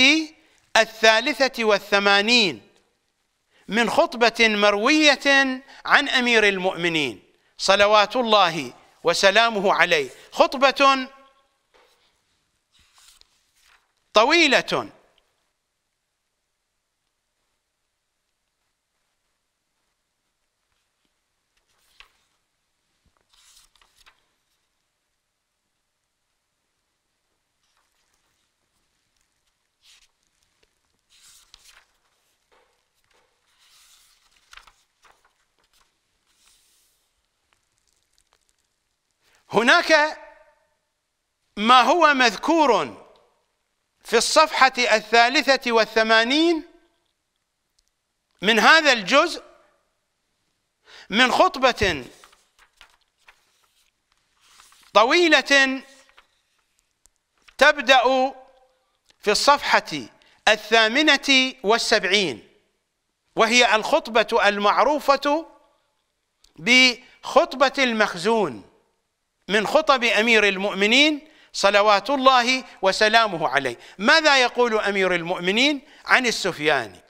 الثالثة والثمانين من خطبة مروية عن أمير المؤمنين صلوات الله وسلامه عليه خطبة طويلة هناك ما هو مذكور في الصفحة الثالثة والثمانين من هذا الجزء من خطبة طويلة تبدأ في الصفحة الثامنة والسبعين وهي الخطبة المعروفة بخطبة المخزون من خطب امير المؤمنين صلوات الله وسلامه عليه ماذا يقول امير المؤمنين عن السفياني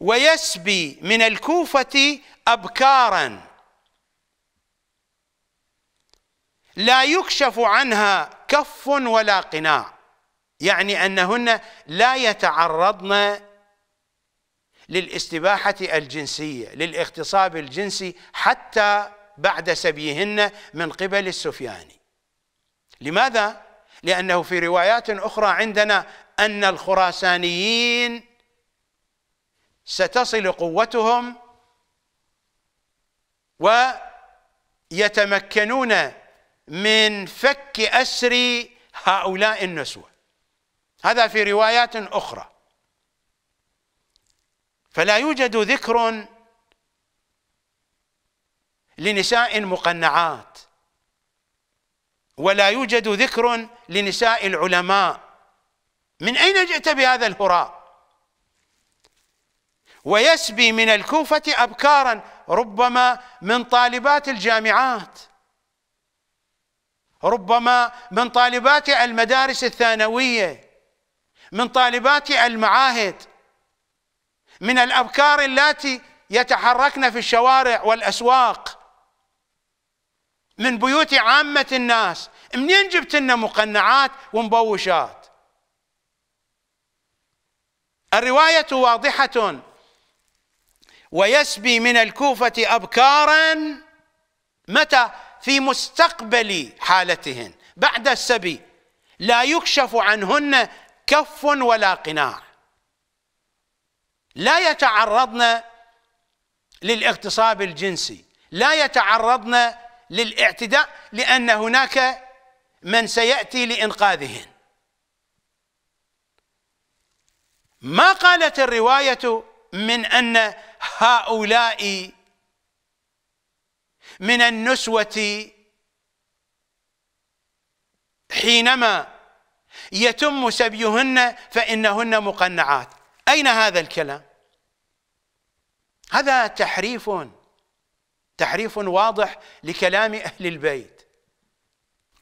ويسبي من الكوفه ابكارا لا يكشف عنها كف ولا قناع يعني انهن لا يتعرضن للاستباحه الجنسيه للاغتصاب الجنسي حتى بعد سبيهن من قبل السفياني لماذا؟ لأنه في روايات أخرى عندنا أن الخراسانيين ستصل قوتهم ويتمكنون من فك أسر هؤلاء النسوة هذا في روايات أخرى فلا يوجد ذكر لنساء مقنعات ولا يوجد ذكر لنساء العلماء من أين جئت بهذا الهراء ويسبي من الكوفة أبكارا ربما من طالبات الجامعات ربما من طالبات المدارس الثانوية من طالبات المعاهد من الأبكار التي يتحركن في الشوارع والأسواق من بيوت عامة الناس منين جبت لنا مقنعات ومبوشات الرواية واضحة ويسبي من الكوفة أبكارا متى في مستقبل حالتهن بعد السبي لا يكشف عنهن كف ولا قناع لا يتعرضن للاغتصاب الجنسي لا يتعرضن للاعتداء لأن هناك من سيأتي لإنقاذهن ما قالت الرواية من أن هؤلاء من النسوة حينما يتم سبيهن فإنهن مقنعات أين هذا الكلام؟ هذا تحريف تحريف واضح لكلام أهل البيت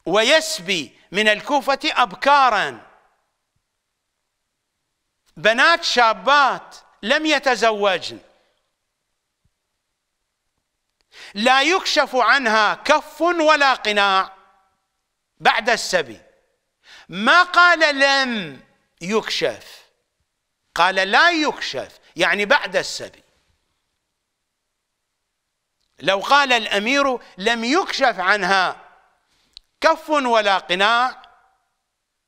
ويسبي من الكوفة أبكارا بنات شابات لم يتزوجن لا يكشف عنها كف ولا قناع بعد السبي ما قال لم يكشف قال لا يكشف يعني بعد السبي لو قال الامير لم يكشف عنها كف ولا قناع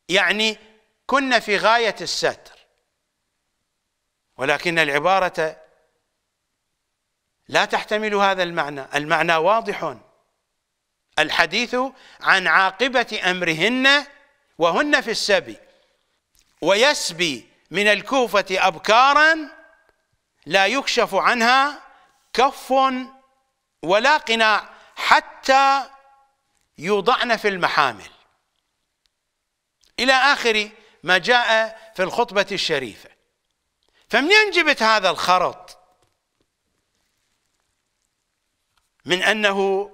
يعني كنا في غايه الستر ولكن العباره لا تحتمل هذا المعنى المعنى واضح الحديث عن عاقبه امرهن وهن في السبي ويسبي من الكوفه ابكارا لا يكشف عنها كف ولا قناع حتى يوضعن في المحامل إلى آخر ما جاء في الخطبة الشريفة فمنين جبت هذا الخرط من أنه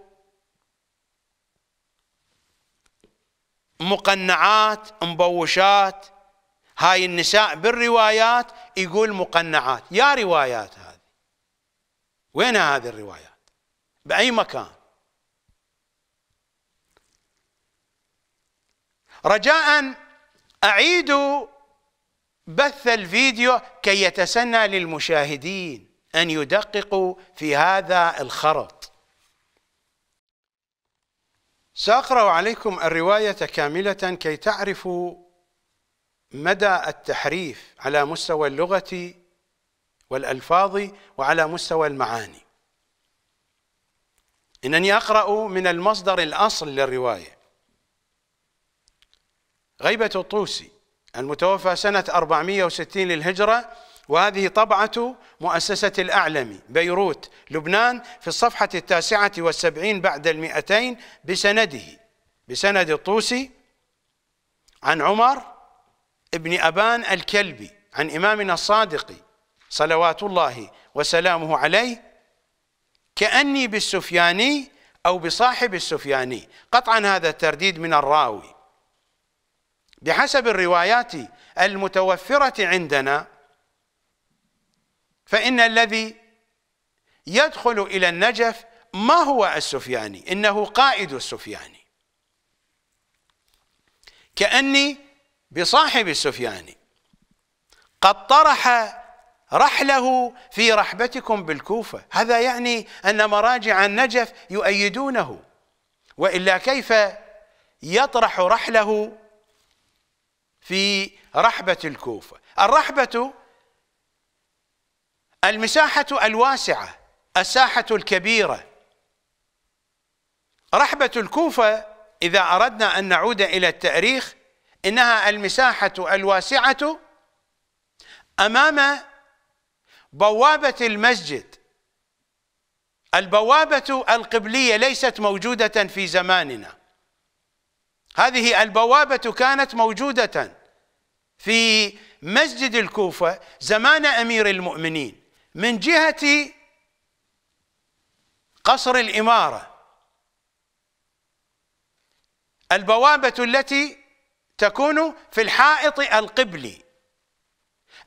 مقنعات مبوشات هاي النساء بالروايات يقول مقنعات يا روايات هذه وين هذه الرواية بأي مكان رجاء أعيدوا بث الفيديو كي يتسنى للمشاهدين أن يدققوا في هذا الخرط سأقرأ عليكم الرواية كاملة كي تعرفوا مدى التحريف على مستوى اللغة والألفاظ وعلى مستوى المعاني إنني أقرأ من المصدر الأصل للرواية غيبة الطوسي المتوفى سنة 460 للهجرة وهذه طبعة مؤسسة الأعلمي بيروت لبنان في الصفحة التاسعة والسبعين بعد المئتين بسنده بسند الطوسي عن عمر ابن أبان الكلبي عن إمامنا الصادق صلوات الله وسلامه عليه كأني بالسفياني أو بصاحب السفياني قطعا هذا الترديد من الراوي بحسب الروايات المتوفرة عندنا فإن الذي يدخل إلى النجف ما هو السفياني إنه قائد السفياني كأني بصاحب السفياني قد طرح رحله في رحبتكم بالكوفة هذا يعني أن مراجع النجف يؤيدونه وإلا كيف يطرح رحله في رحبة الكوفة الرحبة المساحة الواسعة الساحة الكبيرة رحبة الكوفة إذا أردنا أن نعود إلى التاريخ إنها المساحة الواسعة أمام بوابة المسجد البوابة القبلية ليست موجودة في زماننا هذه البوابة كانت موجودة في مسجد الكوفة زمان أمير المؤمنين من جهة قصر الإمارة البوابة التي تكون في الحائط القبلي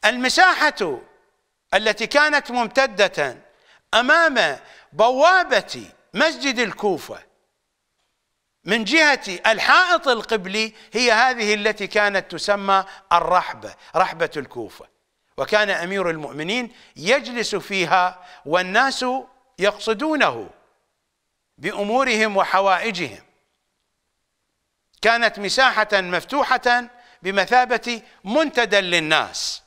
المساحة التي كانت ممتدة أمام بوابة مسجد الكوفة من جهة الحائط القبلي هي هذه التي كانت تسمى الرحبة رحبة الكوفة وكان أمير المؤمنين يجلس فيها والناس يقصدونه بأمورهم وحوائجهم كانت مساحة مفتوحة بمثابة منتدى للناس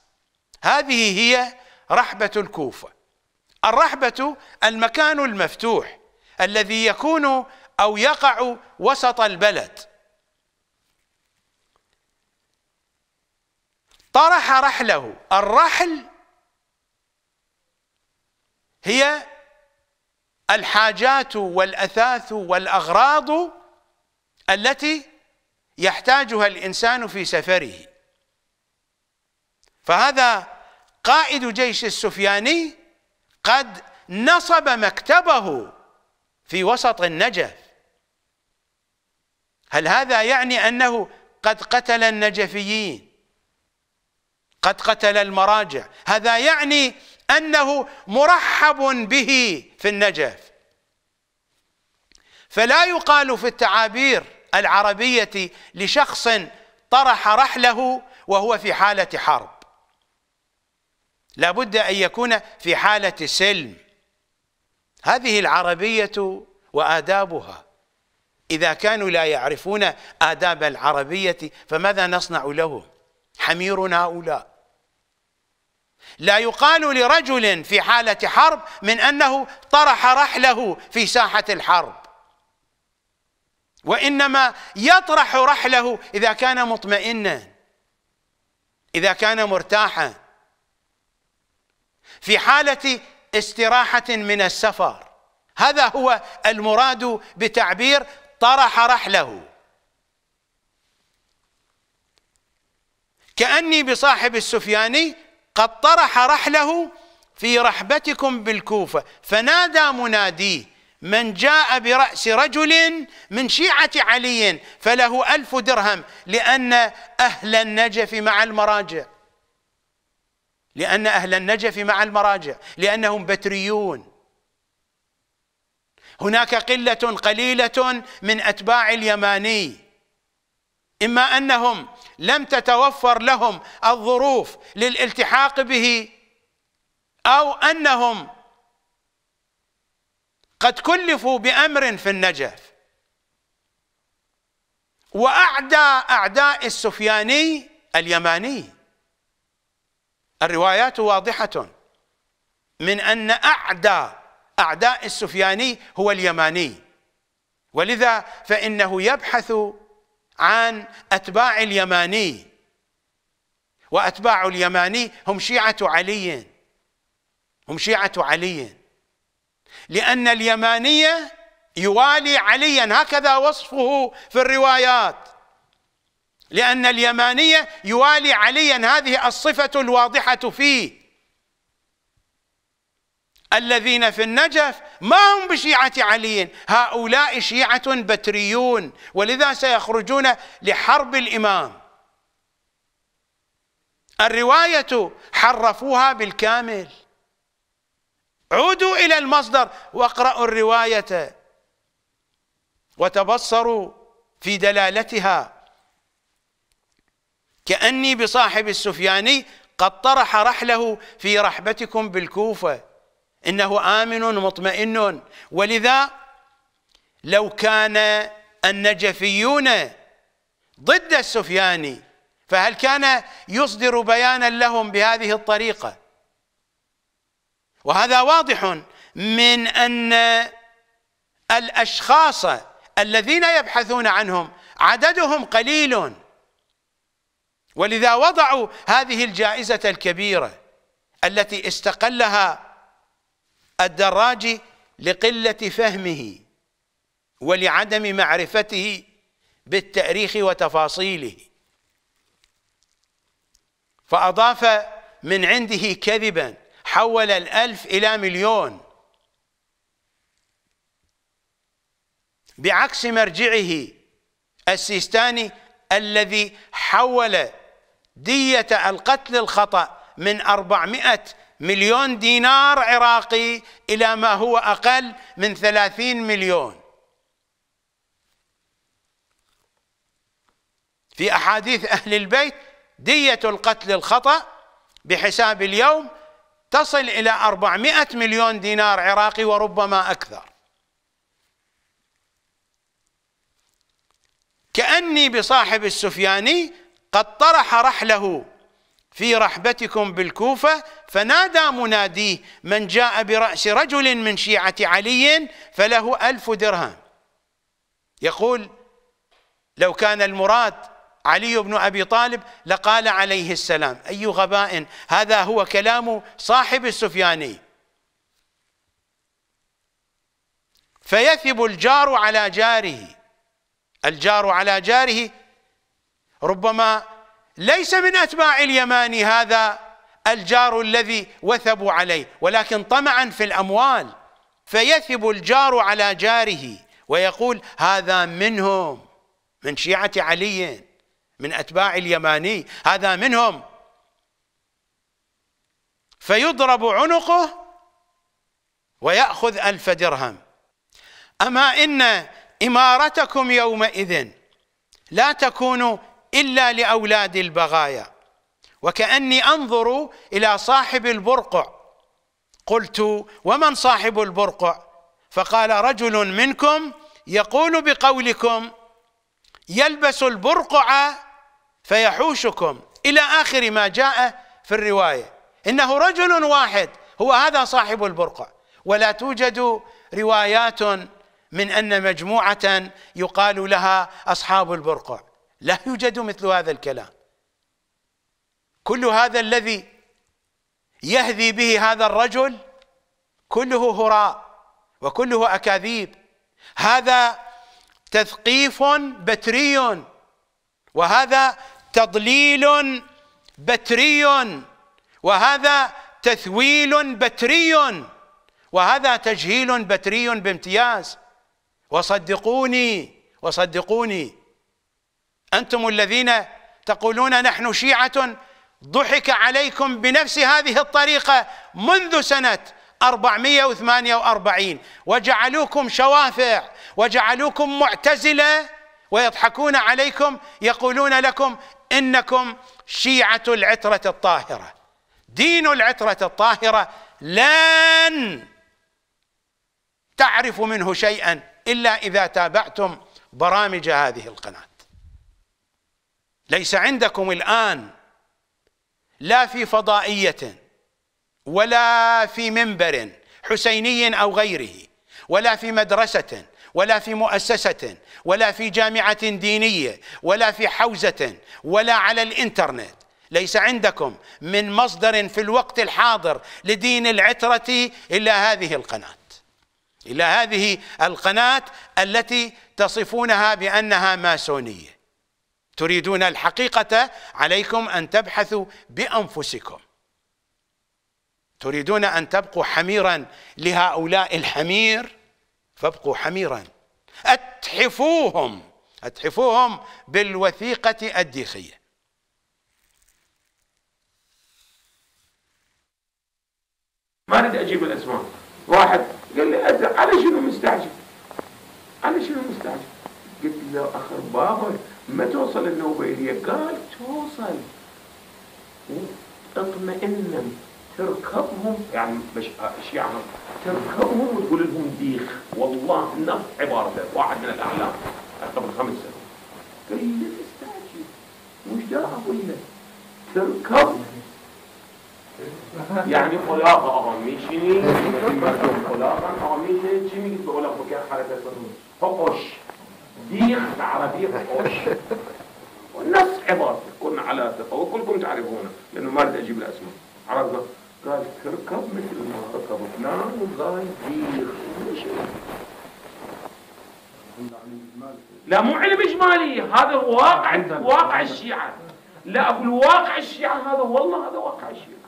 هذه هي رحبة الكوفة الرحبة المكان المفتوح الذي يكون أو يقع وسط البلد طرح رحله الرحل هي الحاجات والأثاث والأغراض التي يحتاجها الإنسان في سفره فهذا قائد جيش السفياني قد نصب مكتبه في وسط النجف هل هذا يعني أنه قد قتل النجفيين قد قتل المراجع هذا يعني أنه مرحب به في النجف فلا يقال في التعابير العربية لشخص طرح رحله وهو في حالة حرب لابد أن يكون في حالة سلم هذه العربية وآدابها إذا كانوا لا يعرفون آداب العربية فماذا نصنع لهم حمير هؤلاء لا يقال لرجل في حالة حرب من أنه طرح رحله في ساحة الحرب وإنما يطرح رحله إذا كان مطمئنا إذا كان مرتاحا في حالة استراحة من السفر هذا هو المراد بتعبير طرح رحله كأني بصاحب السفياني قد طرح رحله في رحبتكم بالكوفة فنادى مناديه من جاء برأس رجل من شيعة علي فله ألف درهم لأن أهل النجف مع المراجع لأن أهل النجف مع المراجع لأنهم بتريون هناك قلة قليلة من أتباع اليماني إما أنهم لم تتوفر لهم الظروف للالتحاق به أو أنهم قد كلفوا بأمر في النجف وأعدى أعداء السفياني اليماني الروايات واضحة من أن أعداء أعداء السفياني هو اليماني ولذا فإنه يبحث عن أتباع اليماني وأتباع اليماني هم شيعة علي هم شيعة علي لأن اليمانية يوالي عليا هكذا وصفه في الروايات لأن اليمانية يوالي عليا هذه الصفة الواضحة فيه الذين في النجف ما هم بشيعة علي هؤلاء شيعة بتريون ولذا سيخرجون لحرب الإمام الرواية حرفوها بالكامل عودوا إلى المصدر واقرأوا الرواية وتبصروا في دلالتها كأني بصاحب السفياني قد طرح رحله في رحبتكم بالكوفة إنه آمن مطمئن ولذا لو كان النجفيون ضد السفياني فهل كان يصدر بيانا لهم بهذه الطريقة وهذا واضح من أن الأشخاص الذين يبحثون عنهم عددهم قليل ولذا وضعوا هذه الجائزة الكبيرة التي استقلها الدراجي لقلة فهمه ولعدم معرفته بالتاريخ وتفاصيله فأضاف من عنده كذبا حول الألف إلى مليون بعكس مرجعه السيستاني الذي حول دية القتل الخطأ من 400 مليون دينار عراقي إلى ما هو أقل من 30 مليون في أحاديث أهل البيت دية القتل الخطأ بحساب اليوم تصل إلى 400 مليون دينار عراقي وربما أكثر كأني بصاحب السفياني قد طرح رحله في رحبتكم بالكوفة فنادى مناديه من جاء برأس رجل من شيعة علي فله ألف درهم يقول لو كان المراد علي بن أبي طالب لقال عليه السلام أي غباء هذا هو كلام صاحب السفياني فيثب الجار على جاره الجار على جاره ربما ليس من أتباع اليماني هذا الجار الذي وثبوا عليه ولكن طمعا في الأموال فيثب الجار على جاره ويقول هذا منهم من شيعة علي من أتباع اليماني هذا منهم فيضرب عنقه ويأخذ ألف درهم أما إن إمارتكم يومئذ لا تكون إلا لأولاد البغايا وكأني أنظر إلى صاحب البرقع قلت ومن صاحب البرقع فقال رجل منكم يقول بقولكم يلبس البرقع فيحوشكم إلى آخر ما جاء في الرواية إنه رجل واحد هو هذا صاحب البرقع ولا توجد روايات من أن مجموعة يقال لها أصحاب البرقع لا يوجد مثل هذا الكلام كل هذا الذي يهذي به هذا الرجل كله هراء وكله أكاذيب هذا تثقيف بتري وهذا تضليل بتري وهذا تثويل بتري وهذا تجهيل بتري بامتياز وصدقوني وصدقوني أنتم الذين تقولون نحن شيعة ضحك عليكم بنفس هذه الطريقة منذ سنة 448 وجعلوكم شوافع وجعلوكم معتزلة ويضحكون عليكم يقولون لكم إنكم شيعة العترة الطاهرة دين العترة الطاهرة لن تعرف منه شيئا إلا إذا تابعتم برامج هذه القناة ليس عندكم الآن لا في فضائية ولا في منبر حسيني أو غيره ولا في مدرسة ولا في مؤسسة ولا في جامعة دينية ولا في حوزة ولا على الإنترنت ليس عندكم من مصدر في الوقت الحاضر لدين العترة إلا هذه القناة إلا هذه القناة التي تصفونها بأنها ماسونية تريدون الحقيقة عليكم أن تبحثوا بأنفسكم تريدون أن تبقوا حميرا لهؤلاء الحمير فابقوا حميرا أتحفوهم أتحفوهم بالوثيقة الديخية ما اريد اجيب الاسماء واحد قال لي أزل. على شنو مستعجل على شنو مستعجل قلت له اخر بابك ما توصل النوبة هي قال توصل اطمئن تركبهم يعني مش يعني تركبهم وتقول لهم ديخ والله نفس عبارته واحد من الاعلام قبل خمس سنوات قال لي مستعجل وش دا اقول له تركب يعني خلاقة أغميشني مرجم خلاقة أغميشني جميل بقول لك مكان حركة صنوش فقش ديخ على بيخ والناس عبارة كنا على ثقة وكلكم تعرفونه لأنه ما أريد أجيب الأسماء عرفنا قال تركب مثل ما ركب فلان وقال بيخ لا مو علم إجمالي هذا واقع واقع الشيعة لا أقول واقع الشيعة هذا والله هذا واقع الشيعة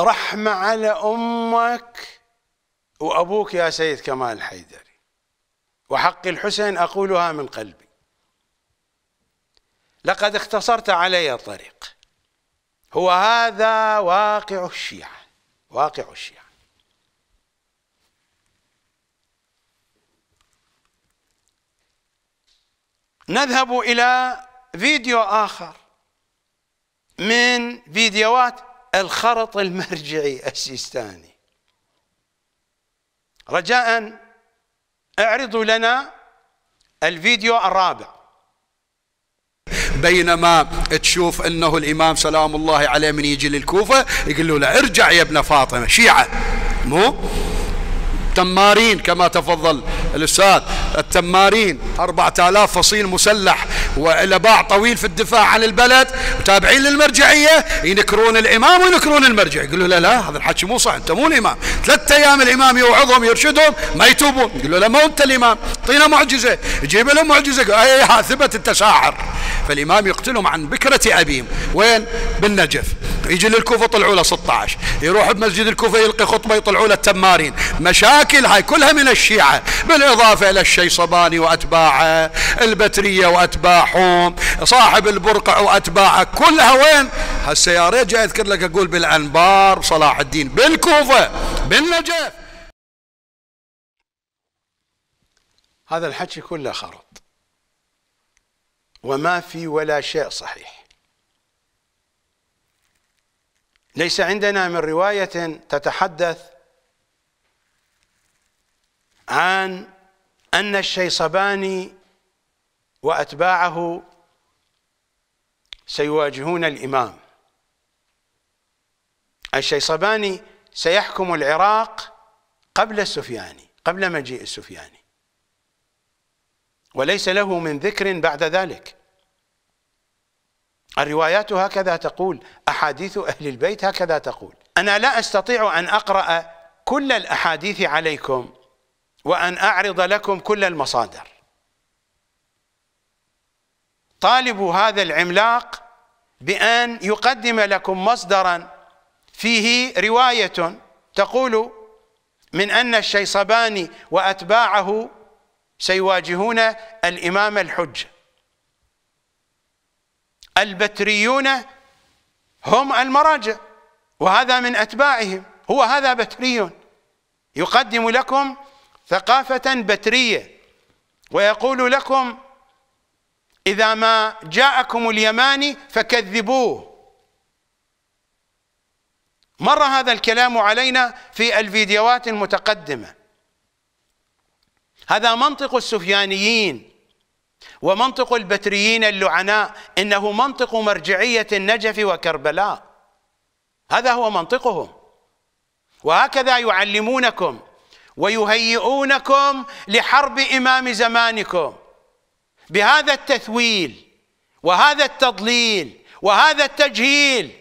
رحمة على أمك وأبوك يا سيد كمال الحيدري وحق الحسين أقولها من قلبي لقد اختصرت علي الطريق هو هذا واقع الشيعة واقع الشيعة نذهب إلى فيديو آخر من فيديوهات الخرط المرجعي السيستاني رجاء اعرضوا لنا الفيديو الرابع بينما تشوف انه الامام سلام الله عليه من يجي للكوفه يقول له ارجع يا ابن فاطمه شيعه مو تمارين كما تفضل الأستاذ التمارين 4000 فصيل مسلح باع طويل في الدفاع عن البلد وتابعين للمرجعية ينكرون الإمام وينكرون المرجع يقول له لا لا هذا الحكي مو صح أنت مو الإمام ثلاثة أيام الإمام يوعظهم يرشدهم ما يتوبون يقول له لا ما أنت الإمام اعطينا معجزة جيب لهم معجزة أي ثبت أنت ساحر فالإمام يقتلهم عن بكرة أبيهم وين بالنجف يجي للكوفة طلعوا له 16 يروح بمسجد الكوفة يلقي خطبة يطلعوا له التمارين مشاكل هاي كلها من الشيعة بل بالإضافة إلى الشيصباني وأتباعه البترية وأتباعهم صاحب البرقع وأتباعه كلها وين هسه يا ريت جاي أذكر لك أقول بالأنبار صلاح الدين بالكوفة بالنجف هذا الحكي كله خرط وما في ولا شيء صحيح ليس عندنا من رواية تتحدث عن أن الشيصباني وأتباعه سيواجهون الإمام الشيصباني سيحكم العراق قبل السفياني قبل مجيء السفياني وليس له من ذكر بعد ذلك الروايات هكذا تقول أحاديث أهل البيت هكذا تقول أنا لا أستطيع أن أقرأ كل الأحاديث عليكم وأن أعرض لكم كل المصادر طالبوا هذا العملاق بأن يقدم لكم مصدرا فيه رواية تقول من أن الشيصباني وأتباعه سيواجهون الإمام الحج البتريون هم المراجع وهذا من أتباعهم هو هذا بتري يقدم لكم ثقافة بترية ويقول لكم إذا ما جاءكم اليماني فكذبوه مر هذا الكلام علينا في الفيديوهات المتقدمة هذا منطق السفيانيين ومنطق البتريين اللعناء إنه منطق مرجعية النجف وكربلاء هذا هو منطقهم وهكذا يعلمونكم ويهيئونكم لحرب إمام زمانكم بهذا التثويل وهذا التضليل وهذا التجهيل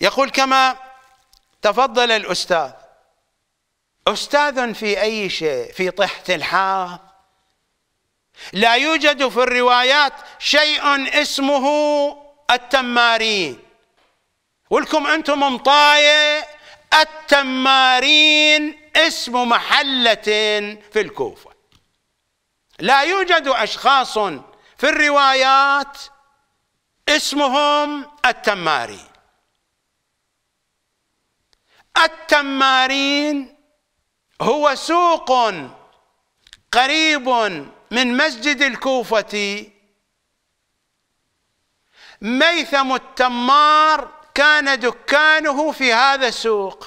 يقول كما تفضل الأستاذ أستاذ في أي شيء في طحت الحاض لا يوجد في الروايات شيء اسمه التمارين ولكم أنتم مطاية التمارين اسم محلة في الكوفة لا يوجد أشخاص في الروايات اسمهم التمارين التمارين هو سوق قريب من مسجد الكوفة ميثم التمار كان دكانه في هذا السوق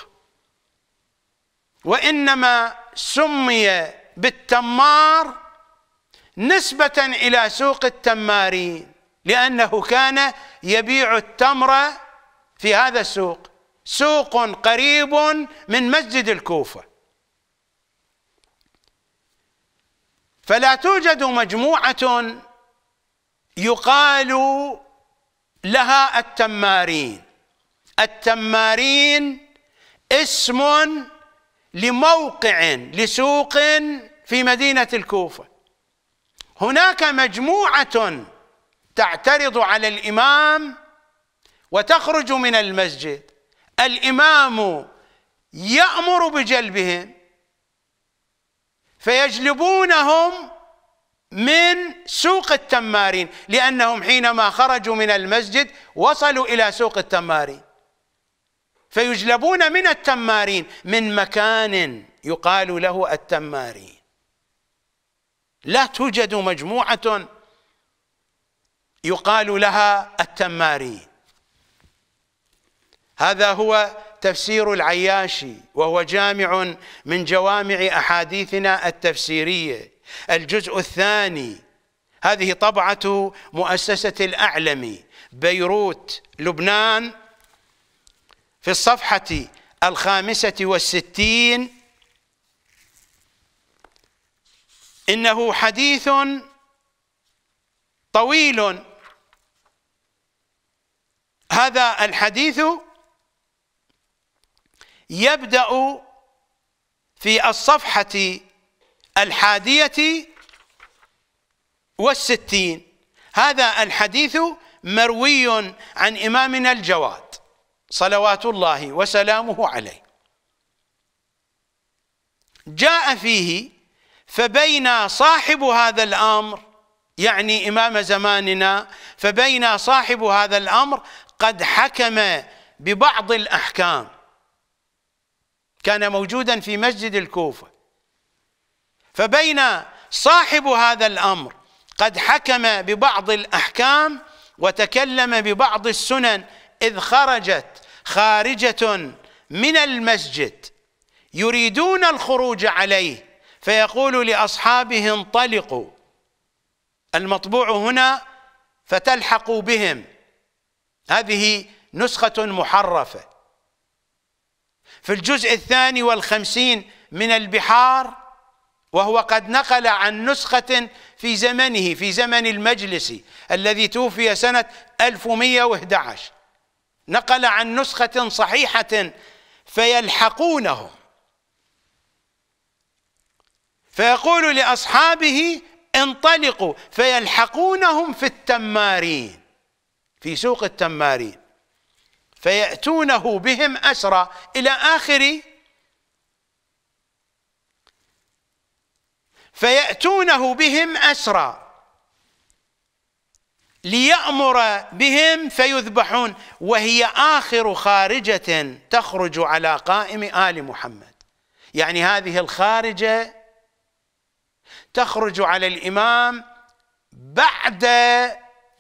وانما سمي بالتمار نسبه الى سوق التمارين لانه كان يبيع التمر في هذا السوق سوق قريب من مسجد الكوفه فلا توجد مجموعه يقال لها التمارين التمارين اسم لموقع لسوق في مدينة الكوفة هناك مجموعة تعترض على الإمام وتخرج من المسجد الإمام يأمر بجلبهم فيجلبونهم من سوق التمارين لأنهم حينما خرجوا من المسجد وصلوا إلى سوق التمارين فيجلبون من التمارين من مكان يقال له التمارين لا توجد مجموعة يقال لها التمارين هذا هو تفسير العياشي وهو جامع من جوامع أحاديثنا التفسيرية الجزء الثاني هذه طبعة مؤسسة الأعلمي بيروت لبنان في الصفحة الخامسة والستين إنه حديث طويل هذا الحديث يبدأ في الصفحة الحادية والستين هذا الحديث مروي عن إمامنا الجواد صلوات الله وسلامه عليه جاء فيه فبينا صاحب هذا الامر يعني امام زماننا فبينا صاحب هذا الامر قد حكم ببعض الاحكام كان موجودا في مسجد الكوفه فبينا صاحب هذا الامر قد حكم ببعض الاحكام وتكلم ببعض السنن اذ خرجت خارجة من المسجد يريدون الخروج عليه فيقول لأصحابه انطلقوا المطبوع هنا فتلحقوا بهم هذه نسخة محرفة في الجزء الثاني والخمسين من البحار وهو قد نقل عن نسخة في زمنه في زمن المجلس الذي توفي سنة 1111 نقل عن نسخة صحيحة فيلحقونه فيقول لأصحابه انطلقوا فيلحقونهم في التمارين في سوق التمارين فيأتونه بهم أسرى إلى آخر فيأتونه بهم أسرى ليأمر بهم فيذبحون وهي آخر خارجة تخرج على قائم آل محمد يعني هذه الخارجة تخرج على الإمام بعد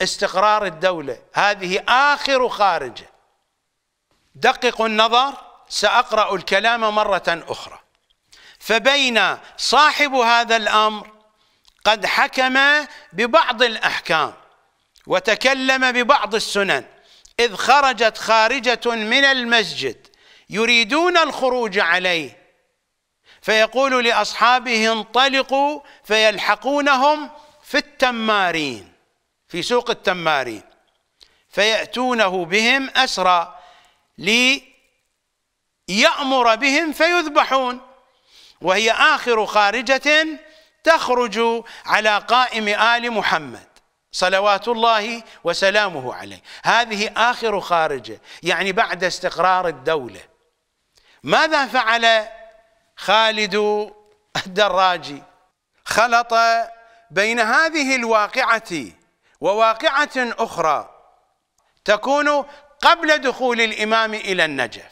استقرار الدولة هذه آخر خارجة دققوا النظر سأقرأ الكلام مرة أخرى فبين صاحب هذا الأمر قد حكم ببعض الأحكام وتكلم ببعض السنن إذ خرجت خارجة من المسجد يريدون الخروج عليه فيقول لأصحابه انطلقوا فيلحقونهم في التمارين في سوق التمارين فيأتونه بهم أسرى ليأمر بهم فيذبحون وهي آخر خارجة تخرج على قائم آل محمد صلوات الله وسلامه عليه هذه آخر خارجة يعني بعد استقرار الدولة ماذا فعل خالد الدراجي خلط بين هذه الواقعة وواقعة أخرى تكون قبل دخول الإمام إلى النجف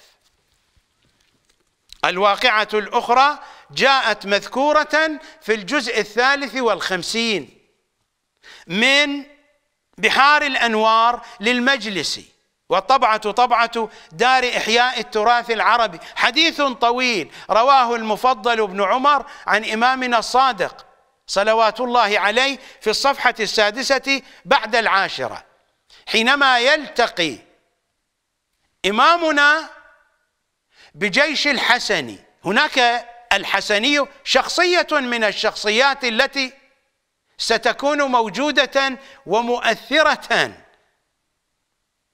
الواقعة الأخرى جاءت مذكورة في الجزء الثالث والخمسين من بحار الأنوار للمجلس والطبعة طبعة دار إحياء التراث العربي حديث طويل رواه المفضل بن عمر عن إمامنا الصادق صلوات الله عليه في الصفحة السادسة بعد العاشرة حينما يلتقي إمامنا بجيش الحسني هناك الحسني شخصية من الشخصيات التي ستكون موجوده ومؤثره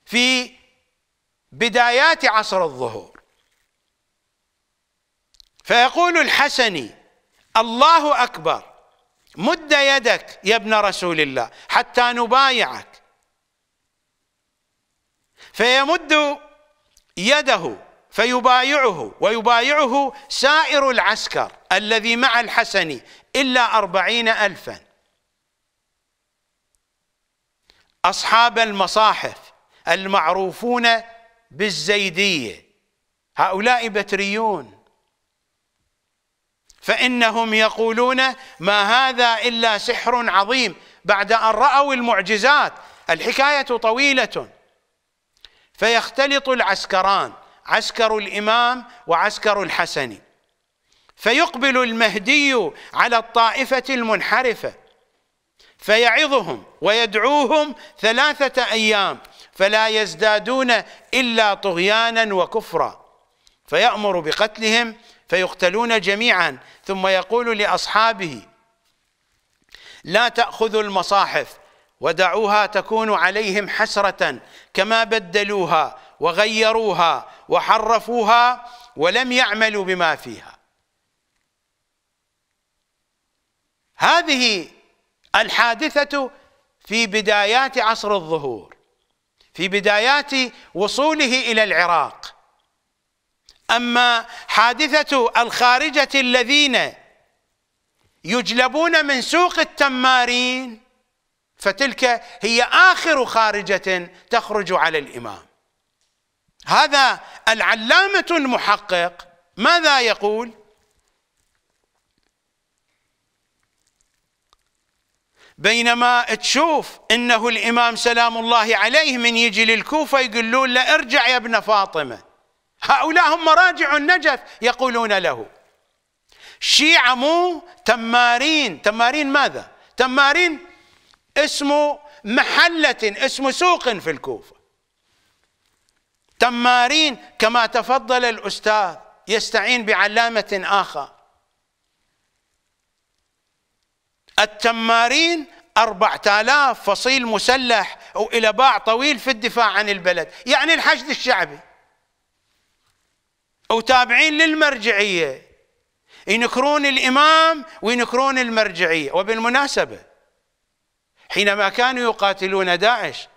في بدايات عصر الظهور فيقول الحسني الله اكبر مد يدك يا ابن رسول الله حتى نبايعك فيمد يده فيبايعه ويبايعه سائر العسكر الذي مع الحسن إلا أربعين ألفا أصحاب المصاحف المعروفون بالزيدية هؤلاء بتريون فإنهم يقولون ما هذا إلا سحر عظيم بعد أن رأوا المعجزات الحكاية طويلة فيختلط العسكران عسكر الإمام وعسكر الحسن فيقبل المهدي على الطائفة المنحرفة فيعظهم ويدعوهم ثلاثة أيام فلا يزدادون إلا طغيانا وكفرا فيأمر بقتلهم فيقتلون جميعا ثم يقول لأصحابه لا تأخذوا المصاحف ودعوها تكون عليهم حسرة كما بدلوها وغيروها وحرفوها ولم يعملوا بما فيها هذه الحادثة في بدايات عصر الظهور في بدايات وصوله إلى العراق أما حادثة الخارجة الذين يجلبون من سوق التمارين فتلك هي آخر خارجة تخرج على الإمام هذا العلامة المحقق ماذا يقول؟ بينما تشوف انه الامام سلام الله عليه من يجي للكوفه يقولون له ارجع يا ابن فاطمه هؤلاء هم مراجع النجف يقولون له شيعه مو تمارين تمارين ماذا؟ تمارين اسم محله اسم سوق في الكوفه تمارين كما تفضل الاستاذ يستعين بعلامه اخر التمارين أربعة آلاف فصيل مسلح وإلى باع طويل في الدفاع عن البلد يعني الحشد الشعبي وتابعين للمرجعية ينكرون الإمام وينكرون المرجعية وبالمناسبة حينما كانوا يقاتلون داعش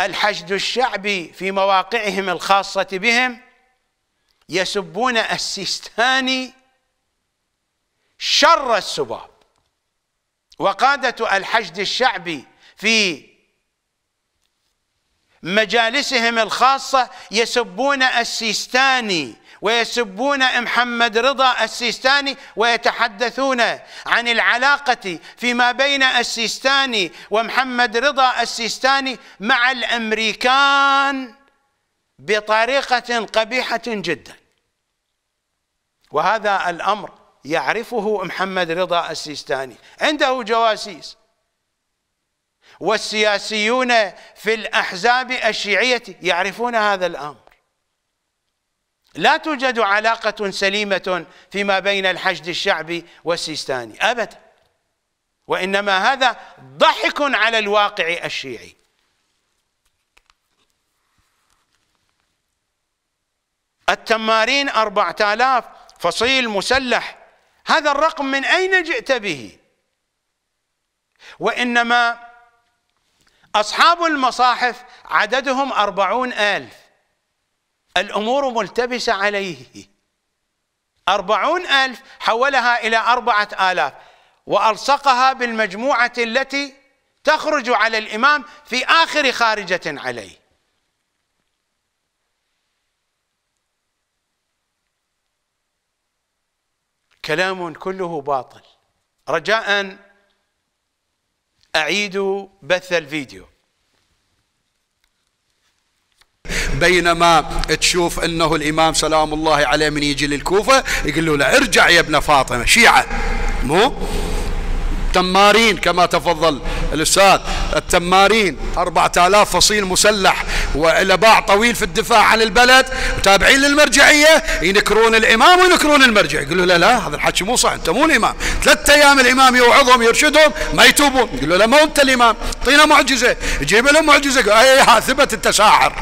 الحشد الشعبي في مواقعهم الخاصة بهم يسبون السيستاني شر السباب وقادة الحشد الشعبي في مجالسهم الخاصة يسبون السيستاني ويسبون محمد رضا السيستاني ويتحدثون عن العلاقة فيما بين السيستاني ومحمد رضا السيستاني مع الأمريكان بطريقة قبيحة جدا وهذا الأمر يعرفه محمد رضا السيستاني عنده جواسيس والسياسيون في الأحزاب الشيعية يعرفون هذا الأمر لا توجد علاقة سليمة فيما بين الحشد الشعبي والسيستاني أبدا وإنما هذا ضحك على الواقع الشيعي التمارين 4000 فصيل مسلح هذا الرقم من أين جئت به وإنما أصحاب المصاحف عددهم أربعون ألف الأمور ملتبسة عليه أربعون ألف حولها إلى أربعة آلاف وألصقها بالمجموعة التي تخرج على الإمام في آخر خارجة عليه كلام كله باطل رجاء أعيد بث الفيديو بينما تشوف انه الامام سلام الله عليه من يجي للكوفه يقول له ارجع يا ابن فاطمه شيعه مو التمارين كما تفضل الأستاذ التمارين 4000 فصيل مسلح وإلى باع طويل في الدفاع عن البلد تابعين للمرجعية ينكرون الإمام وينكرون المرجع يقولوا له لا هذا الحكي مو صح أنت مو الإمام ثلاثة أيام الإمام يوعظهم يرشدهم ما يتوبون يقولوا له ما أنت الإمام اعطينا معجزة يجيب لهم معجزة أي ثبت التساحر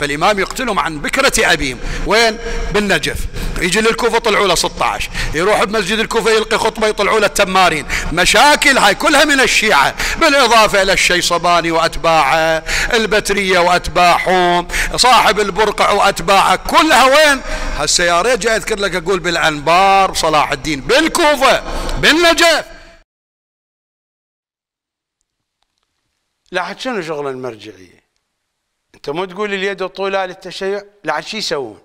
فالإمام يقتلهم عن بكرة أبيهم وين بالنجف يجي للكوفة طلعوا له 16 يروح بمسجد الكوفة يلقي خطبة يطلعوا له التمارين مشاكل هاي كلها من الشيعة بالإضافة إلى الشيصباني وأتباعه البترية وأتباعهم صاحب البرقع وأتباعه كلها وين هالسيارة جاي أذكر لك أقول بالأنبار صلاح الدين بالكوفة بالنجف لا شنو شغل المرجعيه انت مو تقول اليد الطولى للتشيع لعد شو يسوون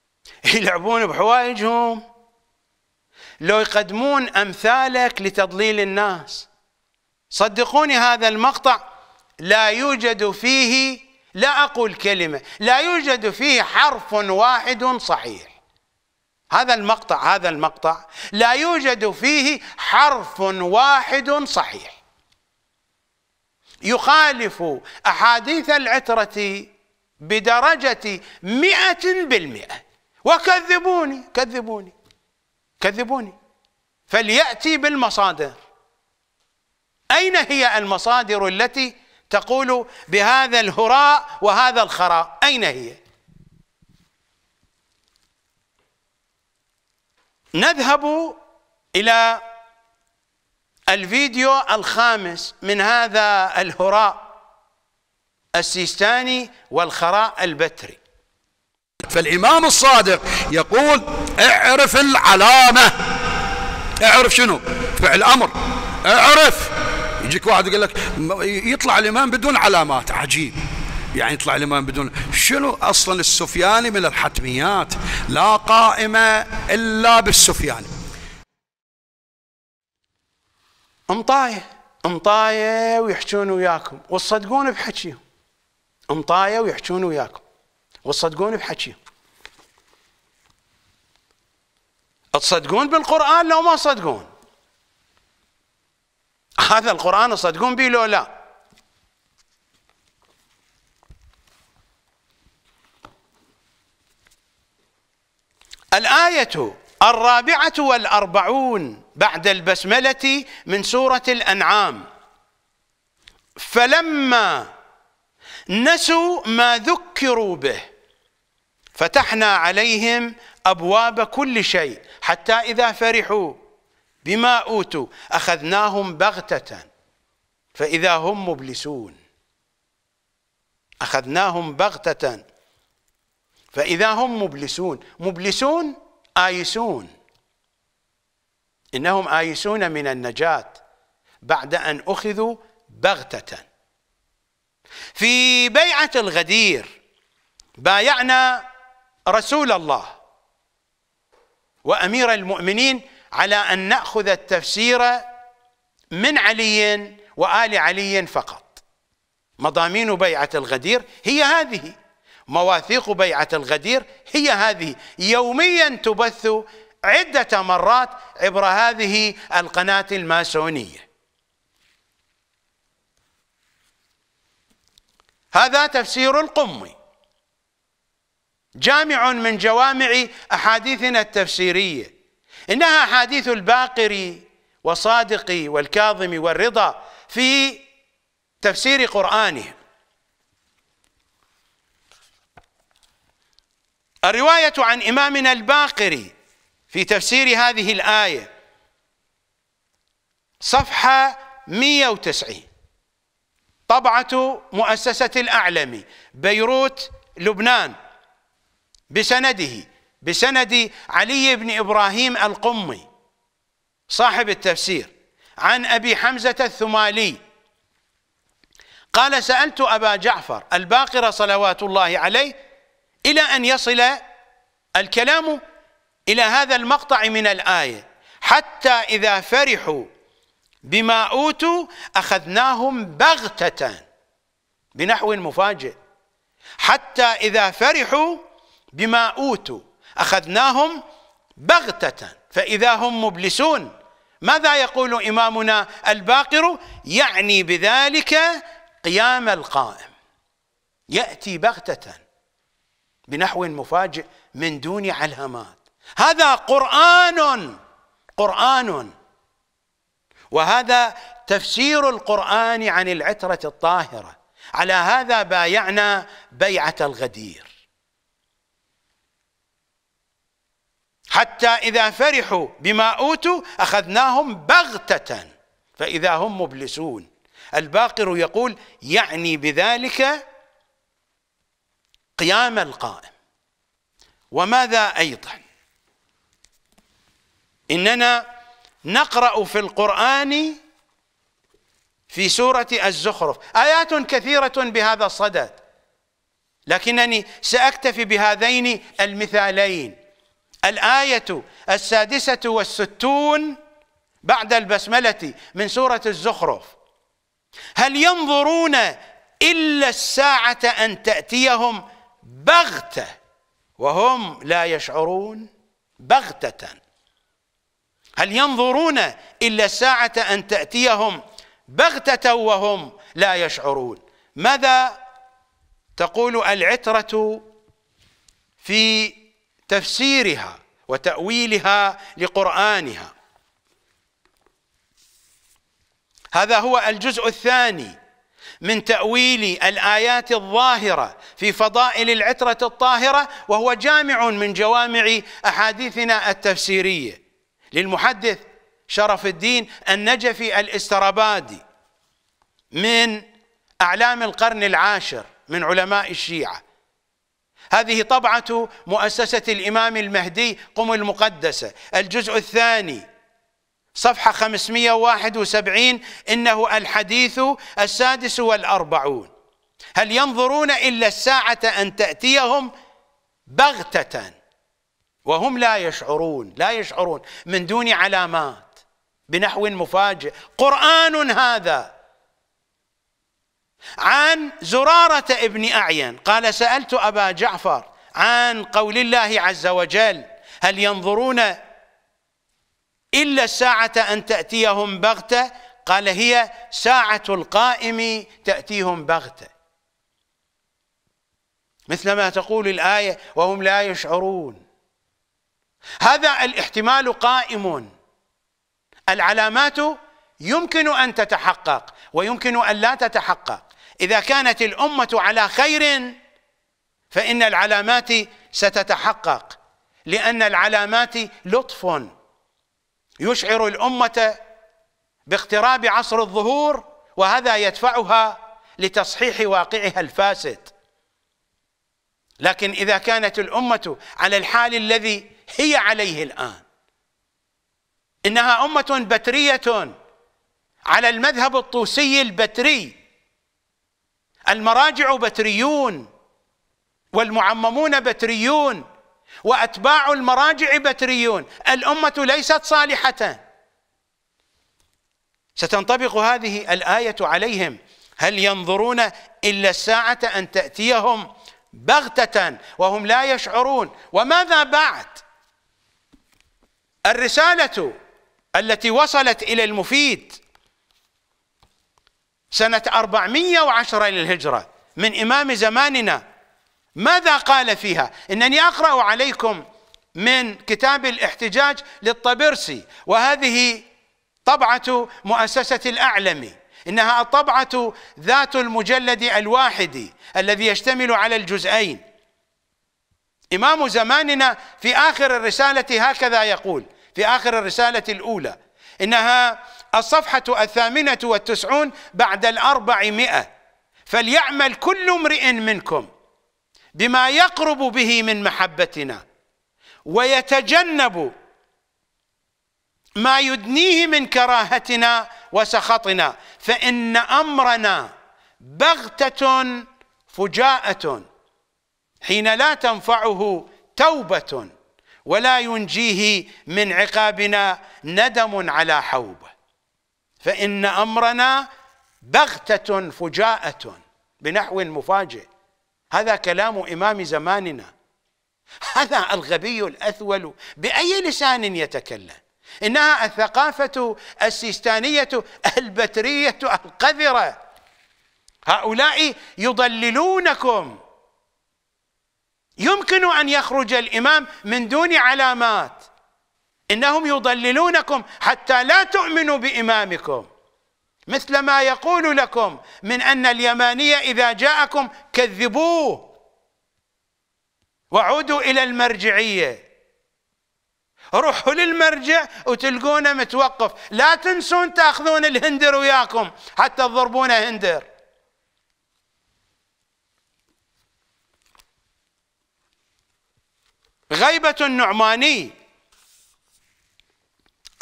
يلعبون بحوائجهم لو يقدمون امثالك لتضليل الناس صدقوني هذا المقطع لا يوجد فيه لا اقول كلمه لا يوجد فيه حرف واحد صحيح هذا المقطع هذا المقطع لا يوجد فيه حرف واحد صحيح يخالف أحاديث العترة بدرجة مئة بالمئة وكذبوني كذبوني كذبوني فليأتي بالمصادر أين هي المصادر التي تقول بهذا الهراء وهذا الخراء أين هي نذهب إلى الفيديو الخامس من هذا الهراء السيستاني والخراء البتري فالإمام الصادق يقول اعرف العلامة اعرف شنو فعل أمر اعرف يجيك واحد يقول لك يطلع الإمام بدون علامات عجيب يعني يطلع الإمام بدون شنو أصلا السفياني من الحتميات لا قائمة إلا بالسفياني مطايه مطايه ويحجون وياكم وتصدقون بحكيهم مطايه ويحجون وياكم وتصدقون بحكيهم تصدقون بالقرآن لو ما تصدقون هذا القرآن تصدقون به لو لا الآية الرابعة والأربعون بعد البسملة من سورة الأنعام فلما نسوا ما ذكروا به فتحنا عليهم أبواب كل شيء حتى إذا فرحوا بما أوتوا أخذناهم بغتة فإذا هم مبلسون أخذناهم بغتة فإذا هم مبلسون مبلسون آيسون إنهم آيسون من النجاة بعد أن أخذوا بغتة في بيعة الغدير بايعنا رسول الله وأمير المؤمنين على أن نأخذ التفسير من علي وآل علي فقط مضامين بيعة الغدير هي هذه مواثيق بيعة الغدير هي هذه يوميا تبث عدة مرات عبر هذه القناة الماسونية هذا تفسير القمي جامع من جوامع أحاديثنا التفسيرية إنها أحاديث الباقر والصادق والكاظم والرضا في تفسير قرآنهم الرواية عن إمامنا الباقري في تفسير هذه الآية صفحة 190 طبعة مؤسسة الأعلم بيروت لبنان بسنده بسند علي بن إبراهيم القمي صاحب التفسير عن أبي حمزة الثمالي قال سألت أبا جعفر الباقر صلوات الله عليه إلى أن يصل الكلام إلى هذا المقطع من الآية حتى إذا فرحوا بما أوتوا أخذناهم بغتة بنحو مفاجئ حتى إذا فرحوا بما أوتوا أخذناهم بغتة فإذا هم مبلسون ماذا يقول إمامنا الباقر يعني بذلك قيام القائم يأتي بغتة بنحو مفاجئ من دون علامات هذا قرآن قرآن وهذا تفسير القرآن عن العترة الطاهرة على هذا بايعنا بيعة الغدير حتى إذا فرحوا بما أوتوا أخذناهم بغتة فإذا هم مبلسون الباقر يقول يعني بذلك قيام القائم وماذا أيضاً إننا نقرأ في القرآن في سورة الزخرف آيات كثيرة بهذا الصدد لكنني سأكتفي بهذين المثالين الآية السادسة والستون بعد البسملة من سورة الزخرف هل ينظرون إلا الساعة أن تأتيهم بغتة وهم لا يشعرون بغتة هل ينظرون إلا الساعة أن تأتيهم بغتة وهم لا يشعرون ماذا تقول العترة في تفسيرها وتأويلها لقرآنها هذا هو الجزء الثاني من تأويل الآيات الظاهرة في فضائل العترة الطاهرة وهو جامع من جوامع أحاديثنا التفسيرية للمحدث شرف الدين النجفي الاسترابادي من أعلام القرن العاشر من علماء الشيعة هذه طبعة مؤسسة الإمام المهدي قم المقدسة الجزء الثاني صفحة 571 إنه الحديث السادس والأربعون هل ينظرون إلا الساعة أن تأتيهم بغتة وهم لا يشعرون لا يشعرون من دون علامات بنحو مفاجئ قرآن هذا عن زرارة ابن أعين قال سألت أبا جعفر عن قول الله عز وجل هل ينظرون إلا الساعة أن تأتيهم بغتة قال هي ساعة القائم تأتيهم بغتة مثلما تقول الآية وهم لا يشعرون هذا الاحتمال قائم العلامات يمكن أن تتحقق ويمكن أن لا تتحقق إذا كانت الأمة على خير فإن العلامات ستتحقق لأن العلامات لطف يشعر الأمة باقتراب عصر الظهور وهذا يدفعها لتصحيح واقعها الفاسد لكن إذا كانت الأمة على الحال الذي هي عليه الآن إنها أمة بترية على المذهب الطوسي البتري المراجع بتريون والمعممون بتريون وأتباع المراجع بتريون الأمة ليست صالحة ستنطبق هذه الآية عليهم هل ينظرون إلا الساعة أن تأتيهم بغتة وهم لا يشعرون وماذا بعد الرسالة التي وصلت إلى المفيد سنة 410 للهجرة من إمام زماننا ماذا قال فيها إنني أقرأ عليكم من كتاب الاحتجاج للطبرسي وهذه طبعة مؤسسة الأعلمي إنها الطبعة ذات المجلد الواحد الذي يشتمل على الجزئين إمام زماننا في آخر الرسالة هكذا يقول في آخر الرسالة الأولى إنها الصفحة الثامنة والتسعون بعد الأربعمائة فليعمل كل امرئ منكم بما يقرب به من محبتنا ويتجنب ما يدنيه من كراهتنا وسخطنا فإن أمرنا بغتة فجاءة حين لا تنفعه توبة ولا ينجيه من عقابنا ندم على حوبه فإن أمرنا بغتة فجاءة بنحو مفاجئ هذا كلام إمام زماننا هذا الغبي الأثول بأي لسان يتكلم إنها الثقافة السيستانية البترية القذرة هؤلاء يضللونكم يمكن أن يخرج الإمام من دون علامات إنهم يضللونكم حتى لا تؤمنوا بإمامكم مثل ما يقول لكم من أن اليمانية إذا جاءكم كذبوه وعودوا إلى المرجعية روحوا للمرجع وتلقونه متوقف لا تنسون تاخذون الهندر وياكم حتى تضربون هندر غيبة النعماني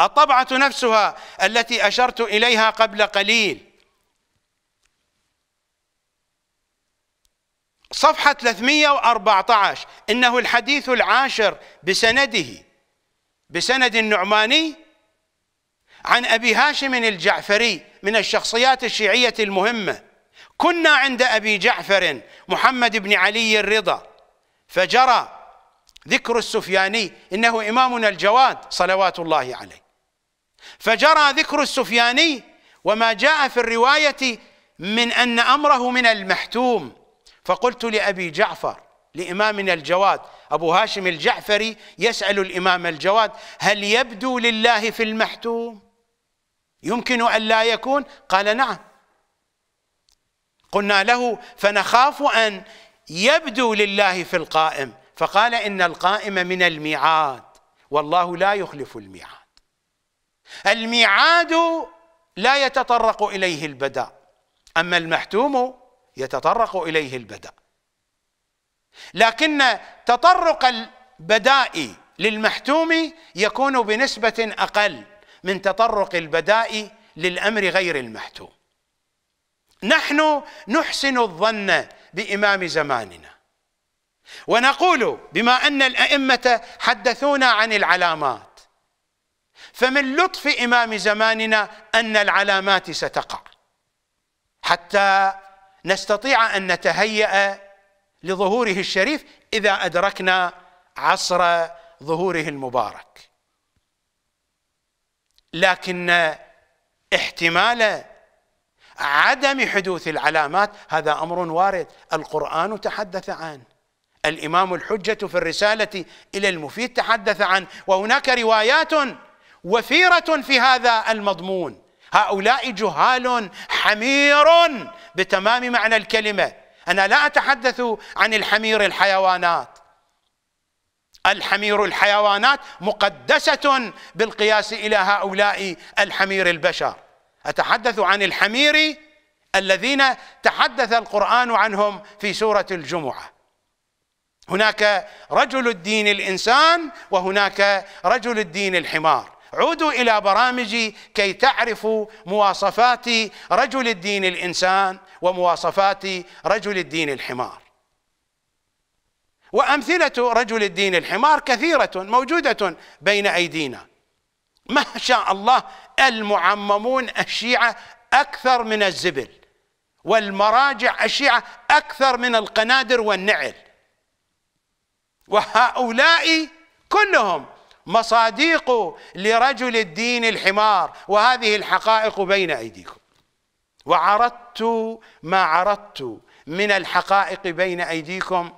الطبعة نفسها التي أشرت إليها قبل قليل صفحة 314 إنه الحديث العاشر بسنده بسند النعماني عن أبي هاشم الجعفري من الشخصيات الشيعية المهمة كنا عند أبي جعفر محمد بن علي الرضا فجرى ذكر السفياني إنه إمامنا الجواد صلوات الله عليه فجرى ذكر السفياني وما جاء في الرواية من أن أمره من المحتوم فقلت لأبي جعفر لإمامنا الجواد أبو هاشم الجعفري يسأل الإمام الجواد هل يبدو لله في المحتوم يمكن أن لا يكون قال نعم قلنا له فنخاف أن يبدو لله في القائم فقال إن القائم من الميعاد والله لا يخلف الميعاد الميعاد لا يتطرق إليه البدء أما المحتوم يتطرق إليه البدء لكن تطرق البداء للمحتوم يكون بنسبة أقل من تطرق البداء للأمر غير المحتوم نحن نحسن الظن بإمام زماننا ونقول بما أن الأئمة حدثونا عن العلامات فمن لطف إمام زماننا أن العلامات ستقع حتى نستطيع أن نتهيأ لظهوره الشريف إذا أدركنا عصر ظهوره المبارك لكن احتمال عدم حدوث العلامات هذا أمر وارد القرآن تحدث عنه الامام الحجه في الرساله الى المفيد تحدث عن وهناك روايات وفيره في هذا المضمون هؤلاء جهال حمير بتمام معنى الكلمه انا لا اتحدث عن الحمير الحيوانات الحمير الحيوانات مقدسه بالقياس الى هؤلاء الحمير البشر اتحدث عن الحمير الذين تحدث القران عنهم في سوره الجمعه هناك رجل الدين الانسان وهناك رجل الدين الحمار عودوا الى برامجي كي تعرفوا مواصفات رجل الدين الانسان ومواصفات رجل الدين الحمار وامثله رجل الدين الحمار كثيره موجوده بين ايدينا ما شاء الله المعممون الشيعه اكثر من الزبل والمراجع الشيعه اكثر من القنادر والنعل وهؤلاء كلهم مصاديق لرجل الدين الحمار وهذه الحقائق بين أيديكم وعرضت ما عرضت من الحقائق بين أيديكم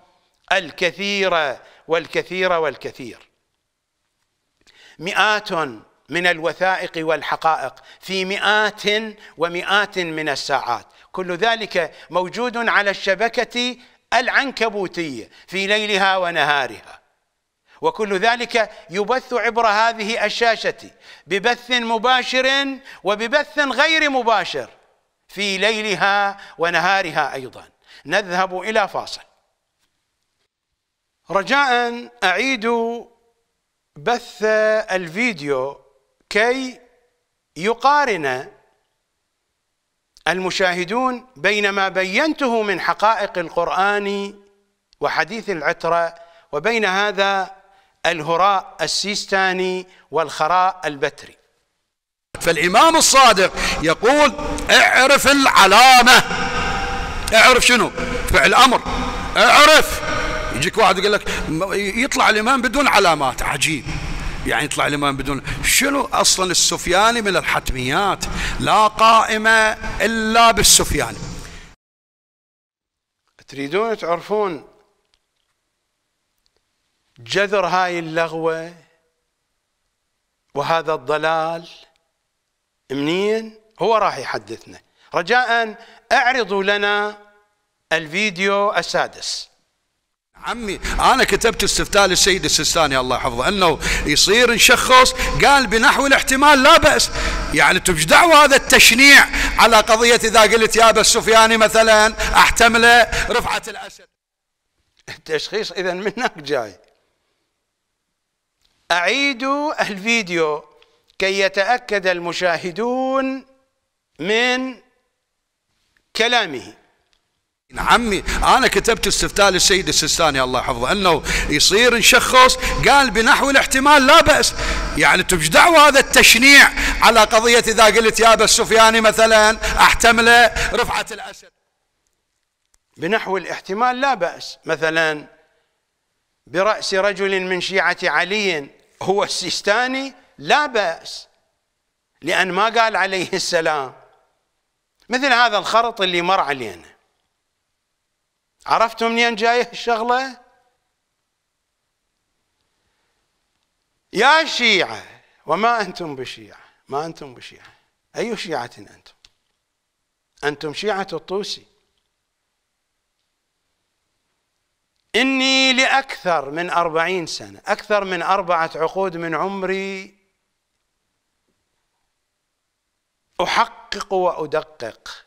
الكثيرة والكثيرة والكثير مئات من الوثائق والحقائق في مئات ومئات من الساعات كل ذلك موجود على الشبكة العنكبوتية في ليلها ونهارها وكل ذلك يبث عبر هذه الشاشة ببث مباشر وببث غير مباشر في ليلها ونهارها أيضا نذهب إلى فاصل رجاء أعيد بث الفيديو كي يقارن المشاهدون بين ما بينته من حقائق القرآن وحديث العترة وبين هذا الهراء السيستاني والخراء البتري فالإمام الصادق يقول اعرف العلامة اعرف شنو فعل أمر اعرف يجيك واحد يقول لك يطلع الإمام بدون علامات عجيب يعني يطلع الإمام بدون شنو أصلا السفياني من الحتميات لا قائمة إلا بالسفياني تريدون تعرفون جذر هاي اللغوة وهذا الضلال منين هو راح يحدثنا رجاء اعرضوا لنا الفيديو السادس عمي انا كتبت استفتاء للسيد السيستاني الله يحفظه انه يصير نشخص قال بنحو الاحتمال لا باس يعني انتم دعوه هذا التشنيع على قضيه اذا قلت يا ابا السفياني مثلا احتمله رفعه الاسد التشخيص اذا من هناك جاي اعيدوا الفيديو كي يتاكد المشاهدون من كلامه عمي انا كتبت استفتاء للسيد السيستاني الله يحفظه انه يصير نشخص قال بنحو الاحتمال لا باس يعني انتم هذا التشنيع على قضيه اذا قلت يا ابا السفياني مثلا احتمله رفعه الاسد بنحو الاحتمال لا باس مثلا براس رجل من شيعه علي هو السيستاني لا باس لان ما قال عليه السلام مثل هذا الخرط اللي مر علينا عرفتوا منين جايه الشغله يا شيعه وما انتم بشيعه ما انتم بشيعه اي شيعه انتم انتم شيعه الطوسي إني لأكثر من أربعين سنة أكثر من أربعة عقود من عمري أحقق وأدقق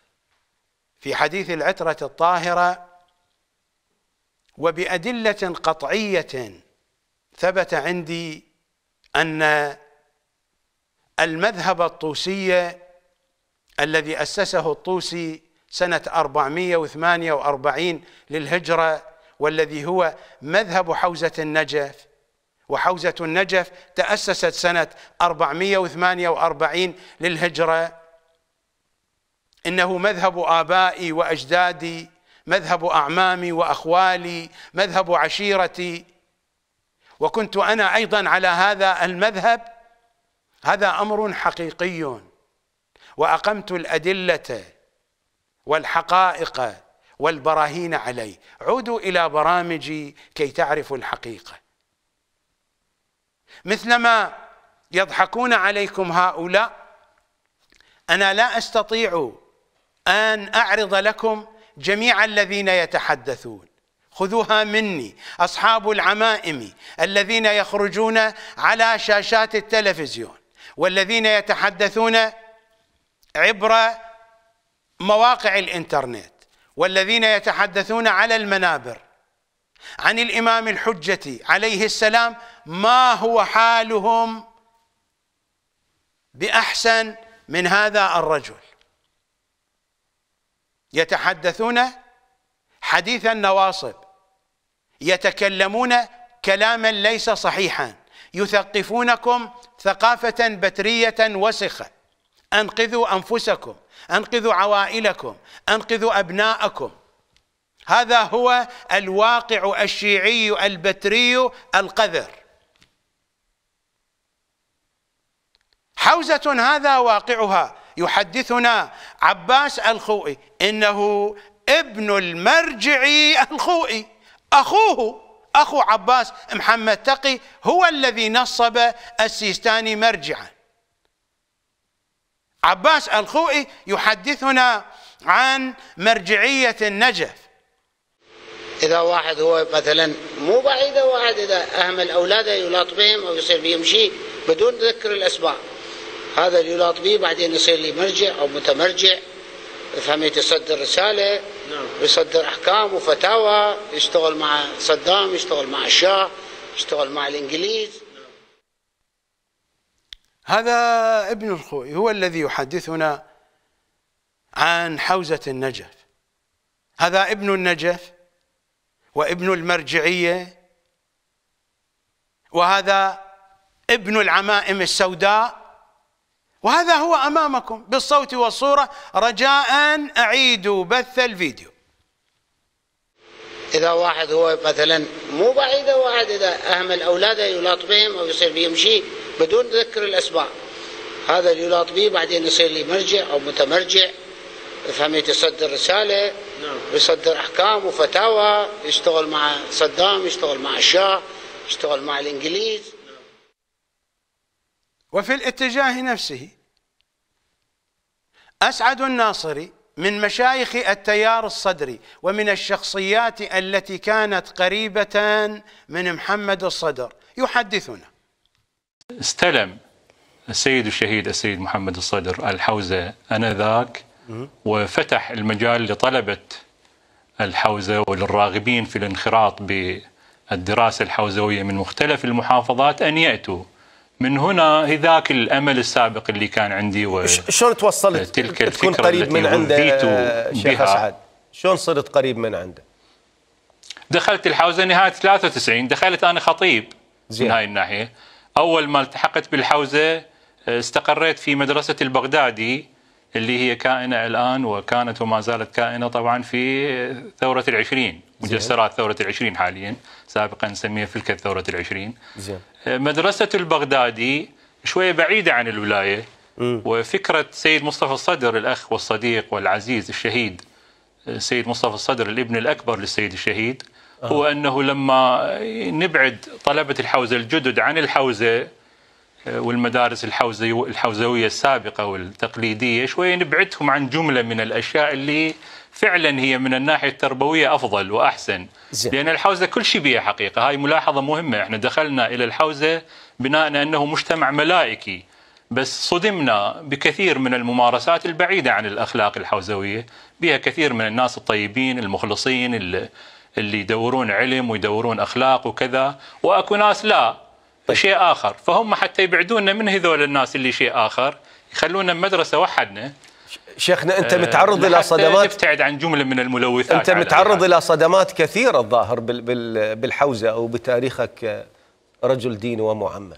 في حديث العترة الطاهرة وبأدلة قطعية ثبت عندي أن المذهب الطوسي الذي أسسه الطوسي سنة 448 للهجرة والذي هو مذهب حوزة النجف وحوزة النجف تأسست سنة 448 للهجرة إنه مذهب آبائي وأجدادي مذهب أعمامي وأخوالي مذهب عشيرتي وكنت أنا أيضا على هذا المذهب هذا أمر حقيقي وأقمت الأدلة والحقائق والبراهين عليه عودوا إلى برامجي كي تعرفوا الحقيقة مثلما يضحكون عليكم هؤلاء أنا لا أستطيع أن أعرض لكم جميع الذين يتحدثون خذوها مني أصحاب العمائم الذين يخرجون على شاشات التلفزيون والذين يتحدثون عبر مواقع الإنترنت والذين يتحدثون على المنابر عن الإمام الحجة عليه السلام ما هو حالهم بأحسن من هذا الرجل يتحدثون حديث النواصب يتكلمون كلاما ليس صحيحا يثقفونكم ثقافة بترية وسخة أنقذوا أنفسكم أنقذوا عوائلكم أنقذوا أبناءكم هذا هو الواقع الشيعي البتري القذر حوزة هذا واقعها يحدثنا عباس الخوئي إنه ابن المرجع الخوئي أخوه أخو عباس محمد تقي هو الذي نصب السيستاني مرجعا عباس الخوئي يحدثنا عن مرجعية النجف إذا واحد هو مثلا مو بعيد واحد إذا أهمل أولاده يلاط بهم أو يصير بهم شيء بدون ذكر الأسباب هذا اللي يلاط به بعدين يصير لي مرجع أو متمرجع فهمت يصدر رسالة نعم ويصدر أحكام وفتاوى يشتغل مع صدام يشتغل مع الشاه يشتغل مع الإنجليز هذا ابن الخوئي هو الذي يحدثنا عن حوزة النجف هذا ابن النجف وابن المرجعية وهذا ابن العمائم السوداء وهذا هو أمامكم بالصوت والصورة رجاء أعيدوا بث الفيديو إذا واحد هو مثلا مو بعيد واحد إذا أهمل أولاده يلاط بهم أو يصير بهم شيء بدون ذكر الأسباب هذا اللي يلاط به بعدين يصير لي مرجع أو متمرجع فهمت يصدر رسالة ويصدر نعم. أحكام وفتاوى يشتغل مع صدام يشتغل مع الشاه يشتغل مع الإنجليز وفي الاتجاه نفسه أسعد الناصري من مشايخ التيار الصدري ومن الشخصيات التي كانت قريبة من محمد الصدر يحدثنا استلم السيد الشهيد السيد محمد الصدر الحوزة أنذاك وفتح المجال لطلبة الحوزة وللراغبين في الانخراط بالدراسة الحوزوية من مختلف المحافظات أن يأتوا من هنا هذاك الامل السابق اللي كان عندي و شلون توصلت آه، تلك تكون قريب من عنده آه، شيخ اسعد شلون صرت قريب من عنده؟ دخلت الحوزه نهايه 93 دخلت انا خطيب زين. من هاي الناحيه اول ما التحقت بالحوزه آه، استقريت في مدرسه البغدادي اللي هي كائنة الآن وكانت وما زالت كائنة طبعا في ثورة العشرين مجسرات ثورة العشرين حاليا سابقا نسميها فلكة ثورة العشرين زين. آه، مدرسة البغدادي شوية بعيدة عن الولاية وفكرة سيد مصطفى الصدر الأخ والصديق والعزيز الشهيد آه، سيد مصطفى الصدر الابن الأكبر للسيد الشهيد هو آه. أنه لما نبعد طلبة الحوزة الجدد عن الحوزة آه، والمدارس الحوزويه السابقه والتقليديه شويه نبعدهم عن جمله من الاشياء اللي فعلا هي من الناحيه التربويه افضل واحسن زين. لان الحوزه كل شيء بها حقيقه هاي ملاحظه مهمه احنا دخلنا الى الحوزه بناء انه مجتمع ملائكي بس صدمنا بكثير من الممارسات البعيده عن الاخلاق الحوزويه بها كثير من الناس الطيبين المخلصين اللي يدورون علم ويدورون اخلاق وكذا واكو ناس لا شيء اخر فهم حتى يبعدونا من هذول الناس اللي شيء اخر يخلونا مدرسه وحدنا شيخنا انت متعرض آه، الى صدمات تبتعد عن جمله من الملوثات انت متعرض الى صدمات كثيره الظاهر بالحوزه او بتاريخك آه، رجل دين ومعمم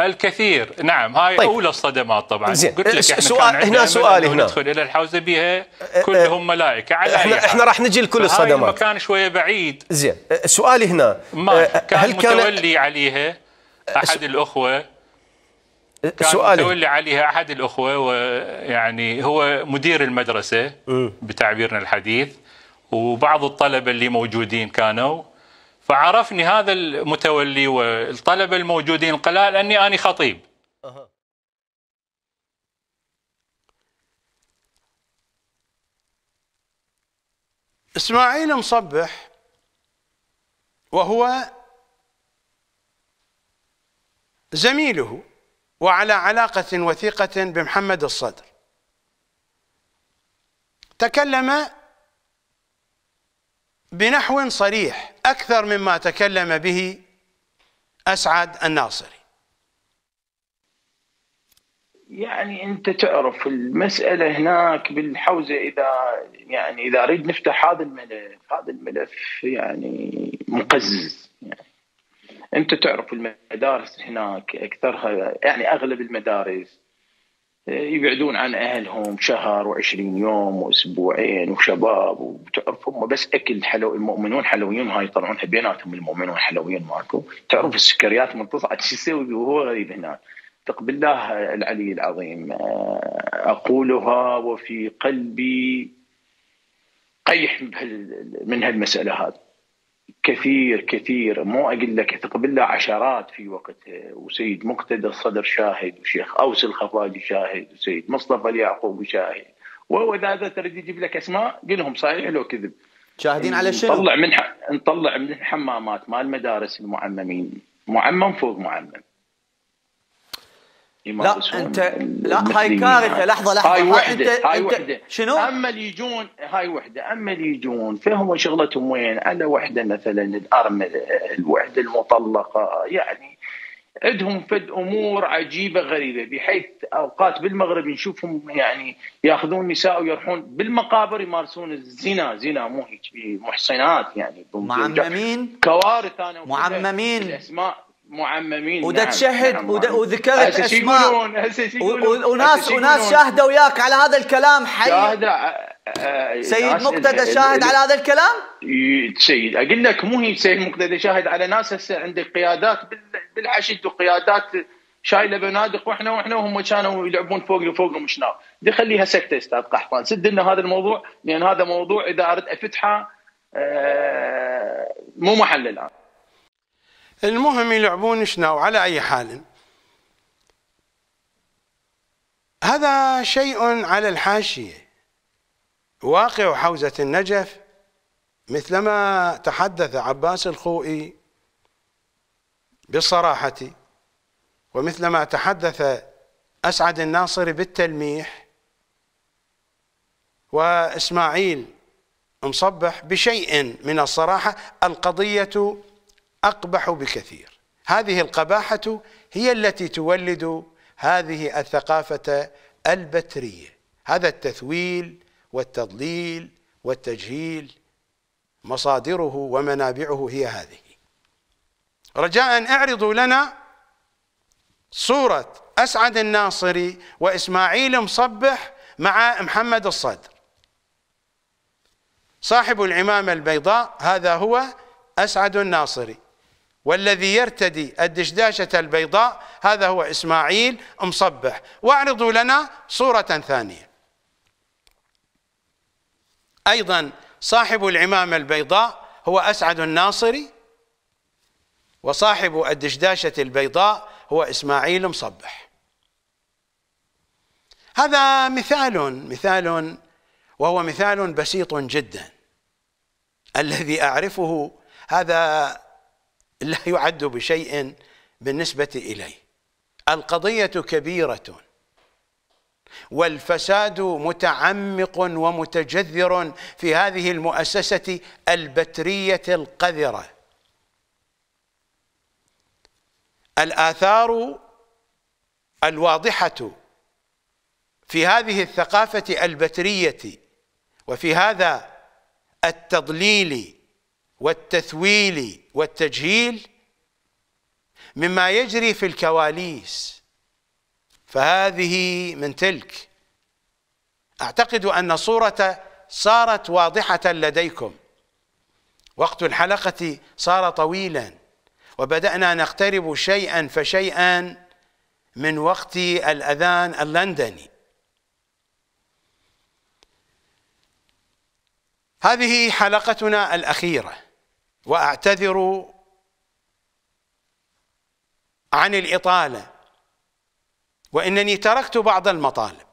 الكثير نعم هاي طيب. اولى الصدمات طبعا زين. قلت لك احنا سؤال هنا سؤال هنا ندخل الى الحوزه بها أه، أه، كلهم ملائكه على احنا احنا راح نجي لكل الصدمات المكان شويه بعيد زين أه، سؤالي هنا كان هل كان متولي عليها احد الاخوه كان سؤالي متولي عليها احد الاخوه ويعني هو مدير المدرسه بتعبيرنا الحديث وبعض الطلبه اللي موجودين كانوا فعرفني هذا المتولي والطلبه الموجودين القلال اني اني خطيب أه. اسماعيل مصبح وهو زميله وعلى علاقة وثيقة بمحمد الصدر تكلم بنحو صريح أكثر مما تكلم به أسعد الناصري يعني انت تعرف المساله هناك بالحوزه اذا يعني اذا اريد نفتح هذا الملف هذا الملف يعني مقزز يعني انت تعرف المدارس هناك اكثرها يعني اغلب المدارس آه، يبعدون عن اهلهم شهر و20 يوم واسبوعين وشباب وتعرف هم بس اكل حلو المؤمنون حلويين هاي يطلعونها بيناتهم المؤمنون حلويين ماكو تعرف السكريات من تصعد شو يسوي وهو غريب هناك ثق بالله العلي العظيم آه، اقولها وفي قلبي قيح من هالمساله هذه كثير كثير مو اقول لك تقبل بالله عشرات في وقتها وسيد مقتدى الصدر شاهد وشيخ اوس الخفاجي شاهد وسيد مصطفى اليعقوب شاهد وهو اذا تريد يجيب لك اسماء قلهم صحيح لو كذب شاهدين على شنو؟ نطلع من ح... نطلع من الحمامات مال مدارس المعممين معمم فوق معمم لا انت لا هاي كارثه لحظه لحظه هاي وحده انت هاي وحده شنو؟ اما اللي يجون هاي وحده اما اللي يجون فهم شغلتهم وين؟ انا وحده مثلا الارمله الوحده المطلقه يعني عندهم فد امور عجيبه غريبه بحيث اوقات بالمغرب نشوفهم يعني ياخذون نساء ويروحون بالمقابر يمارسون الزنا زنا مو هيك محصنات يعني معممين كوارث انا معممين الاسماء معممين وده نعم. تشهد نعم. وده وذكرت اسماء وناس وناس شاهدوا وياك على هذا الكلام حي شاهد آه، آه، سيد آه، مقتدى شاهد على هذا الكلام؟ سيد اقول لك مو هي سيد مقتدى شاهد على ناس هسه عندك قيادات بالعشد وقيادات شايله بنادق واحنا واحنا وهم كانوا يلعبون فوق فوق مشناق دي خليها سكته استاذ قحطان سد لنا هذا الموضوع لان هذا موضوع اذا اردت افتحه مو محل الان المهم يلعبون شنو على أي حال هذا شيء على الحاشية واقع حوزة النجف مثلما تحدث عباس الخوئي بالصراحة ومثلما تحدث أسعد الناصري بالتلميح وإسماعيل مصبح بشيء من الصراحة القضية أقبح بكثير هذه القباحة هي التي تولد هذه الثقافة البترية هذا التثويل والتضليل والتجهيل مصادره ومنابعه هي هذه رجاء اعرضوا لنا صورة أسعد الناصري وإسماعيل مصبح مع محمد الصدر صاحب العمامة البيضاء هذا هو أسعد الناصري والذي يرتدي الدشداشة البيضاء هذا هو إسماعيل مصبح واعرضوا لنا صورة ثانية أيضا صاحب العمامة البيضاء هو أسعد الناصري وصاحب الدشداشة البيضاء هو إسماعيل مصبح هذا مثال مثال وهو مثال بسيط جدا الذي أعرفه هذا لا يعد بشيء بالنسبة إليه القضية كبيرة والفساد متعمق ومتجذر في هذه المؤسسة البترية القذرة الآثار الواضحة في هذه الثقافة البترية وفي هذا التضليل والتثويل والتجهيل مما يجري في الكواليس فهذه من تلك اعتقد ان الصوره صارت واضحه لديكم وقت الحلقه صار طويلا وبدانا نقترب شيئا فشيئا من وقت الاذان اللندني هذه حلقتنا الاخيره واعتذر عن الاطاله وانني تركت بعض المطالب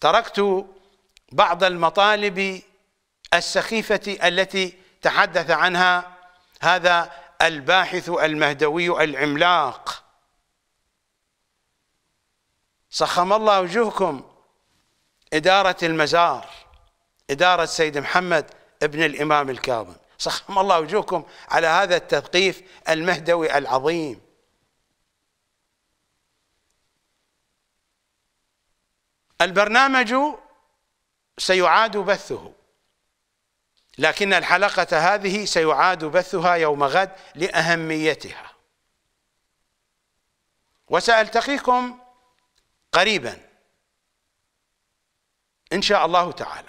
تركت بعض المطالب السخيفه التي تحدث عنها هذا الباحث المهدوي العملاق سخم الله وجوهكم إدارة المزار إدارة سيد محمد ابن الإمام الكاظم صحم الله وجوكم على هذا التثقيف المهدوي العظيم البرنامج سيعاد بثه لكن الحلقة هذه سيعاد بثها يوم غد لأهميتها وسألتقيكم قريبا إن شاء الله تعالى